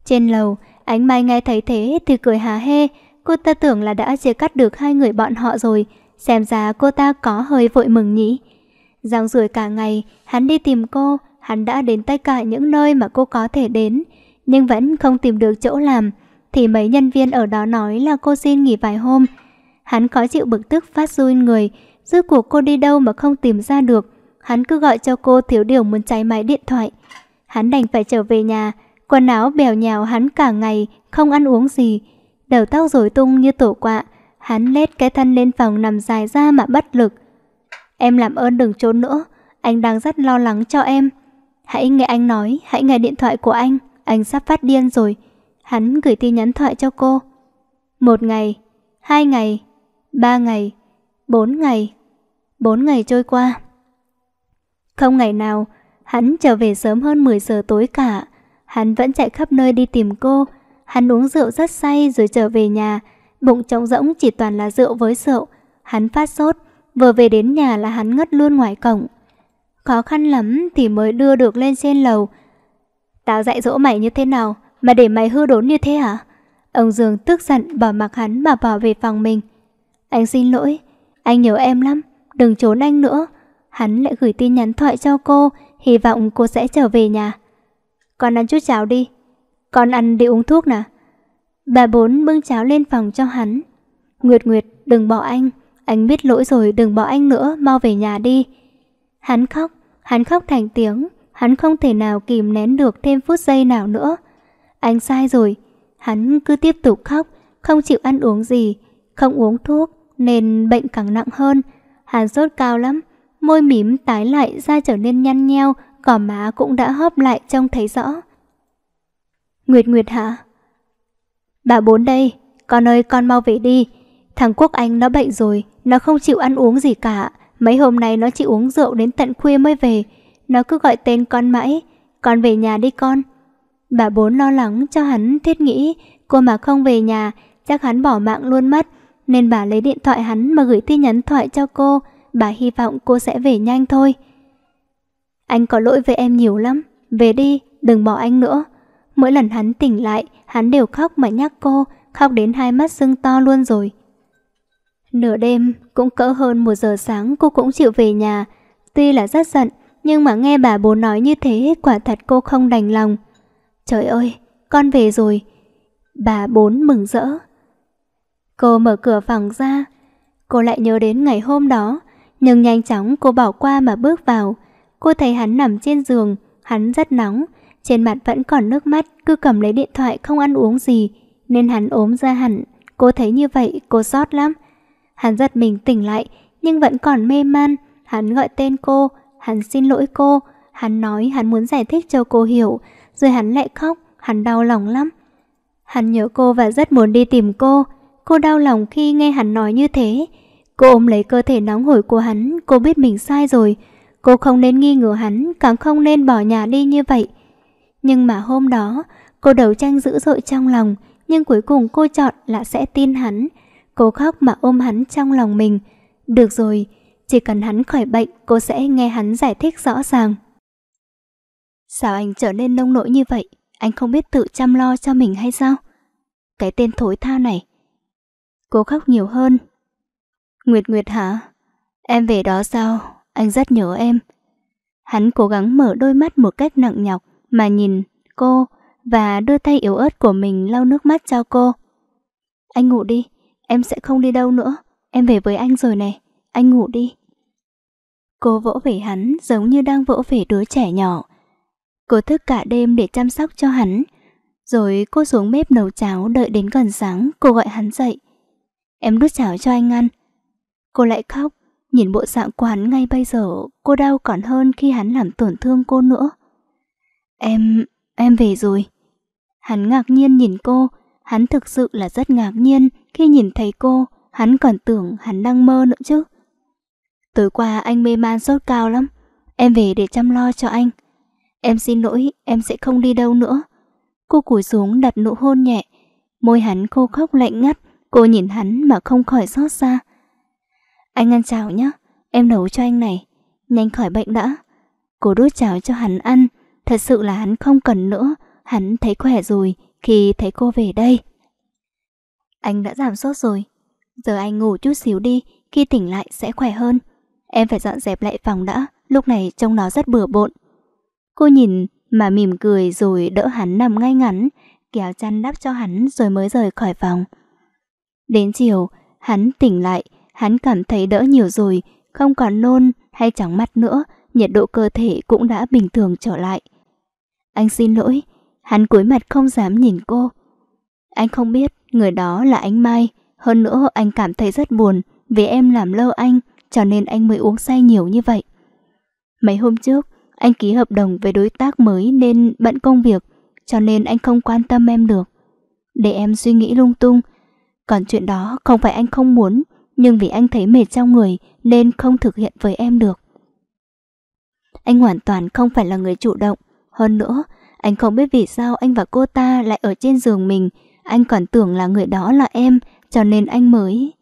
Trên lầu, ánh mai nghe thấy thế thì cười hà hê, Cô ta tưởng là đã chia cắt được hai người bọn họ rồi, xem ra cô ta có hơi vội mừng nhỉ. Giang rủi cả ngày, hắn đi tìm cô, hắn đã đến tất cả những nơi mà cô có thể đến, nhưng vẫn không tìm được chỗ làm, thì mấy nhân viên ở đó nói là cô xin nghỉ vài hôm. Hắn khó chịu bực tức phát run người, giữa cuộc cô đi đâu mà không tìm ra được, hắn cứ gọi cho cô thiếu điều muốn cháy máy điện thoại. Hắn đành phải trở về nhà, quần áo bèo nhào hắn cả ngày, không ăn uống gì, đầu tóc rối tung như tổ quạ, hắn lết cái thân lên phòng nằm dài ra mà bất lực. Em làm ơn đừng trốn nữa, anh đang rất lo lắng cho em. Hãy nghe anh nói, hãy nghe điện thoại của anh, anh sắp phát điên rồi. Hắn gửi tin nhắn thoại cho cô. Một ngày, hai ngày, ba ngày, bốn ngày, bốn ngày trôi qua. Không ngày nào, hắn trở về sớm hơn 10 giờ tối cả. Hắn vẫn chạy khắp nơi đi tìm cô, Hắn uống rượu rất say rồi trở về nhà, bụng trống rỗng chỉ toàn là rượu với rượu. Hắn phát sốt, vừa về đến nhà là hắn ngất luôn ngoài cổng. Khó khăn lắm thì mới đưa được lên trên lầu. Tao dạy dỗ mày như thế nào mà để mày hư đốn như thế hả? Ông Dương tức giận bỏ mặc hắn mà bỏ về phòng mình. Anh xin lỗi, anh nhớ em lắm, đừng trốn anh nữa. Hắn lại gửi tin nhắn thoại cho cô, hy vọng cô sẽ trở về nhà. Con ăn chút cháo đi, con ăn đi uống thuốc nè. Bà bốn bưng cháo lên phòng cho hắn. Nguyệt Nguyệt, đừng bỏ anh. Anh biết lỗi rồi, đừng bỏ anh nữa, mau về nhà đi. Hắn khóc, hắn khóc thành tiếng. Hắn không thể nào kìm nén được thêm phút giây nào nữa. Anh sai rồi. Hắn cứ tiếp tục khóc, không chịu ăn uống gì, không uống thuốc, nên bệnh càng nặng hơn. Hắn sốt cao lắm, môi mím tái lại da trở nên nhăn nheo, cỏ má cũng đã hóp lại trông thấy rõ. Nguyệt Nguyệt hả? Bà bốn đây, con ơi con mau về đi. Thằng Quốc Anh nó bệnh rồi, nó không chịu ăn uống gì cả. Mấy hôm nay nó chỉ uống rượu đến tận khuya mới về. Nó cứ gọi tên con mãi, con về nhà đi con. Bà bốn lo lắng cho hắn thiết nghĩ cô mà không về nhà chắc hắn bỏ mạng luôn mất. Nên bà lấy điện thoại hắn mà gửi tin nhắn thoại cho cô. Bà hy vọng cô sẽ về nhanh thôi. Anh có lỗi với em nhiều lắm. Về đi, đừng bỏ anh nữa. Mỗi lần hắn tỉnh lại, hắn đều khóc mà nhắc cô, khóc đến hai mắt sưng to luôn rồi. Nửa đêm, cũng cỡ hơn một giờ sáng cô cũng chịu về nhà. Tuy là rất giận, nhưng mà nghe bà bố nói như thế quả thật cô không đành lòng. Trời ơi, con về rồi. Bà bốn mừng rỡ. Cô mở cửa phòng ra. Cô lại nhớ đến ngày hôm đó, nhưng nhanh chóng cô bỏ qua mà bước vào. Cô thấy hắn nằm trên giường, hắn rất nóng, trên mặt vẫn còn nước mắt, cứ cầm lấy điện thoại không ăn uống gì, nên hắn ốm ra hẳn. Cô thấy như vậy, cô xót lắm. Hắn giật mình tỉnh lại, nhưng vẫn còn mê man. Hắn gọi tên cô, hắn xin lỗi cô, hắn nói hắn muốn giải thích cho cô hiểu, rồi hắn lại khóc, hắn đau lòng lắm. Hắn nhớ cô và rất muốn đi tìm cô. Cô đau lòng khi nghe hắn nói như thế. Cô ôm lấy cơ thể nóng hổi của hắn, cô biết mình sai rồi. Cô không nên nghi ngờ hắn, càng không nên bỏ nhà đi như vậy. Nhưng mà hôm đó, cô đầu tranh dữ dội trong lòng, nhưng cuối cùng cô chọn là sẽ tin hắn. Cô khóc mà ôm hắn trong lòng mình. Được rồi, chỉ cần hắn khỏi bệnh, cô sẽ nghe hắn giải thích rõ ràng. Sao anh trở nên nông nỗi như vậy? Anh không biết tự chăm lo cho mình hay sao? Cái tên thối tha này. Cô khóc nhiều hơn. Nguyệt Nguyệt hả? Em về đó sao? Anh rất nhớ em. Hắn cố gắng mở đôi mắt một cách nặng nhọc mà nhìn cô và đưa tay yếu ớt của mình lau nước mắt cho cô. Anh ngủ đi, em sẽ không đi đâu nữa, em về với anh rồi này, anh ngủ đi. Cô vỗ về hắn giống như đang vỗ về đứa trẻ nhỏ. Cô thức cả đêm để chăm sóc cho hắn, rồi cô xuống bếp nấu cháo đợi đến gần sáng cô gọi hắn dậy. Em đút cháo cho anh ăn. Cô lại khóc, nhìn bộ dạng của hắn ngay bây giờ, cô đau còn hơn khi hắn làm tổn thương cô nữa. Em, em về rồi. Hắn ngạc nhiên nhìn cô, hắn thực sự là rất ngạc nhiên khi nhìn thấy cô, hắn còn tưởng hắn đang mơ nữa chứ. Tối qua anh mê man sốt cao lắm, em về để chăm lo cho anh. Em xin lỗi, em sẽ không đi đâu nữa. Cô cúi xuống đặt nụ hôn nhẹ, môi hắn khô khóc lạnh ngắt, cô nhìn hắn mà không khỏi xót xa. Anh ăn chào nhé, em nấu cho anh này, nhanh khỏi bệnh đã. Cô đút chào cho hắn ăn, Thật sự là hắn không cần nữa, hắn thấy khỏe rồi khi thấy cô về đây. Anh đã giảm sốt rồi, giờ anh ngủ chút xíu đi, khi tỉnh lại sẽ khỏe hơn. Em phải dọn dẹp lại phòng đã, lúc này trông nó rất bừa bộn. Cô nhìn mà mỉm cười rồi đỡ hắn nằm ngay ngắn, kéo chăn đắp cho hắn rồi mới rời khỏi phòng. Đến chiều, hắn tỉnh lại, hắn cảm thấy đỡ nhiều rồi, không còn nôn hay chóng mắt nữa, nhiệt độ cơ thể cũng đã bình thường trở lại. Anh xin lỗi, hắn cúi mặt không dám nhìn cô. Anh không biết người đó là anh Mai, hơn nữa anh cảm thấy rất buồn vì em làm lơ anh, cho nên anh mới uống say nhiều như vậy. Mấy hôm trước, anh ký hợp đồng với đối tác mới nên bận công việc, cho nên anh không quan tâm em được. Để em suy nghĩ lung tung, còn chuyện đó không phải anh không muốn, nhưng vì anh thấy mệt trong người nên không thực hiện với em được. Anh hoàn toàn không phải là người chủ động, hơn nữa, anh không biết vì sao anh và cô ta lại ở trên giường mình, anh còn tưởng là người đó là em, cho nên anh mới.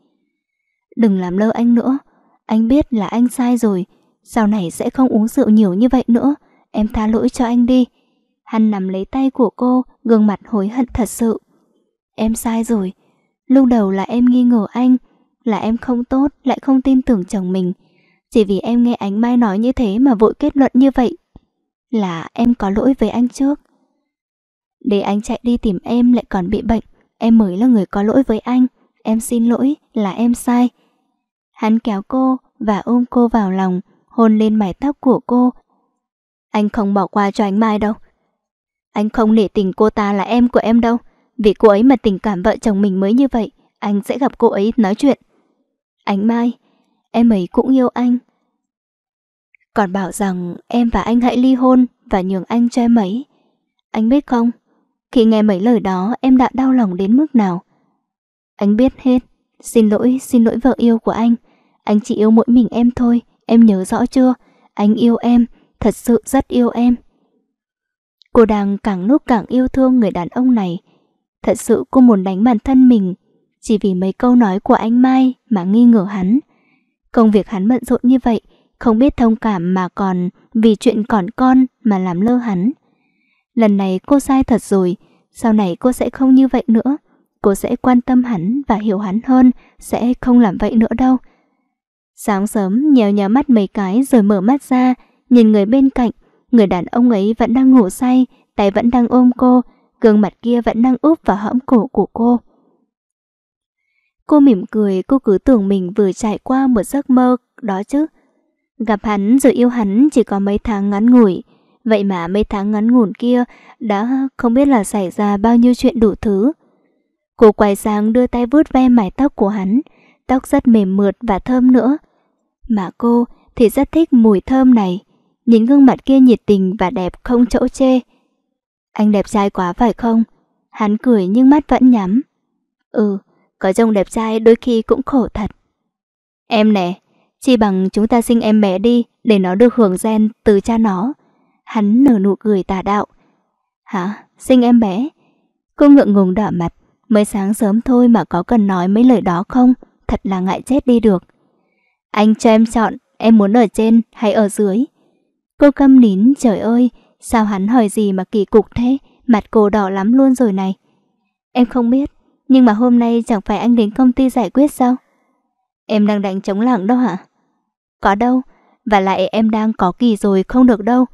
Đừng làm lơ anh nữa, anh biết là anh sai rồi, sau này sẽ không uống rượu nhiều như vậy nữa, em tha lỗi cho anh đi. Hắn nắm lấy tay của cô, gương mặt hối hận thật sự. Em sai rồi, lúc đầu là em nghi ngờ anh, là em không tốt, lại không tin tưởng chồng mình. Chỉ vì em nghe ánh Mai nói như thế mà vội kết luận như vậy là em có lỗi với anh trước. Để anh chạy đi tìm em lại còn bị bệnh, em mới là người có lỗi với anh, em xin lỗi là em sai. Hắn kéo cô và ôm cô vào lòng, hôn lên mái tóc của cô. Anh không bỏ qua cho anh Mai đâu. Anh không nể tình cô ta là em của em đâu, vì cô ấy mà tình cảm vợ chồng mình mới như vậy, anh sẽ gặp cô ấy nói chuyện. Anh Mai, em ấy cũng yêu anh, còn bảo rằng em và anh hãy ly hôn và nhường anh cho em ấy. Anh biết không, khi nghe mấy lời đó em đã đau lòng đến mức nào. Anh biết hết, xin lỗi, xin lỗi vợ yêu của anh. Anh chỉ yêu mỗi mình em thôi, em nhớ rõ chưa? Anh yêu em, thật sự rất yêu em. Cô đang càng lúc càng yêu thương người đàn ông này. Thật sự cô muốn đánh bản thân mình chỉ vì mấy câu nói của anh Mai mà nghi ngờ hắn. Công việc hắn bận rộn như vậy không biết thông cảm mà còn vì chuyện còn con mà làm lơ hắn. Lần này cô sai thật rồi, sau này cô sẽ không như vậy nữa. Cô sẽ quan tâm hắn và hiểu hắn hơn, sẽ không làm vậy nữa đâu. Sáng sớm nhèo nhá mắt mấy cái rồi mở mắt ra, nhìn người bên cạnh, người đàn ông ấy vẫn đang ngủ say, tay vẫn đang ôm cô, gương mặt kia vẫn đang úp vào hõm cổ của cô. Cô mỉm cười, cô cứ tưởng mình vừa trải qua một giấc mơ đó chứ. Gặp hắn rồi yêu hắn chỉ có mấy tháng ngắn ngủi. Vậy mà mấy tháng ngắn ngủn kia đã không biết là xảy ra bao nhiêu chuyện đủ thứ. Cô quay sang đưa tay vuốt ve mái tóc của hắn, tóc rất mềm mượt và thơm nữa. Mà cô thì rất thích mùi thơm này, nhìn gương mặt kia nhiệt tình và đẹp không chỗ chê. Anh đẹp trai quá phải không? Hắn cười nhưng mắt vẫn nhắm. Ừ, có chồng đẹp trai đôi khi cũng khổ thật. Em nè, chỉ bằng chúng ta sinh em bé đi để nó được hưởng gen từ cha nó. Hắn nở nụ cười tà đạo. Hả? Sinh em bé? Cô ngượng ngùng đỏ mặt. Mới sáng sớm thôi mà có cần nói mấy lời đó không? Thật là ngại chết đi được. Anh cho em chọn, em muốn ở trên hay ở dưới? Cô câm nín, trời ơi, sao hắn hỏi gì mà kỳ cục thế? Mặt cô đỏ lắm luôn rồi này. Em không biết, nhưng mà hôm nay chẳng phải anh đến công ty giải quyết sao? Em đang đánh chống lảng đó hả? Có đâu, và lại em đang có kỳ rồi không được đâu.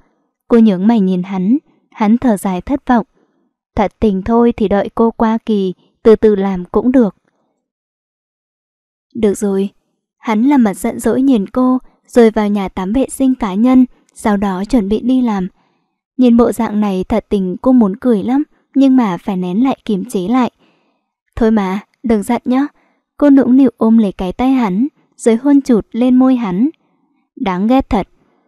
Cô nhướng mày nhìn hắn, hắn thở dài thất vọng. Thật tình thôi thì đợi cô qua kỳ, từ từ làm cũng được. Được rồi, hắn làm mặt giận dỗi nhìn cô, rồi vào nhà tắm vệ sinh cá nhân, sau đó chuẩn bị đi làm. Nhìn bộ dạng này thật tình cô muốn cười lắm, nhưng mà phải nén lại kiềm chế lại. Thôi mà, đừng giận nhá. Cô nũng nịu ôm lấy cái tay hắn, rồi hôn chụt lên môi hắn. Đáng ghét thật.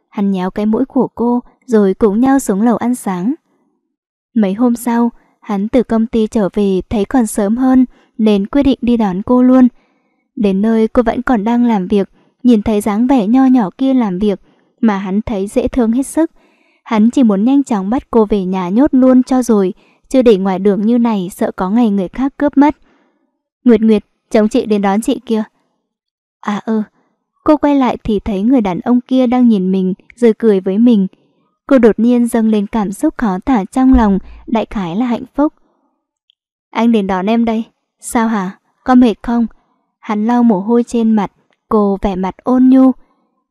Hắn nhéo cái mũi của cô rồi cùng nhau xuống lầu ăn sáng. Mấy hôm sau, hắn từ công ty trở về thấy còn sớm hơn nên quyết định đi đón cô luôn. Đến nơi cô vẫn còn đang làm việc, nhìn thấy dáng vẻ nho nhỏ kia làm việc mà hắn thấy dễ thương hết sức. Hắn chỉ muốn nhanh chóng bắt cô về nhà nhốt luôn cho rồi, chứ để ngoài đường như này sợ có ngày người khác cướp mất. Nguyệt Nguyệt, chồng chị đến đón chị kia. À ừ, Cô quay lại thì thấy người đàn ông kia đang nhìn mình rồi cười với mình. Cô đột nhiên dâng lên cảm xúc khó tả trong lòng, đại khái là hạnh phúc. Anh đến đón em đây. Sao hả? Có mệt không? Hắn lau mồ hôi trên mặt, cô vẻ mặt ôn nhu.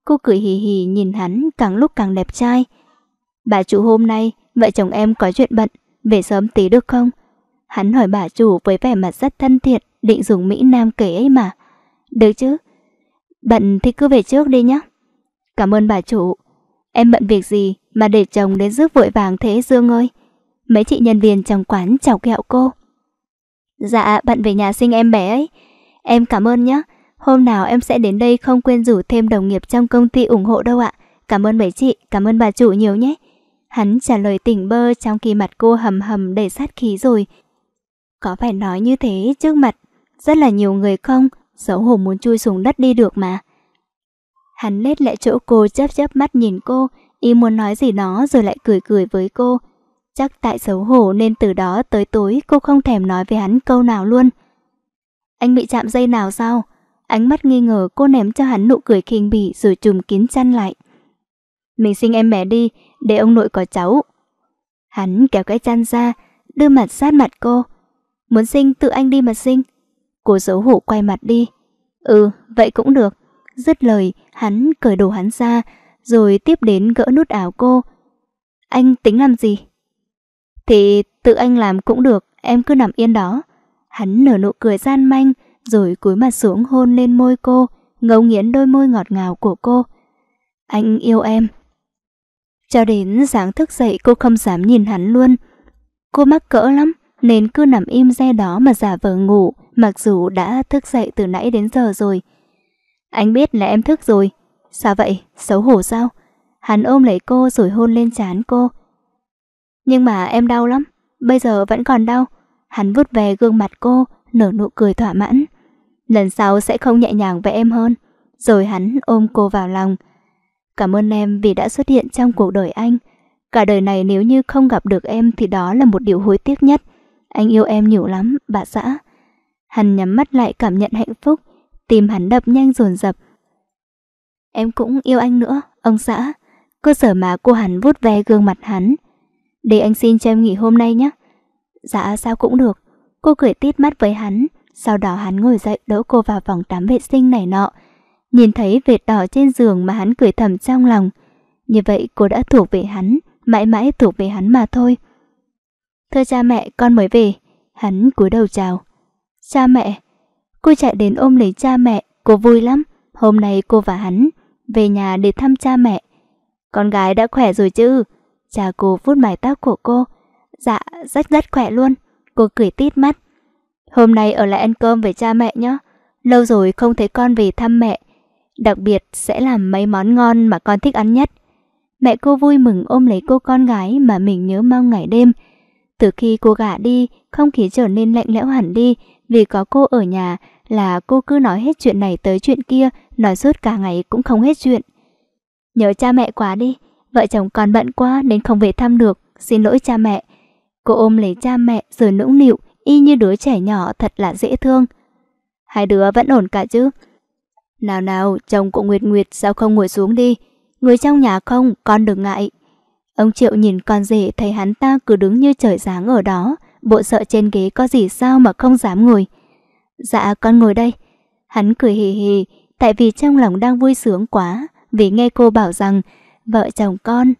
Cô cười hì hì nhìn hắn càng lúc càng đẹp trai. Bà chủ hôm nay, vợ chồng em có chuyện bận, về sớm tí được không? Hắn hỏi bà chủ với vẻ mặt rất thân thiện, định dùng Mỹ Nam kể ấy mà. Được chứ, Bận thì cứ về trước đi nhé. Cảm ơn bà chủ. Em bận việc gì mà để chồng đến giúp vội vàng thế Dương ơi? Mấy chị nhân viên trong quán chào kẹo cô. Dạ, bận về nhà sinh em bé ấy. Em cảm ơn nhé. Hôm nào em sẽ đến đây không quên rủ thêm đồng nghiệp trong công ty ủng hộ đâu ạ. Cảm ơn mấy chị, cảm ơn bà chủ nhiều nhé. Hắn trả lời tỉnh bơ trong khi mặt cô hầm hầm đầy sát khí rồi. Có phải nói như thế trước mặt rất là nhiều người không? xấu hổ muốn chui xuống đất đi được mà. Hắn lết lại chỗ cô chớp chớp mắt nhìn cô, ý muốn nói gì đó rồi lại cười cười với cô. Chắc tại xấu hổ nên từ đó tới tối cô không thèm nói với hắn câu nào luôn. Anh bị chạm dây nào sao? Ánh mắt nghi ngờ cô ném cho hắn nụ cười khinh bỉ rồi chùm kín chăn lại. Mình sinh em bé đi, để ông nội có cháu. Hắn kéo cái chăn ra, đưa mặt sát mặt cô. Muốn sinh tự anh đi mà sinh, Cô giấu hổ quay mặt đi. Ừ, vậy cũng được. Dứt lời, hắn cởi đồ hắn ra, rồi tiếp đến gỡ nút áo cô. Anh tính làm gì? Thì tự anh làm cũng được, em cứ nằm yên đó. Hắn nở nụ cười gian manh, rồi cúi mặt xuống hôn lên môi cô, ngấu nghiến đôi môi ngọt ngào của cô. Anh yêu em. Cho đến sáng thức dậy cô không dám nhìn hắn luôn. Cô mắc cỡ lắm, nên cứ nằm im re đó mà giả vờ ngủ, mặc dù đã thức dậy từ nãy đến giờ rồi. Anh biết là em thức rồi. Sao vậy? Xấu hổ sao? Hắn ôm lấy cô rồi hôn lên trán cô. Nhưng mà em đau lắm, bây giờ vẫn còn đau. Hắn vút về gương mặt cô, nở nụ cười thỏa mãn. Lần sau sẽ không nhẹ nhàng với em hơn. Rồi hắn ôm cô vào lòng. Cảm ơn em vì đã xuất hiện trong cuộc đời anh. Cả đời này nếu như không gặp được em thì đó là một điều hối tiếc nhất. Anh yêu em nhiều lắm, bà xã. Hắn nhắm mắt lại cảm nhận hạnh phúc, tim hắn đập nhanh dồn dập. Em cũng yêu anh nữa, ông xã. Cơ sở mà cô hắn vuốt ve gương mặt hắn. Để anh xin cho em nghỉ hôm nay nhé. Dạ sao cũng được. Cô cười tít mắt với hắn, sau đó hắn ngồi dậy đỡ cô vào phòng tắm vệ sinh này nọ. Nhìn thấy vệt đỏ trên giường mà hắn cười thầm trong lòng. Như vậy cô đã thuộc về hắn, mãi mãi thuộc về hắn mà thôi. Thưa cha mẹ, con mới về. Hắn cúi đầu chào. Cha mẹ. Cô chạy đến ôm lấy cha mẹ, cô vui lắm. Hôm nay cô và hắn về nhà để thăm cha mẹ. Con gái đã khỏe rồi chứ? Cha cô vuốt mái tóc của cô. Dạ, rất rất khỏe luôn. Cô cười tít mắt. Hôm nay ở lại ăn cơm với cha mẹ nhé. Lâu rồi không thấy con về thăm mẹ. Đặc biệt sẽ làm mấy món ngon mà con thích ăn nhất. Mẹ cô vui mừng ôm lấy cô con gái mà mình nhớ mong ngày đêm. Từ khi cô gả đi, không khí trở nên lạnh lẽo hẳn đi, vì có cô ở nhà là cô cứ nói hết chuyện này tới chuyện kia, nói suốt cả ngày cũng không hết chuyện. Nhớ cha mẹ quá đi, vợ chồng còn bận quá nên không về thăm được, xin lỗi cha mẹ. Cô ôm lấy cha mẹ rồi nũng nịu, y như đứa trẻ nhỏ thật là dễ thương. Hai đứa vẫn ổn cả chứ? Nào nào, chồng của Nguyệt Nguyệt sao không ngồi xuống đi? Người trong nhà không, con đừng ngại, Ông Triệu nhìn con rể thấy hắn ta cứ đứng như trời giáng ở đó, bộ sợ trên ghế có gì sao mà không dám ngồi. Dạ con ngồi đây. Hắn cười hì hì, tại vì trong lòng đang vui sướng quá, vì nghe cô bảo rằng vợ chồng con.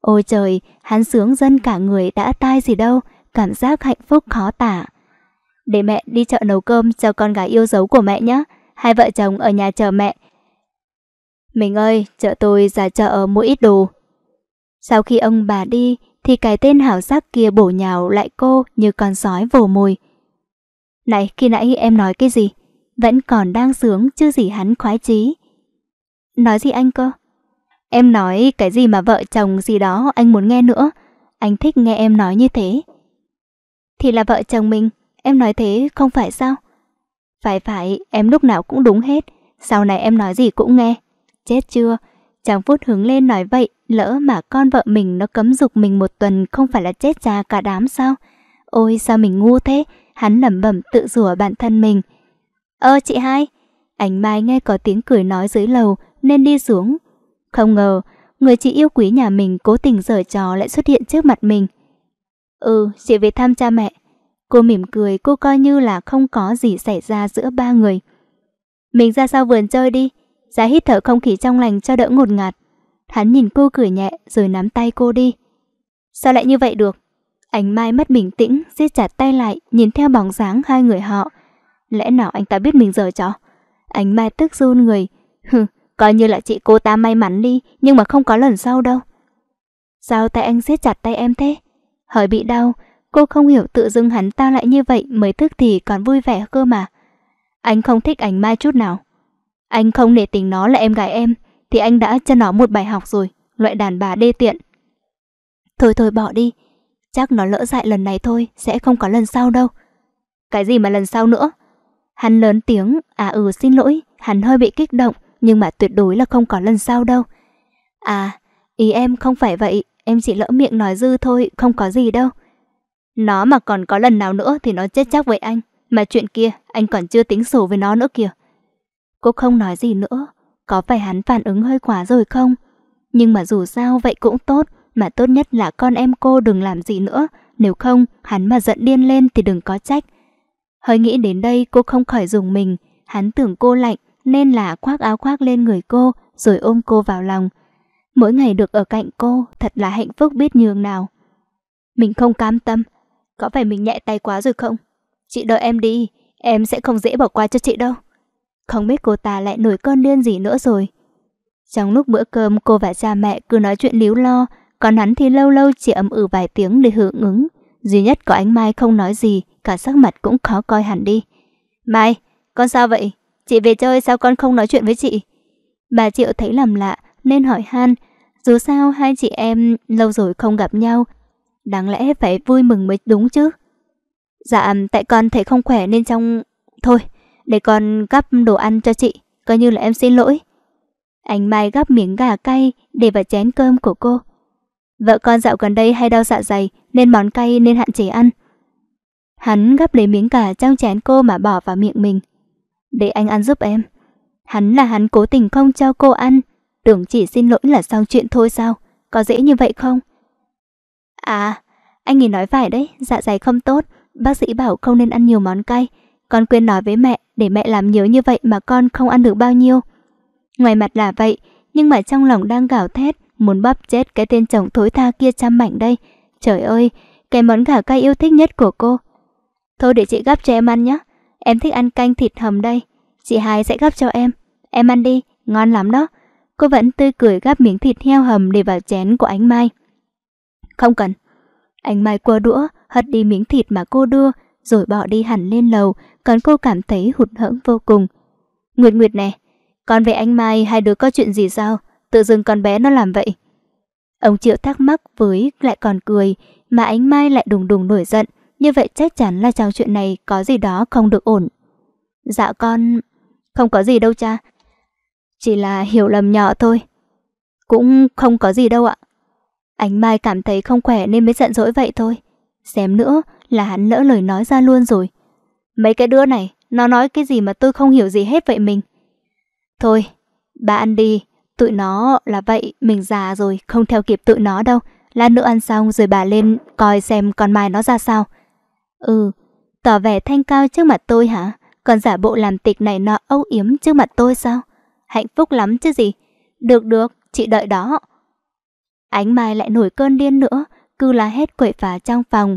Ôi trời, hắn sướng dân cả người đã tai gì đâu, cảm giác hạnh phúc khó tả. Để mẹ đi chợ nấu cơm cho con gái yêu dấu của mẹ nhé, hai vợ chồng ở nhà chờ mẹ. Mình ơi, chợ tôi ra chợ mua ít đồ, sau khi ông bà đi thì cái tên hảo sắc kia bổ nhào lại cô như con sói vồ mồi. Này, khi nãy em nói cái gì? Vẫn còn đang sướng chứ gì hắn khoái chí. Nói gì anh cơ? Em nói cái gì mà vợ chồng gì đó anh muốn nghe nữa. Anh thích nghe em nói như thế. Thì là vợ chồng mình, em nói thế không phải sao? Phải phải, em lúc nào cũng đúng hết. Sau này em nói gì cũng nghe. Chết chưa? chàng phút hướng lên nói vậy, lỡ mà con vợ mình nó cấm dục mình một tuần không phải là chết cha cả đám sao? Ôi sao mình ngu thế, hắn lẩm bẩm tự rủa bản thân mình. Ơ chị hai, ảnh mai nghe có tiếng cười nói dưới lầu nên đi xuống. Không ngờ, người chị yêu quý nhà mình cố tình giở trò lại xuất hiện trước mặt mình. Ừ, chị về thăm cha mẹ. Cô mỉm cười, cô coi như là không có gì xảy ra giữa ba người. Mình ra sau vườn chơi đi, Giá hít thở không khí trong lành cho đỡ ngột ngạt. Hắn nhìn cô cười nhẹ rồi nắm tay cô đi. Sao lại như vậy được? Ánh Mai mất bình tĩnh, siết chặt tay lại, nhìn theo bóng dáng hai người họ. Lẽ nào anh ta biết mình giờ cho? Ánh Mai tức run người. Hừ, coi như là chị cô ta may mắn đi, nhưng mà không có lần sau đâu. Sao tay anh siết chặt tay em thế? Hỏi bị đau, cô không hiểu tự dưng hắn ta lại như vậy mới tức thì còn vui vẻ cơ mà. Anh không thích ảnh Mai chút nào. Anh không nể tình nó là em gái em, thì anh đã cho nó một bài học rồi, loại đàn bà đê tiện. Thôi thôi bỏ đi, chắc nó lỡ dại lần này thôi, sẽ không có lần sau đâu. Cái gì mà lần sau nữa? Hắn lớn tiếng, à ừ xin lỗi, hắn hơi bị kích động, nhưng mà tuyệt đối là không có lần sau đâu. À, ý em không phải vậy, em chỉ lỡ miệng nói dư thôi, không có gì đâu. Nó mà còn có lần nào nữa thì nó chết chắc với anh, mà chuyện kia anh còn chưa tính sổ với nó nữa kìa. Cô không nói gì nữa, có phải hắn phản ứng hơi quá rồi không? Nhưng mà dù sao vậy cũng tốt, mà tốt nhất là con em cô đừng làm gì nữa, nếu không hắn mà giận điên lên thì đừng có trách. Hơi nghĩ đến đây cô không khỏi dùng mình, hắn tưởng cô lạnh nên là khoác áo khoác lên người cô rồi ôm cô vào lòng. Mỗi ngày được ở cạnh cô thật là hạnh phúc biết nhường nào. Mình không cam tâm, có phải mình nhẹ tay quá rồi không? Chị đợi em đi, em sẽ không dễ bỏ qua cho chị đâu. Không biết cô ta lại nổi con điên gì nữa rồi Trong lúc bữa cơm cô và cha mẹ cứ nói chuyện líu lo Còn hắn thì lâu lâu chỉ ấm ừ vài tiếng để hưởng ứng Duy nhất có ánh Mai không nói gì Cả sắc mặt cũng khó coi hẳn đi Mai, con sao vậy? Chị về chơi sao con không nói chuyện với chị? Bà Triệu thấy lầm lạ nên hỏi han Dù sao hai chị em lâu rồi không gặp nhau Đáng lẽ phải vui mừng mới đúng chứ Dạ tại con thấy không khỏe nên trong... Thôi để con gắp đồ ăn cho chị Coi như là em xin lỗi Anh Mai gắp miếng gà cay Để vào chén cơm của cô Vợ con dạo gần đây hay đau dạ dày Nên món cay nên hạn chế ăn Hắn gắp lấy miếng gà trong chén cô Mà bỏ vào miệng mình Để anh ăn giúp em Hắn là hắn cố tình không cho cô ăn Tưởng chỉ xin lỗi là xong chuyện thôi sao Có dễ như vậy không À anh ấy nói phải đấy Dạ dày không tốt Bác sĩ bảo không nên ăn nhiều món cay con quên nói với mẹ để mẹ làm nhớ như vậy mà con không ăn được bao nhiêu. Ngoài mặt là vậy, nhưng mà trong lòng đang gào thét, muốn bóp chết cái tên chồng thối tha kia chăm mảnh đây. Trời ơi, cái món gà cay yêu thích nhất của cô. Thôi để chị gắp cho em ăn nhé. Em thích ăn canh thịt hầm đây. Chị hai sẽ gắp cho em. Em ăn đi, ngon lắm đó. Cô vẫn tươi cười gắp miếng thịt heo hầm để vào chén của ánh Mai. Không cần. Ánh Mai qua đũa, hất đi miếng thịt mà cô đưa, rồi bỏ đi hẳn lên lầu, còn cô cảm thấy hụt hẫng vô cùng. Nguyệt Nguyệt nè, con với anh Mai hai đứa có chuyện gì sao? Tự dưng con bé nó làm vậy. Ông Triệu thắc mắc với lại còn cười, mà Anh Mai lại đùng đùng nổi giận, như vậy chắc chắn là trong chuyện này có gì đó không được ổn. Dạ con... Không có gì đâu cha. Chỉ là hiểu lầm nhỏ thôi. Cũng không có gì đâu ạ. Anh Mai cảm thấy không khỏe nên mới giận dỗi vậy thôi. Xem nữa, là hắn lỡ lời nói ra luôn rồi. Mấy cái đứa này, nó nói cái gì mà tôi không hiểu gì hết vậy mình. Thôi, bà ăn đi, tụi nó là vậy, mình già rồi, không theo kịp tụi nó đâu. Lát nữa ăn xong rồi bà lên coi xem con mai nó ra sao. Ừ, tỏ vẻ thanh cao trước mặt tôi hả? Còn giả bộ làm tịch này nó âu yếm trước mặt tôi sao? Hạnh phúc lắm chứ gì? Được được, chị đợi đó. Ánh mai lại nổi cơn điên nữa, cứ la hết quậy phá trong phòng,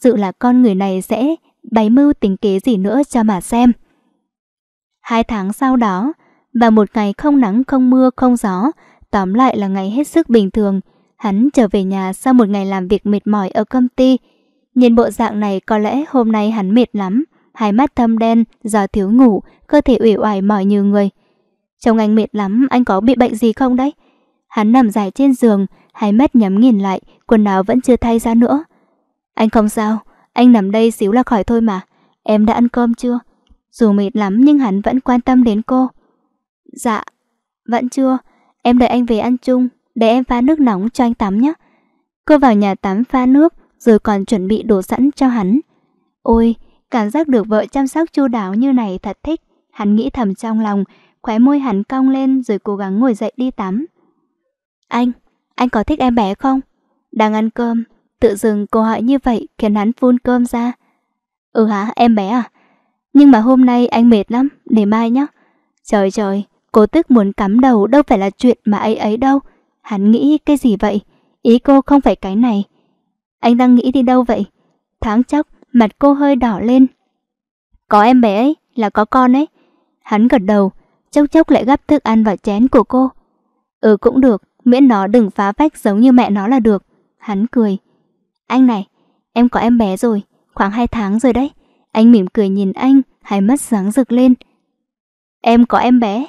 dự là con người này sẽ bày mưu tính kế gì nữa cho mà xem. Hai tháng sau đó, và một ngày không nắng không mưa không gió, tóm lại là ngày hết sức bình thường, hắn trở về nhà sau một ngày làm việc mệt mỏi ở công ty. Nhìn bộ dạng này có lẽ hôm nay hắn mệt lắm, hai mắt thâm đen do thiếu ngủ, cơ thể ủy oải mỏi như người. Chồng anh mệt lắm, anh có bị bệnh gì không đấy? Hắn nằm dài trên giường, hai mắt nhắm nghiền lại, quần áo vẫn chưa thay ra nữa. Anh không sao, anh nằm đây xíu là khỏi thôi mà. Em đã ăn cơm chưa? Dù mệt lắm nhưng hắn vẫn quan tâm đến cô. Dạ, vẫn chưa. Em đợi anh về ăn chung, để em pha nước nóng cho anh tắm nhé. Cô vào nhà tắm pha nước, rồi còn chuẩn bị đồ sẵn cho hắn. Ôi, cảm giác được vợ chăm sóc chu đáo như này thật thích. Hắn nghĩ thầm trong lòng, khóe môi hắn cong lên rồi cố gắng ngồi dậy đi tắm. Anh, anh có thích em bé không? Đang ăn cơm, Tự dưng cô hỏi như vậy khiến hắn phun cơm ra. Ừ hả, em bé à? Nhưng mà hôm nay anh mệt lắm, để mai nhé. Trời trời, cô tức muốn cắm đầu đâu phải là chuyện mà ấy ấy đâu. Hắn nghĩ cái gì vậy? Ý cô không phải cái này. Anh đang nghĩ đi đâu vậy? Tháng chốc, mặt cô hơi đỏ lên. Có em bé ấy, là có con ấy. Hắn gật đầu, chốc chốc lại gắp thức ăn vào chén của cô. Ừ cũng được, miễn nó đừng phá vách giống như mẹ nó là được. Hắn cười. Anh này, em có em bé rồi, khoảng 2 tháng rồi đấy. Anh mỉm cười nhìn anh, hai mắt sáng rực lên. Em có em bé?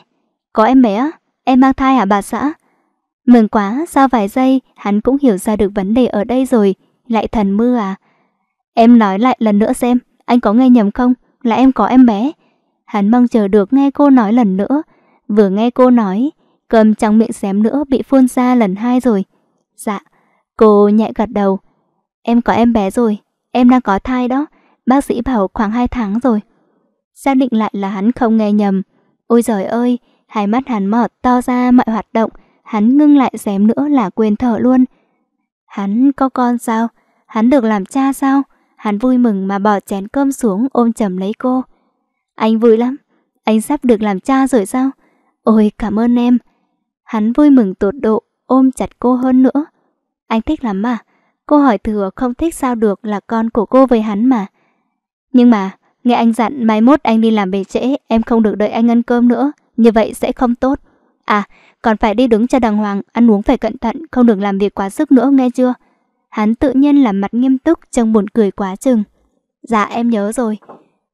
Có em bé á? Em mang thai hả bà xã? Mừng quá, sau vài giây, hắn cũng hiểu ra được vấn đề ở đây rồi. Lại thần mưa à? Em nói lại lần nữa xem, anh có nghe nhầm không? Là em có em bé. Hắn mong chờ được nghe cô nói lần nữa. Vừa nghe cô nói, cầm trong miệng xém nữa bị phun ra lần hai rồi. Dạ, cô nhẹ gật đầu. Em có em bé rồi, em đang có thai đó, bác sĩ bảo khoảng 2 tháng rồi. Xác định lại là hắn không nghe nhầm. Ôi giời ơi, hai mắt hắn mọt to ra mọi hoạt động, hắn ngưng lại xém nữa là quên thở luôn. Hắn có con sao? Hắn được làm cha sao? Hắn vui mừng mà bỏ chén cơm xuống ôm chầm lấy cô. Anh vui lắm, anh sắp được làm cha rồi sao? Ôi cảm ơn em. Hắn vui mừng tột độ, ôm chặt cô hơn nữa. Anh thích lắm à? Cô hỏi thừa không thích sao được là con của cô với hắn mà. Nhưng mà, nghe anh dặn mai mốt anh đi làm về trễ, em không được đợi anh ăn cơm nữa, như vậy sẽ không tốt. À, còn phải đi đứng cho đàng hoàng, ăn uống phải cẩn thận, không được làm việc quá sức nữa nghe chưa? Hắn tự nhiên làm mặt nghiêm túc, trông buồn cười quá chừng. Dạ em nhớ rồi.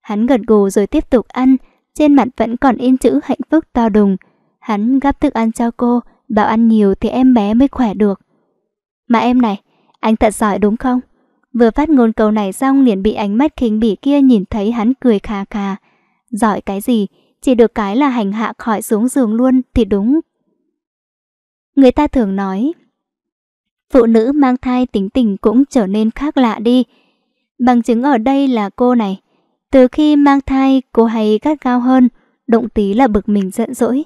Hắn gật gù rồi tiếp tục ăn, trên mặt vẫn còn in chữ hạnh phúc to đùng. Hắn gắp thức ăn cho cô, bảo ăn nhiều thì em bé mới khỏe được. Mà em này, anh thật giỏi đúng không? Vừa phát ngôn câu này xong liền bị ánh mắt khinh bỉ kia nhìn thấy hắn cười khà khà. Giỏi cái gì, chỉ được cái là hành hạ khỏi xuống giường luôn thì đúng. Người ta thường nói, phụ nữ mang thai tính tình cũng trở nên khác lạ đi. Bằng chứng ở đây là cô này. Từ khi mang thai cô hay gắt gao hơn, động tí là bực mình giận dỗi.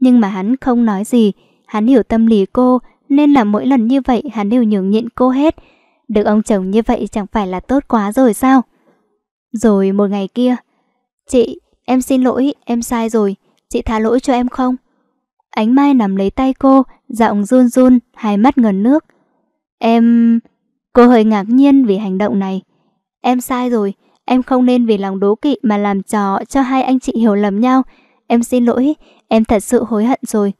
Nhưng mà hắn không nói gì, hắn hiểu tâm lý cô, nên là mỗi lần như vậy hắn đều nhường nhịn cô hết Được ông chồng như vậy chẳng phải là tốt quá rồi sao Rồi một ngày kia Chị, em xin lỗi, em sai rồi Chị tha lỗi cho em không Ánh Mai nắm lấy tay cô Giọng run run, hai mắt ngần nước Em... Cô hơi ngạc nhiên vì hành động này Em sai rồi, em không nên vì lòng đố kỵ mà làm trò cho hai anh chị hiểu lầm nhau Em xin lỗi, em thật sự hối hận rồi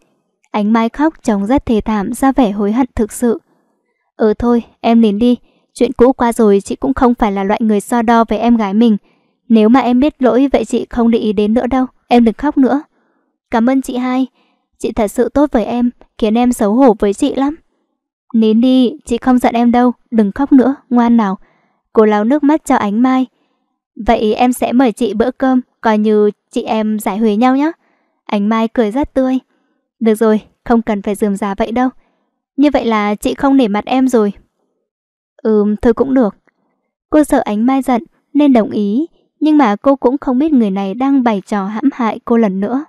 Ánh Mai khóc trông rất thê thảm ra vẻ hối hận thực sự. Ừ thôi, em nín đi. Chuyện cũ qua rồi chị cũng không phải là loại người so đo với em gái mình. Nếu mà em biết lỗi vậy chị không để ý đến nữa đâu. Em đừng khóc nữa. Cảm ơn chị hai. Chị thật sự tốt với em, khiến em xấu hổ với chị lắm. Nín đi, chị không giận em đâu, đừng khóc nữa, ngoan nào. Cô lau nước mắt cho ánh mai. Vậy em sẽ mời chị bữa cơm, coi như chị em giải huế nhau nhé. Ánh mai cười rất tươi. Được rồi, không cần phải dườm già vậy đâu. Như vậy là chị không nể mặt em rồi. Ừm, thôi cũng được. Cô sợ ánh mai giận nên đồng ý, nhưng mà cô cũng không biết người này đang bày trò hãm hại cô lần nữa.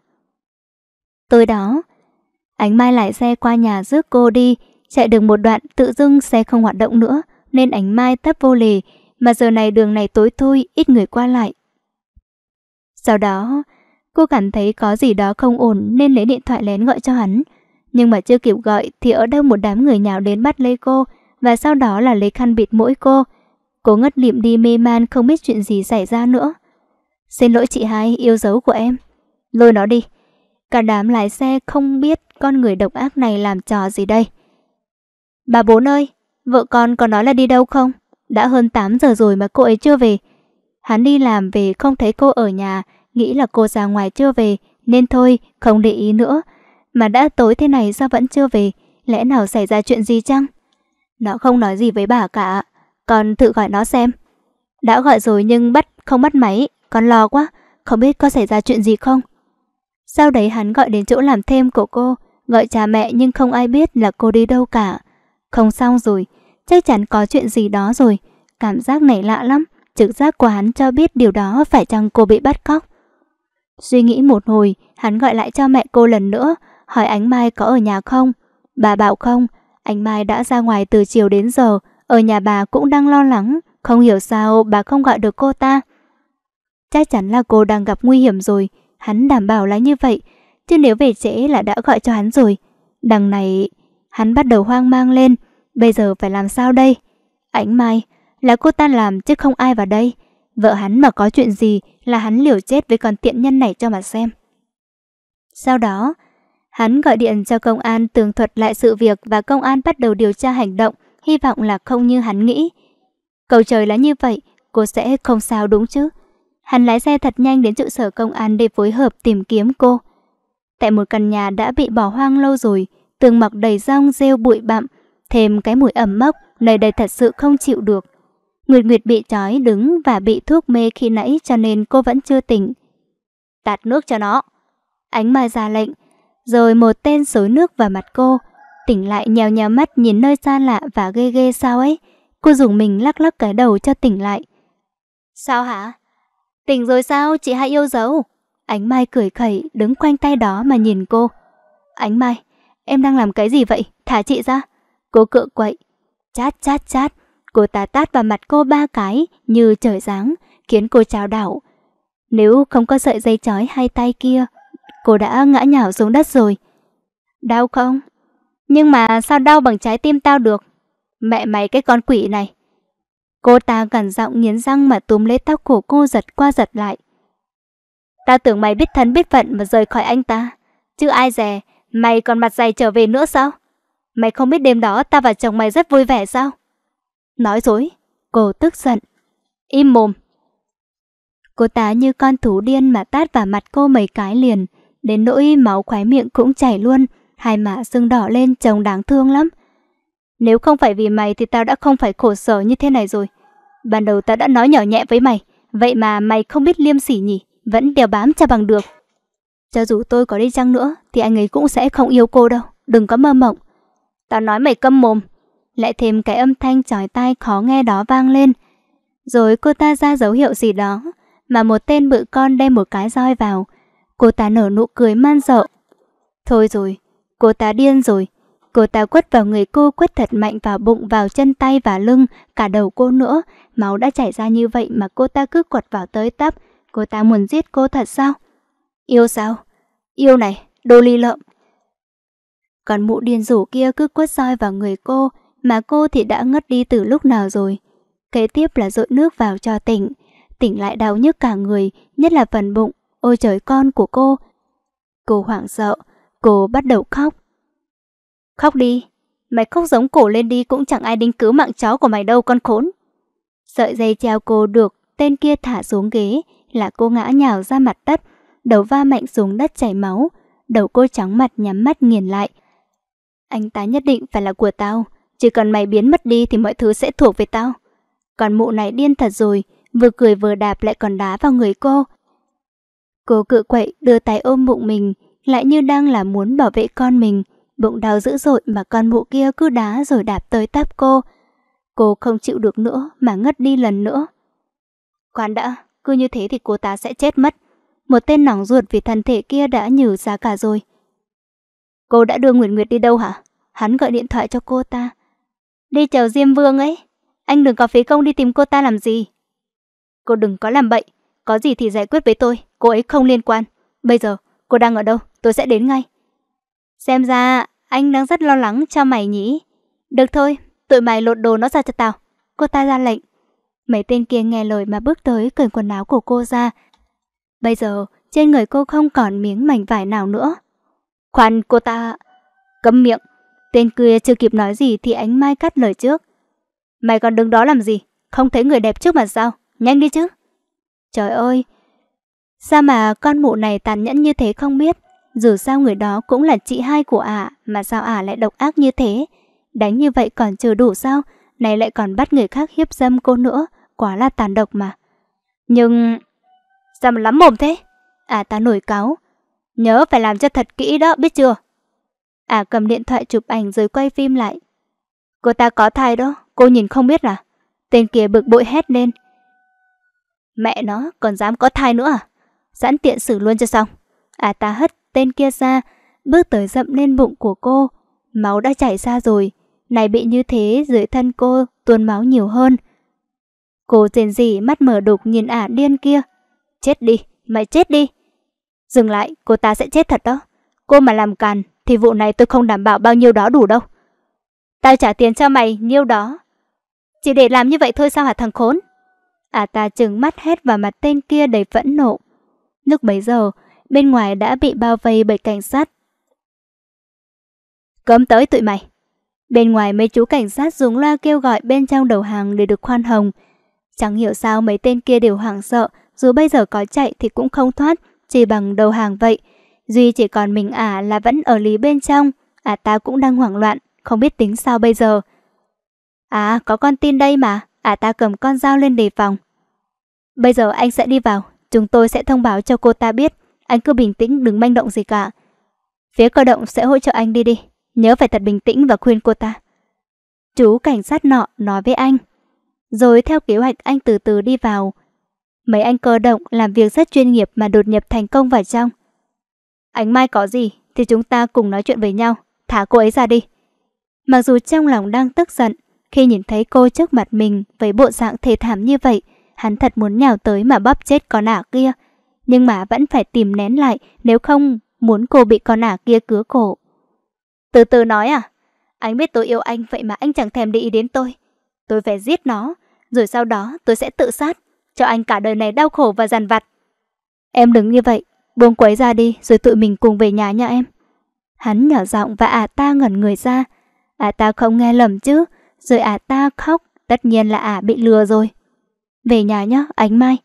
Tối đó, ánh mai lại xe qua nhà rước cô đi, chạy được một đoạn tự dưng xe không hoạt động nữa nên ánh mai tấp vô lề, mà giờ này đường này tối thui ít người qua lại. Sau đó, Cô cảm thấy có gì đó không ổn nên lấy điện thoại lén gọi cho hắn. Nhưng mà chưa kịp gọi thì ở đâu một đám người nhào đến bắt lấy cô và sau đó là lấy khăn bịt mũi cô. Cô ngất lịm đi mê man không biết chuyện gì xảy ra nữa. Xin lỗi chị hai, yêu dấu của em. Lôi nó đi. Cả đám lái xe không biết con người độc ác này làm trò gì đây. Bà bốn ơi, vợ con có nói là đi đâu không? Đã hơn 8 giờ rồi mà cô ấy chưa về. Hắn đi làm về không thấy cô ở nhà nghĩ là cô ra ngoài chưa về, nên thôi, không để ý nữa. Mà đã tối thế này sao vẫn chưa về, lẽ nào xảy ra chuyện gì chăng? Nó không nói gì với bà cả, con tự gọi nó xem. Đã gọi rồi nhưng bắt không bắt máy, con lo quá, không biết có xảy ra chuyện gì không. Sau đấy hắn gọi đến chỗ làm thêm của cô, gọi cha mẹ nhưng không ai biết là cô đi đâu cả. Không xong rồi, chắc chắn có chuyện gì đó rồi, cảm giác này lạ lắm, trực giác của hắn cho biết điều đó phải chăng cô bị bắt cóc. Suy nghĩ một hồi, hắn gọi lại cho mẹ cô lần nữa, hỏi ánh Mai có ở nhà không. Bà bảo không, ánh Mai đã ra ngoài từ chiều đến giờ, ở nhà bà cũng đang lo lắng, không hiểu sao bà không gọi được cô ta. Chắc chắn là cô đang gặp nguy hiểm rồi, hắn đảm bảo là như vậy, chứ nếu về trễ là đã gọi cho hắn rồi. Đằng này, hắn bắt đầu hoang mang lên, bây giờ phải làm sao đây? Ánh Mai, là cô ta làm chứ không ai vào đây, Vợ hắn mà có chuyện gì là hắn liều chết với con tiện nhân này cho mà xem. Sau đó, hắn gọi điện cho công an tường thuật lại sự việc và công an bắt đầu điều tra hành động, hy vọng là không như hắn nghĩ. Cầu trời là như vậy, cô sẽ không sao đúng chứ. Hắn lái xe thật nhanh đến trụ sở công an để phối hợp tìm kiếm cô. Tại một căn nhà đã bị bỏ hoang lâu rồi, tường mọc đầy rong rêu bụi bặm, thêm cái mùi ẩm mốc, nơi đây thật sự không chịu được. Nguyệt Nguyệt bị chói đứng và bị thuốc mê khi nãy cho nên cô vẫn chưa tỉnh. Tạt nước cho nó. Ánh mai ra lệnh. Rồi một tên xối nước vào mặt cô. Tỉnh lại nhèo nhèo mắt nhìn nơi xa lạ và ghê ghê sao ấy. Cô dùng mình lắc lắc cái đầu cho tỉnh lại. Sao hả? Tỉnh rồi sao? Chị hãy yêu dấu. Ánh mai cười khẩy đứng quanh tay đó mà nhìn cô. Ánh mai, em đang làm cái gì vậy? Thả chị ra. Cô cựa quậy. Chát chát chát. Cô ta tát vào mặt cô ba cái như trời giáng, khiến cô chào đảo. Nếu không có sợi dây chói hai tay kia, cô đã ngã nhào xuống đất rồi. Đau không? Nhưng mà sao đau bằng trái tim tao được? Mẹ mày cái con quỷ này. Cô ta gằn giọng nghiến răng mà túm lấy tóc của cô giật qua giật lại. Ta tưởng mày biết thân biết phận mà rời khỏi anh ta. Chứ ai dè, mày còn mặt dày trở về nữa sao? Mày không biết đêm đó ta và chồng mày rất vui vẻ sao? Nói dối, cô tức giận. Im mồm. Cô ta như con thú điên mà tát vào mặt cô mấy cái liền, đến nỗi máu khóe miệng cũng chảy luôn, hai má sưng đỏ lên trông đáng thương lắm. Nếu không phải vì mày thì tao đã không phải khổ sở như thế này rồi. Ban đầu tao đã nói nhỏ nhẹ với mày, vậy mà mày không biết liêm sỉ nhỉ, vẫn đeo bám cho bằng được. Cho dù tôi có đi chăng nữa thì anh ấy cũng sẽ không yêu cô đâu, đừng có mơ mộng. Tao nói mày câm mồm, lại thêm cái âm thanh chói tai khó nghe đó vang lên. Rồi cô ta ra dấu hiệu gì đó, mà một tên bự con đem một cái roi vào. Cô ta nở nụ cười man sợ. Thôi rồi, cô ta điên rồi. Cô ta quất vào người cô quất thật mạnh vào bụng, vào chân tay và lưng, cả đầu cô nữa. Máu đã chảy ra như vậy mà cô ta cứ quật vào tới tấp. Cô ta muốn giết cô thật sao? Yêu sao? Yêu này, đô ly lợm. Còn mụ điên rủ kia cứ quất roi vào người cô, mà cô thì đã ngất đi từ lúc nào rồi. Kế tiếp là dội nước vào cho tỉnh, tỉnh lại đau nhức cả người, nhất là phần bụng, ôi trời con của cô. Cô hoảng sợ, cô bắt đầu khóc. Khóc đi, mày khóc giống cổ lên đi cũng chẳng ai đính cứu mạng chó của mày đâu con khốn. Sợi dây treo cô được, tên kia thả xuống ghế, là cô ngã nhào ra mặt đất, đầu va mạnh xuống đất chảy máu, đầu cô trắng mặt nhắm mắt nghiền lại. Anh ta nhất định phải là của tao, chỉ cần mày biến mất đi thì mọi thứ sẽ thuộc về tao. Còn mụ này điên thật rồi, vừa cười vừa đạp lại còn đá vào người cô. Cô cự quậy đưa tay ôm bụng mình, lại như đang là muốn bảo vệ con mình. Bụng đau dữ dội mà con mụ kia cứ đá rồi đạp tới táp cô. Cô không chịu được nữa mà ngất đi lần nữa. Khoan đã, cứ như thế thì cô ta sẽ chết mất. Một tên nòng ruột vì thân thể kia đã nhử ra cả rồi. Cô đã đưa Nguyệt Nguyệt đi đâu hả? Hắn gọi điện thoại cho cô ta, Đi chầu Diêm Vương ấy. Anh đừng có phí công đi tìm cô ta làm gì. Cô đừng có làm bậy. Có gì thì giải quyết với tôi. Cô ấy không liên quan. Bây giờ, cô đang ở đâu? Tôi sẽ đến ngay. Xem ra, anh đang rất lo lắng cho mày nhỉ. Được thôi, tụi mày lột đồ nó ra cho tao. Cô ta ra lệnh. Mấy tên kia nghe lời mà bước tới cởi quần áo của cô ra. Bây giờ, trên người cô không còn miếng mảnh vải nào nữa. Khoan cô ta... Cấm miệng. Tên kia chưa kịp nói gì thì ánh Mai cắt lời trước. Mày còn đứng đó làm gì? Không thấy người đẹp trước mặt sao? Nhanh đi chứ. Trời ơi! Sao mà con mụ này tàn nhẫn như thế không biết? Dù sao người đó cũng là chị hai của ả mà sao ả lại độc ác như thế? Đánh như vậy còn chưa đủ sao? Này lại còn bắt người khác hiếp dâm cô nữa. Quá là tàn độc mà. Nhưng... Sao mà lắm mồm thế? À ta nổi cáo. Nhớ phải làm cho thật kỹ đó, biết chưa? À cầm điện thoại chụp ảnh rồi quay phim lại. Cô ta có thai đó, cô nhìn không biết à? Tên kia bực bội hét lên. Mẹ nó còn dám có thai nữa à? Sẵn tiện xử luôn cho xong. À ta hất tên kia ra, bước tới dậm lên bụng của cô. Máu đã chảy ra rồi, này bị như thế dưới thân cô tuôn máu nhiều hơn. Cô rền gì mắt mở đục nhìn ả điên kia. Chết đi, mày chết đi. Dừng lại, cô ta sẽ chết thật đó. Cô mà làm càn, thì vụ này tôi không đảm bảo bao nhiêu đó đủ đâu. Tao trả tiền cho mày nhiêu đó. Chỉ để làm như vậy thôi sao hả thằng khốn? À ta trừng mắt hết vào mặt tên kia đầy phẫn nộ. Lúc bấy giờ, bên ngoài đã bị bao vây bởi cảnh sát. Cấm tới tụi mày. Bên ngoài mấy chú cảnh sát dùng loa kêu gọi bên trong đầu hàng để được khoan hồng. Chẳng hiểu sao mấy tên kia đều hoảng sợ, dù bây giờ có chạy thì cũng không thoát, chỉ bằng đầu hàng vậy. Duy chỉ còn mình ả à là vẫn ở lý bên trong, ả à ta cũng đang hoảng loạn, không biết tính sao bây giờ. À, có con tin đây mà, ả à ta cầm con dao lên đề phòng. Bây giờ anh sẽ đi vào, chúng tôi sẽ thông báo cho cô ta biết, anh cứ bình tĩnh đừng manh động gì cả. Phía cơ động sẽ hỗ trợ anh đi đi, nhớ phải thật bình tĩnh và khuyên cô ta. Chú cảnh sát nọ nói với anh. Rồi theo kế hoạch anh từ từ đi vào. Mấy anh cơ động làm việc rất chuyên nghiệp mà đột nhập thành công vào trong. Ánh Mai có gì thì chúng ta cùng nói chuyện với nhau, thả cô ấy ra đi. Mặc dù trong lòng đang tức giận, khi nhìn thấy cô trước mặt mình với bộ dạng thê thảm như vậy, hắn thật muốn nhào tới mà bóp chết con ả kia. Nhưng mà vẫn phải tìm nén lại nếu không muốn cô bị con ả kia cứa cổ. Từ từ nói à, anh biết tôi yêu anh vậy mà anh chẳng thèm để ý đến tôi. Tôi phải giết nó, rồi sau đó tôi sẽ tự sát, cho anh cả đời này đau khổ và giàn vặt. Em đứng như vậy Buông quấy ra đi rồi tụi mình cùng về nhà nha em. Hắn nhỏ giọng và ả ta ngẩn người ra. Ả ta không nghe lầm chứ. Rồi ả ta khóc. Tất nhiên là ả bị lừa rồi. Về nhà nhá, ánh mai.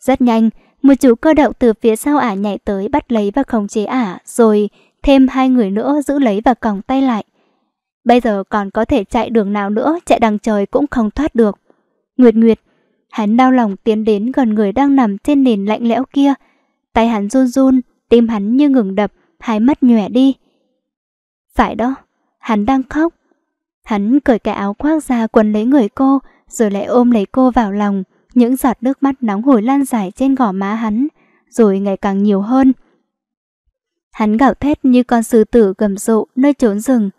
Rất nhanh, một chú cơ động từ phía sau ả nhảy tới bắt lấy và khống chế ả. Rồi thêm hai người nữa giữ lấy và còng tay lại. Bây giờ còn có thể chạy đường nào nữa, chạy đằng trời cũng không thoát được. Nguyệt Nguyệt, hắn đau lòng tiến đến gần người đang nằm trên nền lạnh lẽo kia. Tay hắn run run, tim hắn như ngừng đập, hai mắt nhòe đi. Phải đó, hắn đang khóc. Hắn cởi cái áo khoác ra quần lấy người cô, rồi lại ôm lấy cô vào lòng. Những giọt nước mắt nóng hổi lan dài trên gò má hắn, rồi ngày càng nhiều hơn. Hắn gào thét như con sư tử gầm rộ nơi trốn rừng.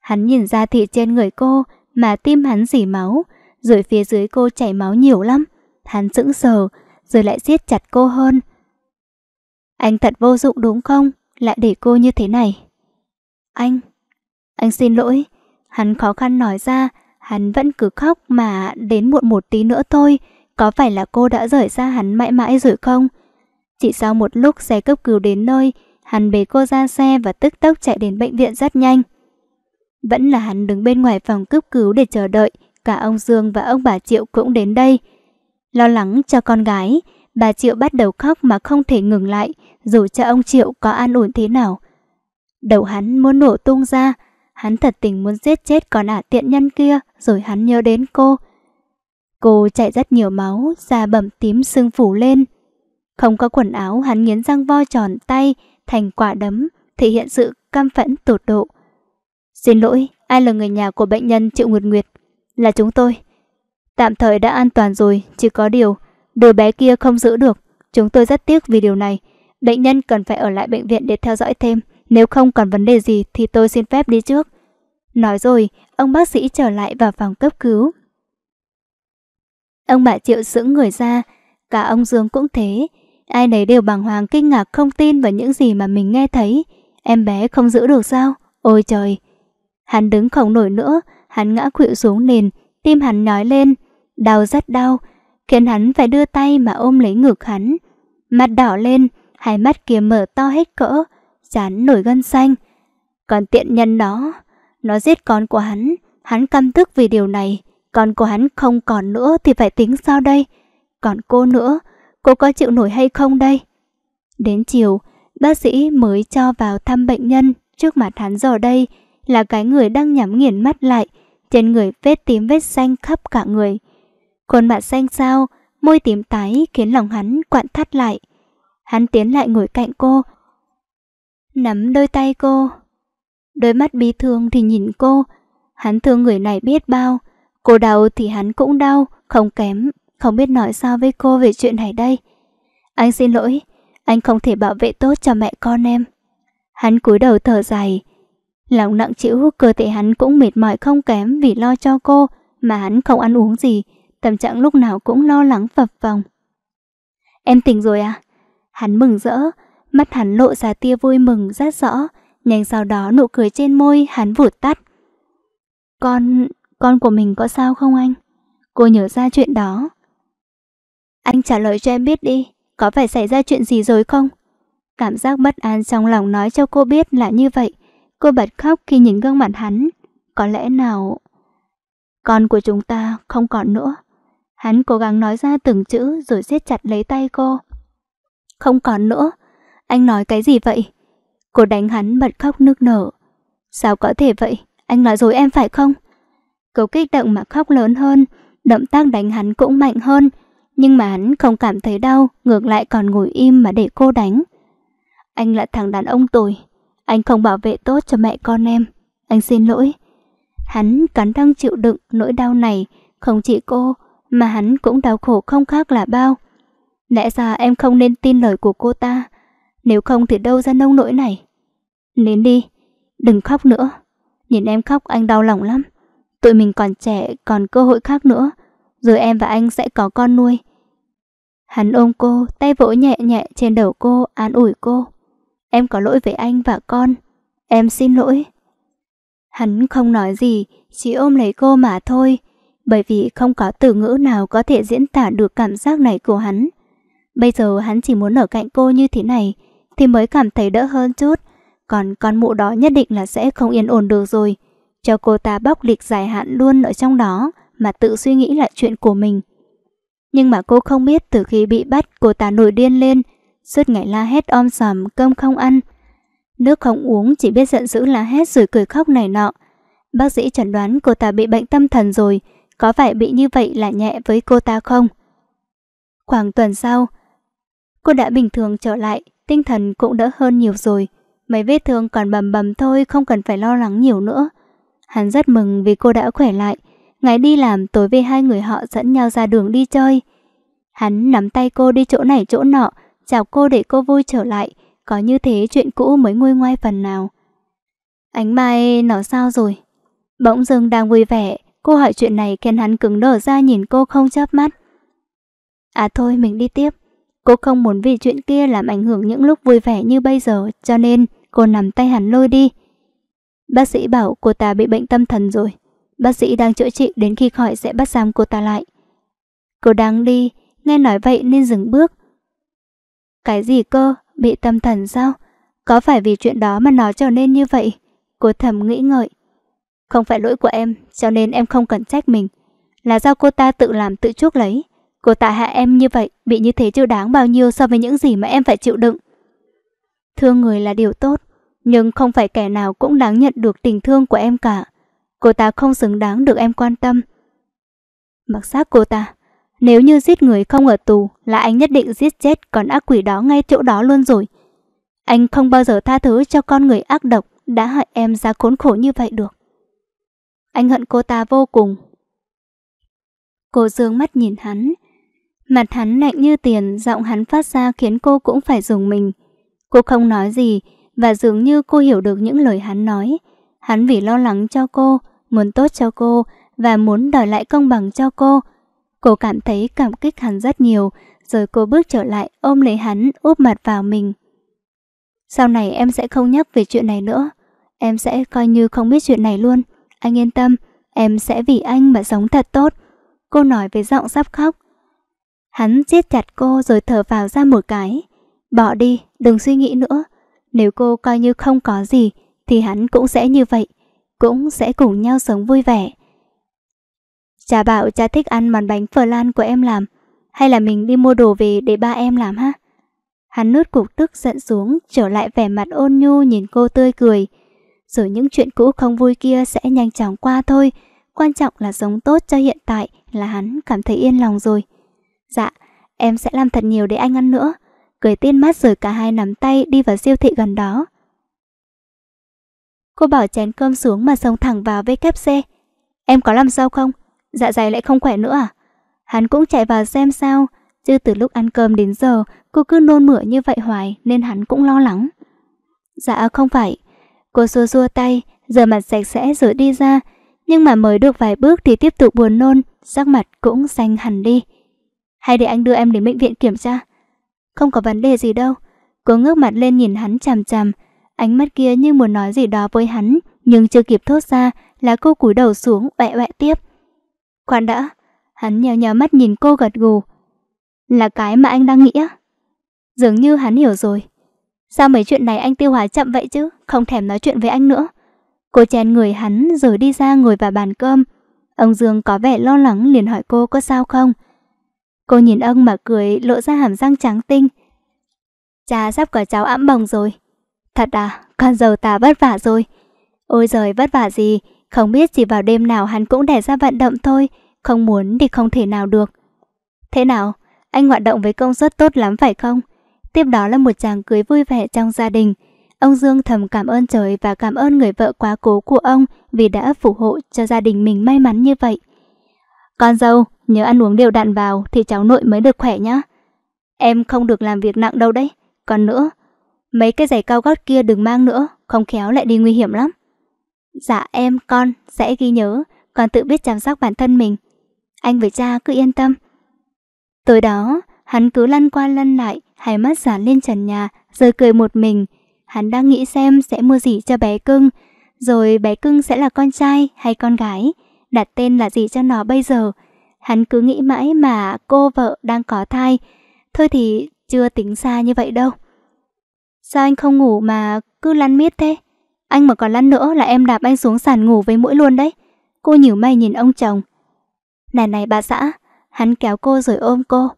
Hắn nhìn ra thị trên người cô mà tim hắn dỉ máu, rồi phía dưới cô chảy máu nhiều lắm. Hắn sững sờ, rồi lại siết chặt cô hơn. Anh thật vô dụng đúng không? Lại để cô như thế này. Anh, anh xin lỗi. Hắn khó khăn nói ra, hắn vẫn cứ khóc mà đến muộn một tí nữa thôi. Có phải là cô đã rời xa hắn mãi mãi rồi không? Chỉ sau một lúc xe cấp cứu đến nơi, hắn bế cô ra xe và tức tốc chạy đến bệnh viện rất nhanh. Vẫn là hắn đứng bên ngoài phòng cấp cứu để chờ đợi, cả ông Dương và ông bà Triệu cũng đến đây. Lo lắng cho con gái, bà Triệu bắt đầu khóc mà không thể ngừng lại, dù cha ông Triệu có an ổn thế nào. Đầu hắn muốn nổ tung ra, hắn thật tình muốn giết chết con ả tiện nhân kia rồi hắn nhớ đến cô. Cô chạy rất nhiều máu, da bầm tím sưng phủ lên. Không có quần áo, hắn nghiến răng vo tròn tay thành quả đấm, thể hiện sự căm phẫn tột độ. Xin lỗi, ai là người nhà của bệnh nhân Triệu Nguyệt Nguyệt? Là chúng tôi. Tạm thời đã an toàn rồi, chỉ có điều, đứa bé kia không giữ được. Chúng tôi rất tiếc vì điều này. Bệnh nhân cần phải ở lại bệnh viện để theo dõi thêm, nếu không còn vấn đề gì thì tôi xin phép đi trước. Nói rồi, ông bác sĩ trở lại vào phòng cấp cứu. Ông bà Triệu sững người ra, cả ông Dương cũng thế. Ai nấy đều bàng hoàng kinh ngạc không tin vào những gì mà mình nghe thấy. Em bé không giữ được sao? Ôi trời! Hắn đứng không nổi nữa, hắn ngã khuỵu xuống nền, tim hắn nói lên. Đau rất đau, khiến hắn phải đưa tay mà ôm lấy ngực hắn. Mặt đỏ lên, hai mắt kia mở to hết cỡ, dán nổi gân xanh. Còn tiện nhân đó, nó giết con của hắn, hắn căm tức vì điều này, con của hắn không còn nữa thì phải tính sao đây? Còn cô nữa, cô có chịu nổi hay không đây? Đến chiều, bác sĩ mới cho vào thăm bệnh nhân trước mặt hắn giờ đây là cái người đang nhắm nghiền mắt lại, trên người vết tím vết xanh khắp cả người. Khuôn mặt xanh xao, môi tím tái khiến lòng hắn quặn thắt lại. Hắn tiến lại ngồi cạnh cô, nắm đôi tay cô. Đôi mắt bí thương thì nhìn cô, hắn thương người này biết bao, cô đau thì hắn cũng đau, không kém, không biết nói sao với cô về chuyện này đây. Anh xin lỗi, anh không thể bảo vệ tốt cho mẹ con em. Hắn cúi đầu thở dài, lòng nặng chịu cơ thể hắn cũng mệt mỏi không kém vì lo cho cô mà hắn không ăn uống gì, tâm trạng lúc nào cũng lo lắng phập phồng. Em tỉnh rồi à? Hắn mừng rỡ, mắt hắn lộ ra tia vui mừng rất rõ, nhanh sau đó nụ cười trên môi hắn vụt tắt. Con, con của mình có sao không anh? Cô nhớ ra chuyện đó. Anh trả lời cho em biết đi, có phải xảy ra chuyện gì rồi không? Cảm giác bất an trong lòng nói cho cô biết là như vậy. Cô bật khóc khi nhìn gương mặt hắn. Có lẽ nào... Con của chúng ta không còn nữa. Hắn cố gắng nói ra từng chữ rồi siết chặt lấy tay cô. Không còn nữa. Anh nói cái gì vậy? Cô đánh hắn bật khóc nước nở. Sao có thể vậy? Anh nói dối em phải không? Cô kích động mà khóc lớn hơn, động tác đánh hắn cũng mạnh hơn. Nhưng mà hắn không cảm thấy đau, ngược lại còn ngồi im mà để cô đánh. Anh là thằng đàn ông tồi. Anh không bảo vệ tốt cho mẹ con em. Anh xin lỗi. Hắn cắn răng chịu đựng nỗi đau này, không chỉ cô, mà hắn cũng đau khổ không khác là bao. Lẽ ra em không nên tin lời của cô ta Nếu không thì đâu ra nông nỗi này Nín đi Đừng khóc nữa Nhìn em khóc anh đau lòng lắm Tụi mình còn trẻ còn cơ hội khác nữa Rồi em và anh sẽ có con nuôi Hắn ôm cô Tay vỗ nhẹ nhẹ trên đầu cô An ủi cô Em có lỗi với anh và con Em xin lỗi Hắn không nói gì Chỉ ôm lấy cô mà thôi Bởi vì không có từ ngữ nào có thể diễn tả được cảm giác này của hắn Bây giờ hắn chỉ muốn ở cạnh cô như thế này thì mới cảm thấy đỡ hơn chút. Còn con mụ đó nhất định là sẽ không yên ổn được rồi. Cho cô ta bóc lịch dài hạn luôn ở trong đó mà tự suy nghĩ lại chuyện của mình. Nhưng mà cô không biết từ khi bị bắt cô ta nổi điên lên, suốt ngày la hét om sòm, cơm không ăn. Nước không uống chỉ biết giận dữ la hét rồi cười khóc này nọ. Bác sĩ chẩn đoán cô ta bị bệnh tâm thần rồi, có phải bị như vậy là nhẹ với cô ta không? Khoảng tuần sau, Cô đã bình thường trở lại, tinh thần cũng đỡ hơn nhiều rồi. Mấy vết thương còn bầm bầm thôi, không cần phải lo lắng nhiều nữa. Hắn rất mừng vì cô đã khỏe lại. Ngày đi làm tối về hai người họ dẫn nhau ra đường đi chơi. Hắn nắm tay cô đi chỗ này chỗ nọ, chào cô để cô vui trở lại. Có như thế chuyện cũ mới nguôi ngoai phần nào. Ánh mai nó sao rồi? Bỗng dưng đang vui vẻ, cô hỏi chuyện này khiến hắn cứng đờ ra nhìn cô không chớp mắt. À thôi mình đi tiếp. Cô không muốn vì chuyện kia làm ảnh hưởng những lúc vui vẻ như bây giờ, cho nên cô nắm tay hắn lôi đi. Bác sĩ bảo cô ta bị bệnh tâm thần rồi. Bác sĩ đang chữa trị đến khi khỏi sẽ bắt giam cô ta lại. Cô đang đi, nghe nói vậy nên dừng bước. Cái gì cơ, bị tâm thần sao? Có phải vì chuyện đó mà nó trở nên như vậy? Cô thầm nghĩ ngợi. Không phải lỗi của em, cho nên em không cần trách mình. Là do cô ta tự làm tự chuốc lấy. Cô ta hạ em như vậy, bị như thế chưa đáng bao nhiêu so với những gì mà em phải chịu đựng. Thương người là điều tốt, nhưng không phải kẻ nào cũng đáng nhận được tình thương của em cả. Cô ta không xứng đáng được em quan tâm. Mặc xác cô ta, nếu như giết người không ở tù là anh nhất định giết chết con ác quỷ đó ngay chỗ đó luôn rồi. Anh không bao giờ tha thứ cho con người ác độc đã hại em ra khốn khổ như vậy được. Anh hận cô ta vô cùng. Cô dương mắt nhìn hắn, Mặt hắn lạnh như tiền, giọng hắn phát ra khiến cô cũng phải dùng mình. Cô không nói gì, và dường như cô hiểu được những lời hắn nói. Hắn vì lo lắng cho cô, muốn tốt cho cô, và muốn đòi lại công bằng cho cô. Cô cảm thấy cảm kích hắn rất nhiều, rồi cô bước trở lại ôm lấy hắn úp mặt vào mình. Sau này em sẽ không nhắc về chuyện này nữa. Em sẽ coi như không biết chuyện này luôn. Anh yên tâm, em sẽ vì anh mà sống thật tốt. Cô nói với giọng sắp khóc. Hắn siết chặt cô rồi thở vào ra một cái. Bỏ đi, đừng suy nghĩ nữa. Nếu cô coi như không có gì, thì hắn cũng sẽ như vậy. Cũng sẽ cùng nhau sống vui vẻ. Cha bảo cha thích ăn món bánh phở lan của em làm. Hay là mình đi mua đồ về để ba em làm ha? Hắn nút cục tức giận xuống, trở lại vẻ mặt ôn nhu nhìn cô tươi cười. Rồi những chuyện cũ không vui kia sẽ nhanh chóng qua thôi. Quan trọng là sống tốt cho hiện tại là hắn cảm thấy yên lòng rồi. Dạ, em sẽ làm thật nhiều để anh ăn nữa. Cười tin mắt rồi cả hai nắm tay đi vào siêu thị gần đó. Cô bỏ chén cơm xuống mà xông thẳng vào WC. Em có làm sao không? Dạ dày lại không khỏe nữa à? Hắn cũng chạy vào xem sao, chứ từ lúc ăn cơm đến giờ cô cứ nôn mửa như vậy hoài nên hắn cũng lo lắng. Dạ không phải. Cô xua xua tay, giờ mặt sạch sẽ rồi đi ra, nhưng mà mới được vài bước thì tiếp tục buồn nôn, sắc mặt cũng xanh hẳn đi hay để anh đưa em đến bệnh viện kiểm tra? Không có vấn đề gì đâu. Cô ngước mặt lên nhìn hắn chằm chằm, ánh mắt kia như muốn nói gì đó với hắn, nhưng chưa kịp thốt ra là cô cúi đầu xuống bẹ bẹ tiếp. Khoan đã, hắn nhèo nhèo mắt nhìn cô gật gù. Là cái mà anh đang nghĩ á? Dường như hắn hiểu rồi. Sao mấy chuyện này anh tiêu hóa chậm vậy chứ, không thèm nói chuyện với anh nữa. Cô chèn người hắn rồi đi ra ngồi vào bàn cơm. Ông Dương có vẻ lo lắng liền hỏi cô có sao không. Cô nhìn ông mà cười lộ ra hàm răng trắng tinh. Cha sắp có cháu ẵm bồng rồi. Thật à, con dâu ta vất vả rồi. Ôi giời vất vả gì, không biết chỉ vào đêm nào hắn cũng để ra vận động thôi, không muốn thì không thể nào được. Thế nào, anh hoạt động với công suất tốt lắm phải không? Tiếp đó là một chàng cưới vui vẻ trong gia đình. Ông Dương thầm cảm ơn trời và cảm ơn người vợ quá cố của ông vì đã phù hộ cho gia đình mình may mắn như vậy. Con dâu, nhớ ăn uống đều đặn vào thì cháu nội mới được khỏe nhá. Em không được làm việc nặng đâu đấy. Còn nữa, mấy cái giày cao gót kia đừng mang nữa, không khéo lại đi nguy hiểm lắm. Dạ em, con, sẽ ghi nhớ, con tự biết chăm sóc bản thân mình. Anh với cha cứ yên tâm. Tối đó, hắn cứ lăn qua lăn lại, hai mắt dán lên trần nhà, rồi cười một mình. Hắn đang nghĩ xem sẽ mua gì cho bé cưng, rồi bé cưng sẽ là con trai hay con gái đặt tên là gì cho nó bây giờ. Hắn cứ nghĩ mãi mà cô vợ đang có thai. Thôi thì chưa tính xa như vậy đâu. Sao anh không ngủ mà cứ lăn miết thế? Anh mà còn lăn nữa là em đạp anh xuống sàn ngủ với mũi luôn đấy. Cô nhử mày nhìn ông chồng. Này này bà xã, hắn kéo cô rồi ôm cô.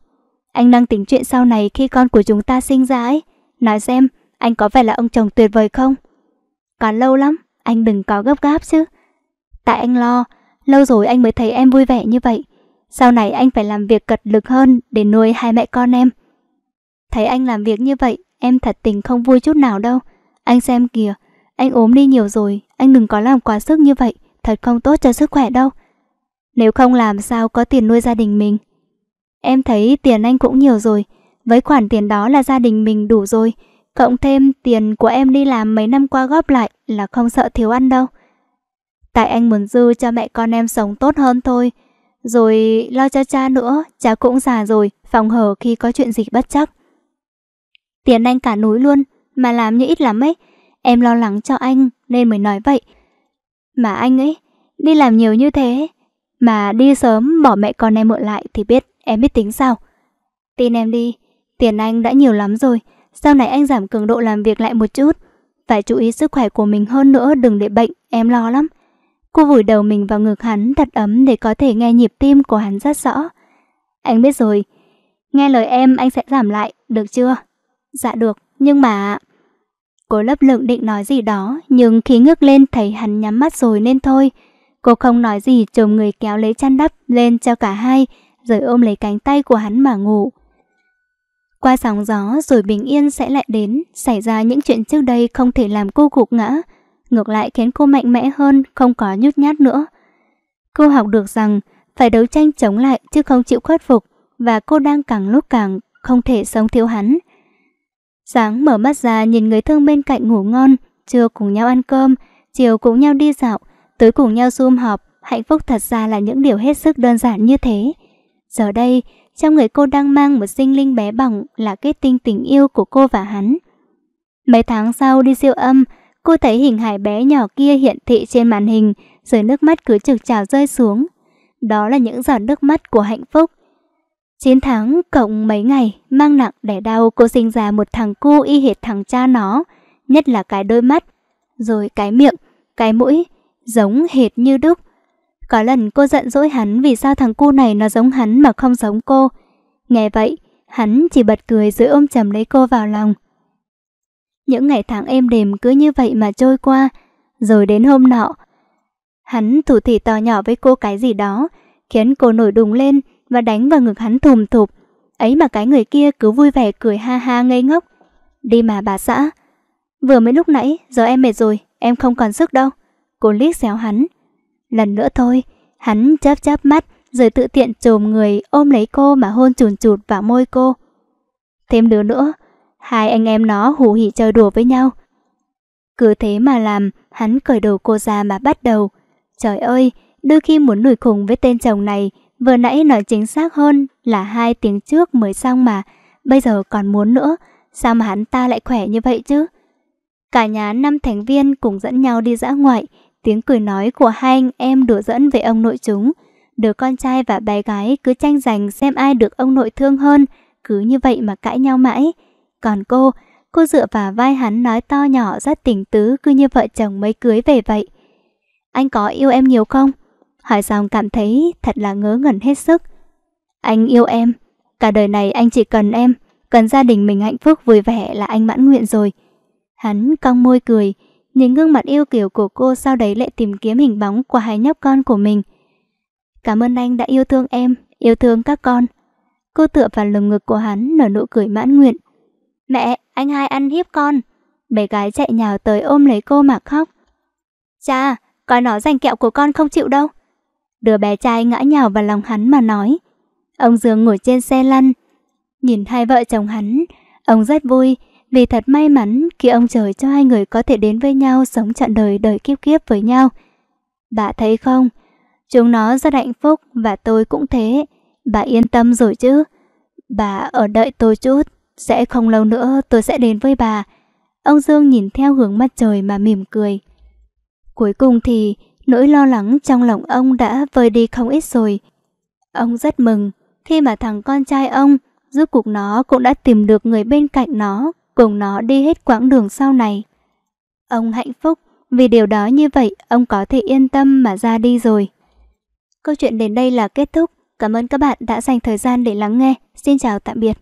Anh đang tính chuyện sau này khi con của chúng ta sinh ra ấy. Nói xem, anh có vẻ là ông chồng tuyệt vời không? Còn lâu lắm, anh đừng có gấp gáp chứ. Tại anh lo, Lâu rồi anh mới thấy em vui vẻ như vậy. Sau này anh phải làm việc cật lực hơn để nuôi hai mẹ con em. Thấy anh làm việc như vậy, em thật tình không vui chút nào đâu. Anh xem kìa, anh ốm đi nhiều rồi, anh đừng có làm quá sức như vậy, thật không tốt cho sức khỏe đâu. Nếu không làm sao có tiền nuôi gia đình mình. Em thấy tiền anh cũng nhiều rồi, với khoản tiền đó là gia đình mình đủ rồi, cộng thêm tiền của em đi làm mấy năm qua góp lại là không sợ thiếu ăn đâu. Tại anh muốn dư cho mẹ con em sống tốt hơn thôi. Rồi lo cho cha nữa, cha cũng già rồi, phòng hở khi có chuyện gì bất chắc. Tiền anh cả núi luôn, mà làm như ít lắm ấy. Em lo lắng cho anh nên mới nói vậy. Mà anh ấy, đi làm nhiều như thế, mà đi sớm bỏ mẹ con em mượn lại thì biết em biết tính sao. Tin em đi, tiền anh đã nhiều lắm rồi, sau này anh giảm cường độ làm việc lại một chút. Phải chú ý sức khỏe của mình hơn nữa đừng để bệnh, em lo lắm. Cô vùi đầu mình vào ngực hắn thật ấm để có thể nghe nhịp tim của hắn rất rõ. Anh biết rồi, nghe lời em anh sẽ giảm lại, được chưa? Dạ được, nhưng mà... Cô lấp lượng định nói gì đó, nhưng khi ngước lên thấy hắn nhắm mắt rồi nên thôi. Cô không nói gì chồm người kéo lấy chăn đắp lên cho cả hai, rồi ôm lấy cánh tay của hắn mà ngủ. Qua sóng gió rồi bình yên sẽ lại đến, xảy ra những chuyện trước đây không thể làm cô gục ngã ngược lại khiến cô mạnh mẽ hơn, không có nhút nhát nữa. Cô học được rằng phải đấu tranh chống lại chứ không chịu khuất phục và cô đang càng lúc càng không thể sống thiếu hắn. Sáng mở mắt ra nhìn người thương bên cạnh ngủ ngon, trưa cùng nhau ăn cơm, chiều cùng nhau đi dạo, tối cùng nhau zoom họp, hạnh phúc thật ra là những điều hết sức đơn giản như thế. Giờ đây, trong người cô đang mang một sinh linh bé bỏng là kết tinh tình yêu của cô và hắn. Mấy tháng sau đi siêu âm, Cô thấy hình hài bé nhỏ kia hiện thị trên màn hình, rồi nước mắt cứ trực trào rơi xuống. Đó là những giọt nước mắt của hạnh phúc. 9 tháng cộng mấy ngày, mang nặng đẻ đau cô sinh ra một thằng cu y hệt thằng cha nó, nhất là cái đôi mắt, rồi cái miệng, cái mũi, giống hệt như đúc. Có lần cô giận dỗi hắn vì sao thằng cu này nó giống hắn mà không giống cô. Nghe vậy, hắn chỉ bật cười rồi ôm chầm lấy cô vào lòng. Những ngày tháng êm đềm cứ như vậy mà trôi qua. Rồi đến hôm nọ, hắn thủ thị to nhỏ với cô cái gì đó, khiến cô nổi đùng lên và đánh vào ngực hắn thùm thụp. Ấy mà cái người kia cứ vui vẻ cười ha ha ngây ngốc. Đi mà bà xã. Vừa mới lúc nãy, giờ em mệt rồi, em không còn sức đâu. Cô liếc xéo hắn. Lần nữa thôi, hắn chớp chớp mắt rồi tự tiện trồm người ôm lấy cô mà hôn chùn chụt vào môi cô. Thêm đứa nữa, hai anh em nó hù hỉ chơi đùa với nhau. Cứ thế mà làm, hắn cởi đồ cô ra mà bắt đầu. Trời ơi, đôi khi muốn nổi khùng với tên chồng này, vừa nãy nói chính xác hơn là hai tiếng trước mới xong mà, bây giờ còn muốn nữa, sao mà hắn ta lại khỏe như vậy chứ? Cả nhà năm thành viên cùng dẫn nhau đi dã ngoại, tiếng cười nói của hai anh em đùa dẫn về ông nội chúng. Đứa con trai và bé gái cứ tranh giành xem ai được ông nội thương hơn, cứ như vậy mà cãi nhau mãi. Còn cô, cô dựa vào vai hắn nói to nhỏ rất tình tứ cứ như vợ chồng mới cưới về vậy. Anh có yêu em nhiều không? Hỏi xong cảm thấy thật là ngớ ngẩn hết sức. Anh yêu em, cả đời này anh chỉ cần em, cần gia đình mình hạnh phúc vui vẻ là anh mãn nguyện rồi. Hắn cong môi cười, nhìn gương mặt yêu kiểu của cô sau đấy lại tìm kiếm hình bóng của hai nhóc con của mình. Cảm ơn anh đã yêu thương em, yêu thương các con. Cô tựa vào lồng ngực của hắn nở nụ cười mãn nguyện Mẹ, anh hai ăn hiếp con. Bé gái chạy nhào tới ôm lấy cô mà khóc. Cha, coi nó giành kẹo của con không chịu đâu. Đứa bé trai ngã nhào vào lòng hắn mà nói. Ông Dương ngồi trên xe lăn. Nhìn hai vợ chồng hắn, ông rất vui vì thật may mắn khi ông trời cho hai người có thể đến với nhau sống trọn đời đời kiếp kiếp với nhau. Bà thấy không? Chúng nó rất hạnh phúc và tôi cũng thế. Bà yên tâm rồi chứ. Bà ở đợi tôi chút. Sẽ không lâu nữa tôi sẽ đến với bà. Ông Dương nhìn theo hướng mặt trời mà mỉm cười. Cuối cùng thì nỗi lo lắng trong lòng ông đã vơi đi không ít rồi. Ông rất mừng khi mà thằng con trai ông rốt cuộc nó cũng đã tìm được người bên cạnh nó cùng nó đi hết quãng đường sau này. Ông hạnh phúc vì điều đó như vậy ông có thể yên tâm mà ra đi rồi. Câu chuyện đến đây là kết thúc. Cảm ơn các bạn đã dành thời gian để lắng nghe. Xin chào tạm biệt.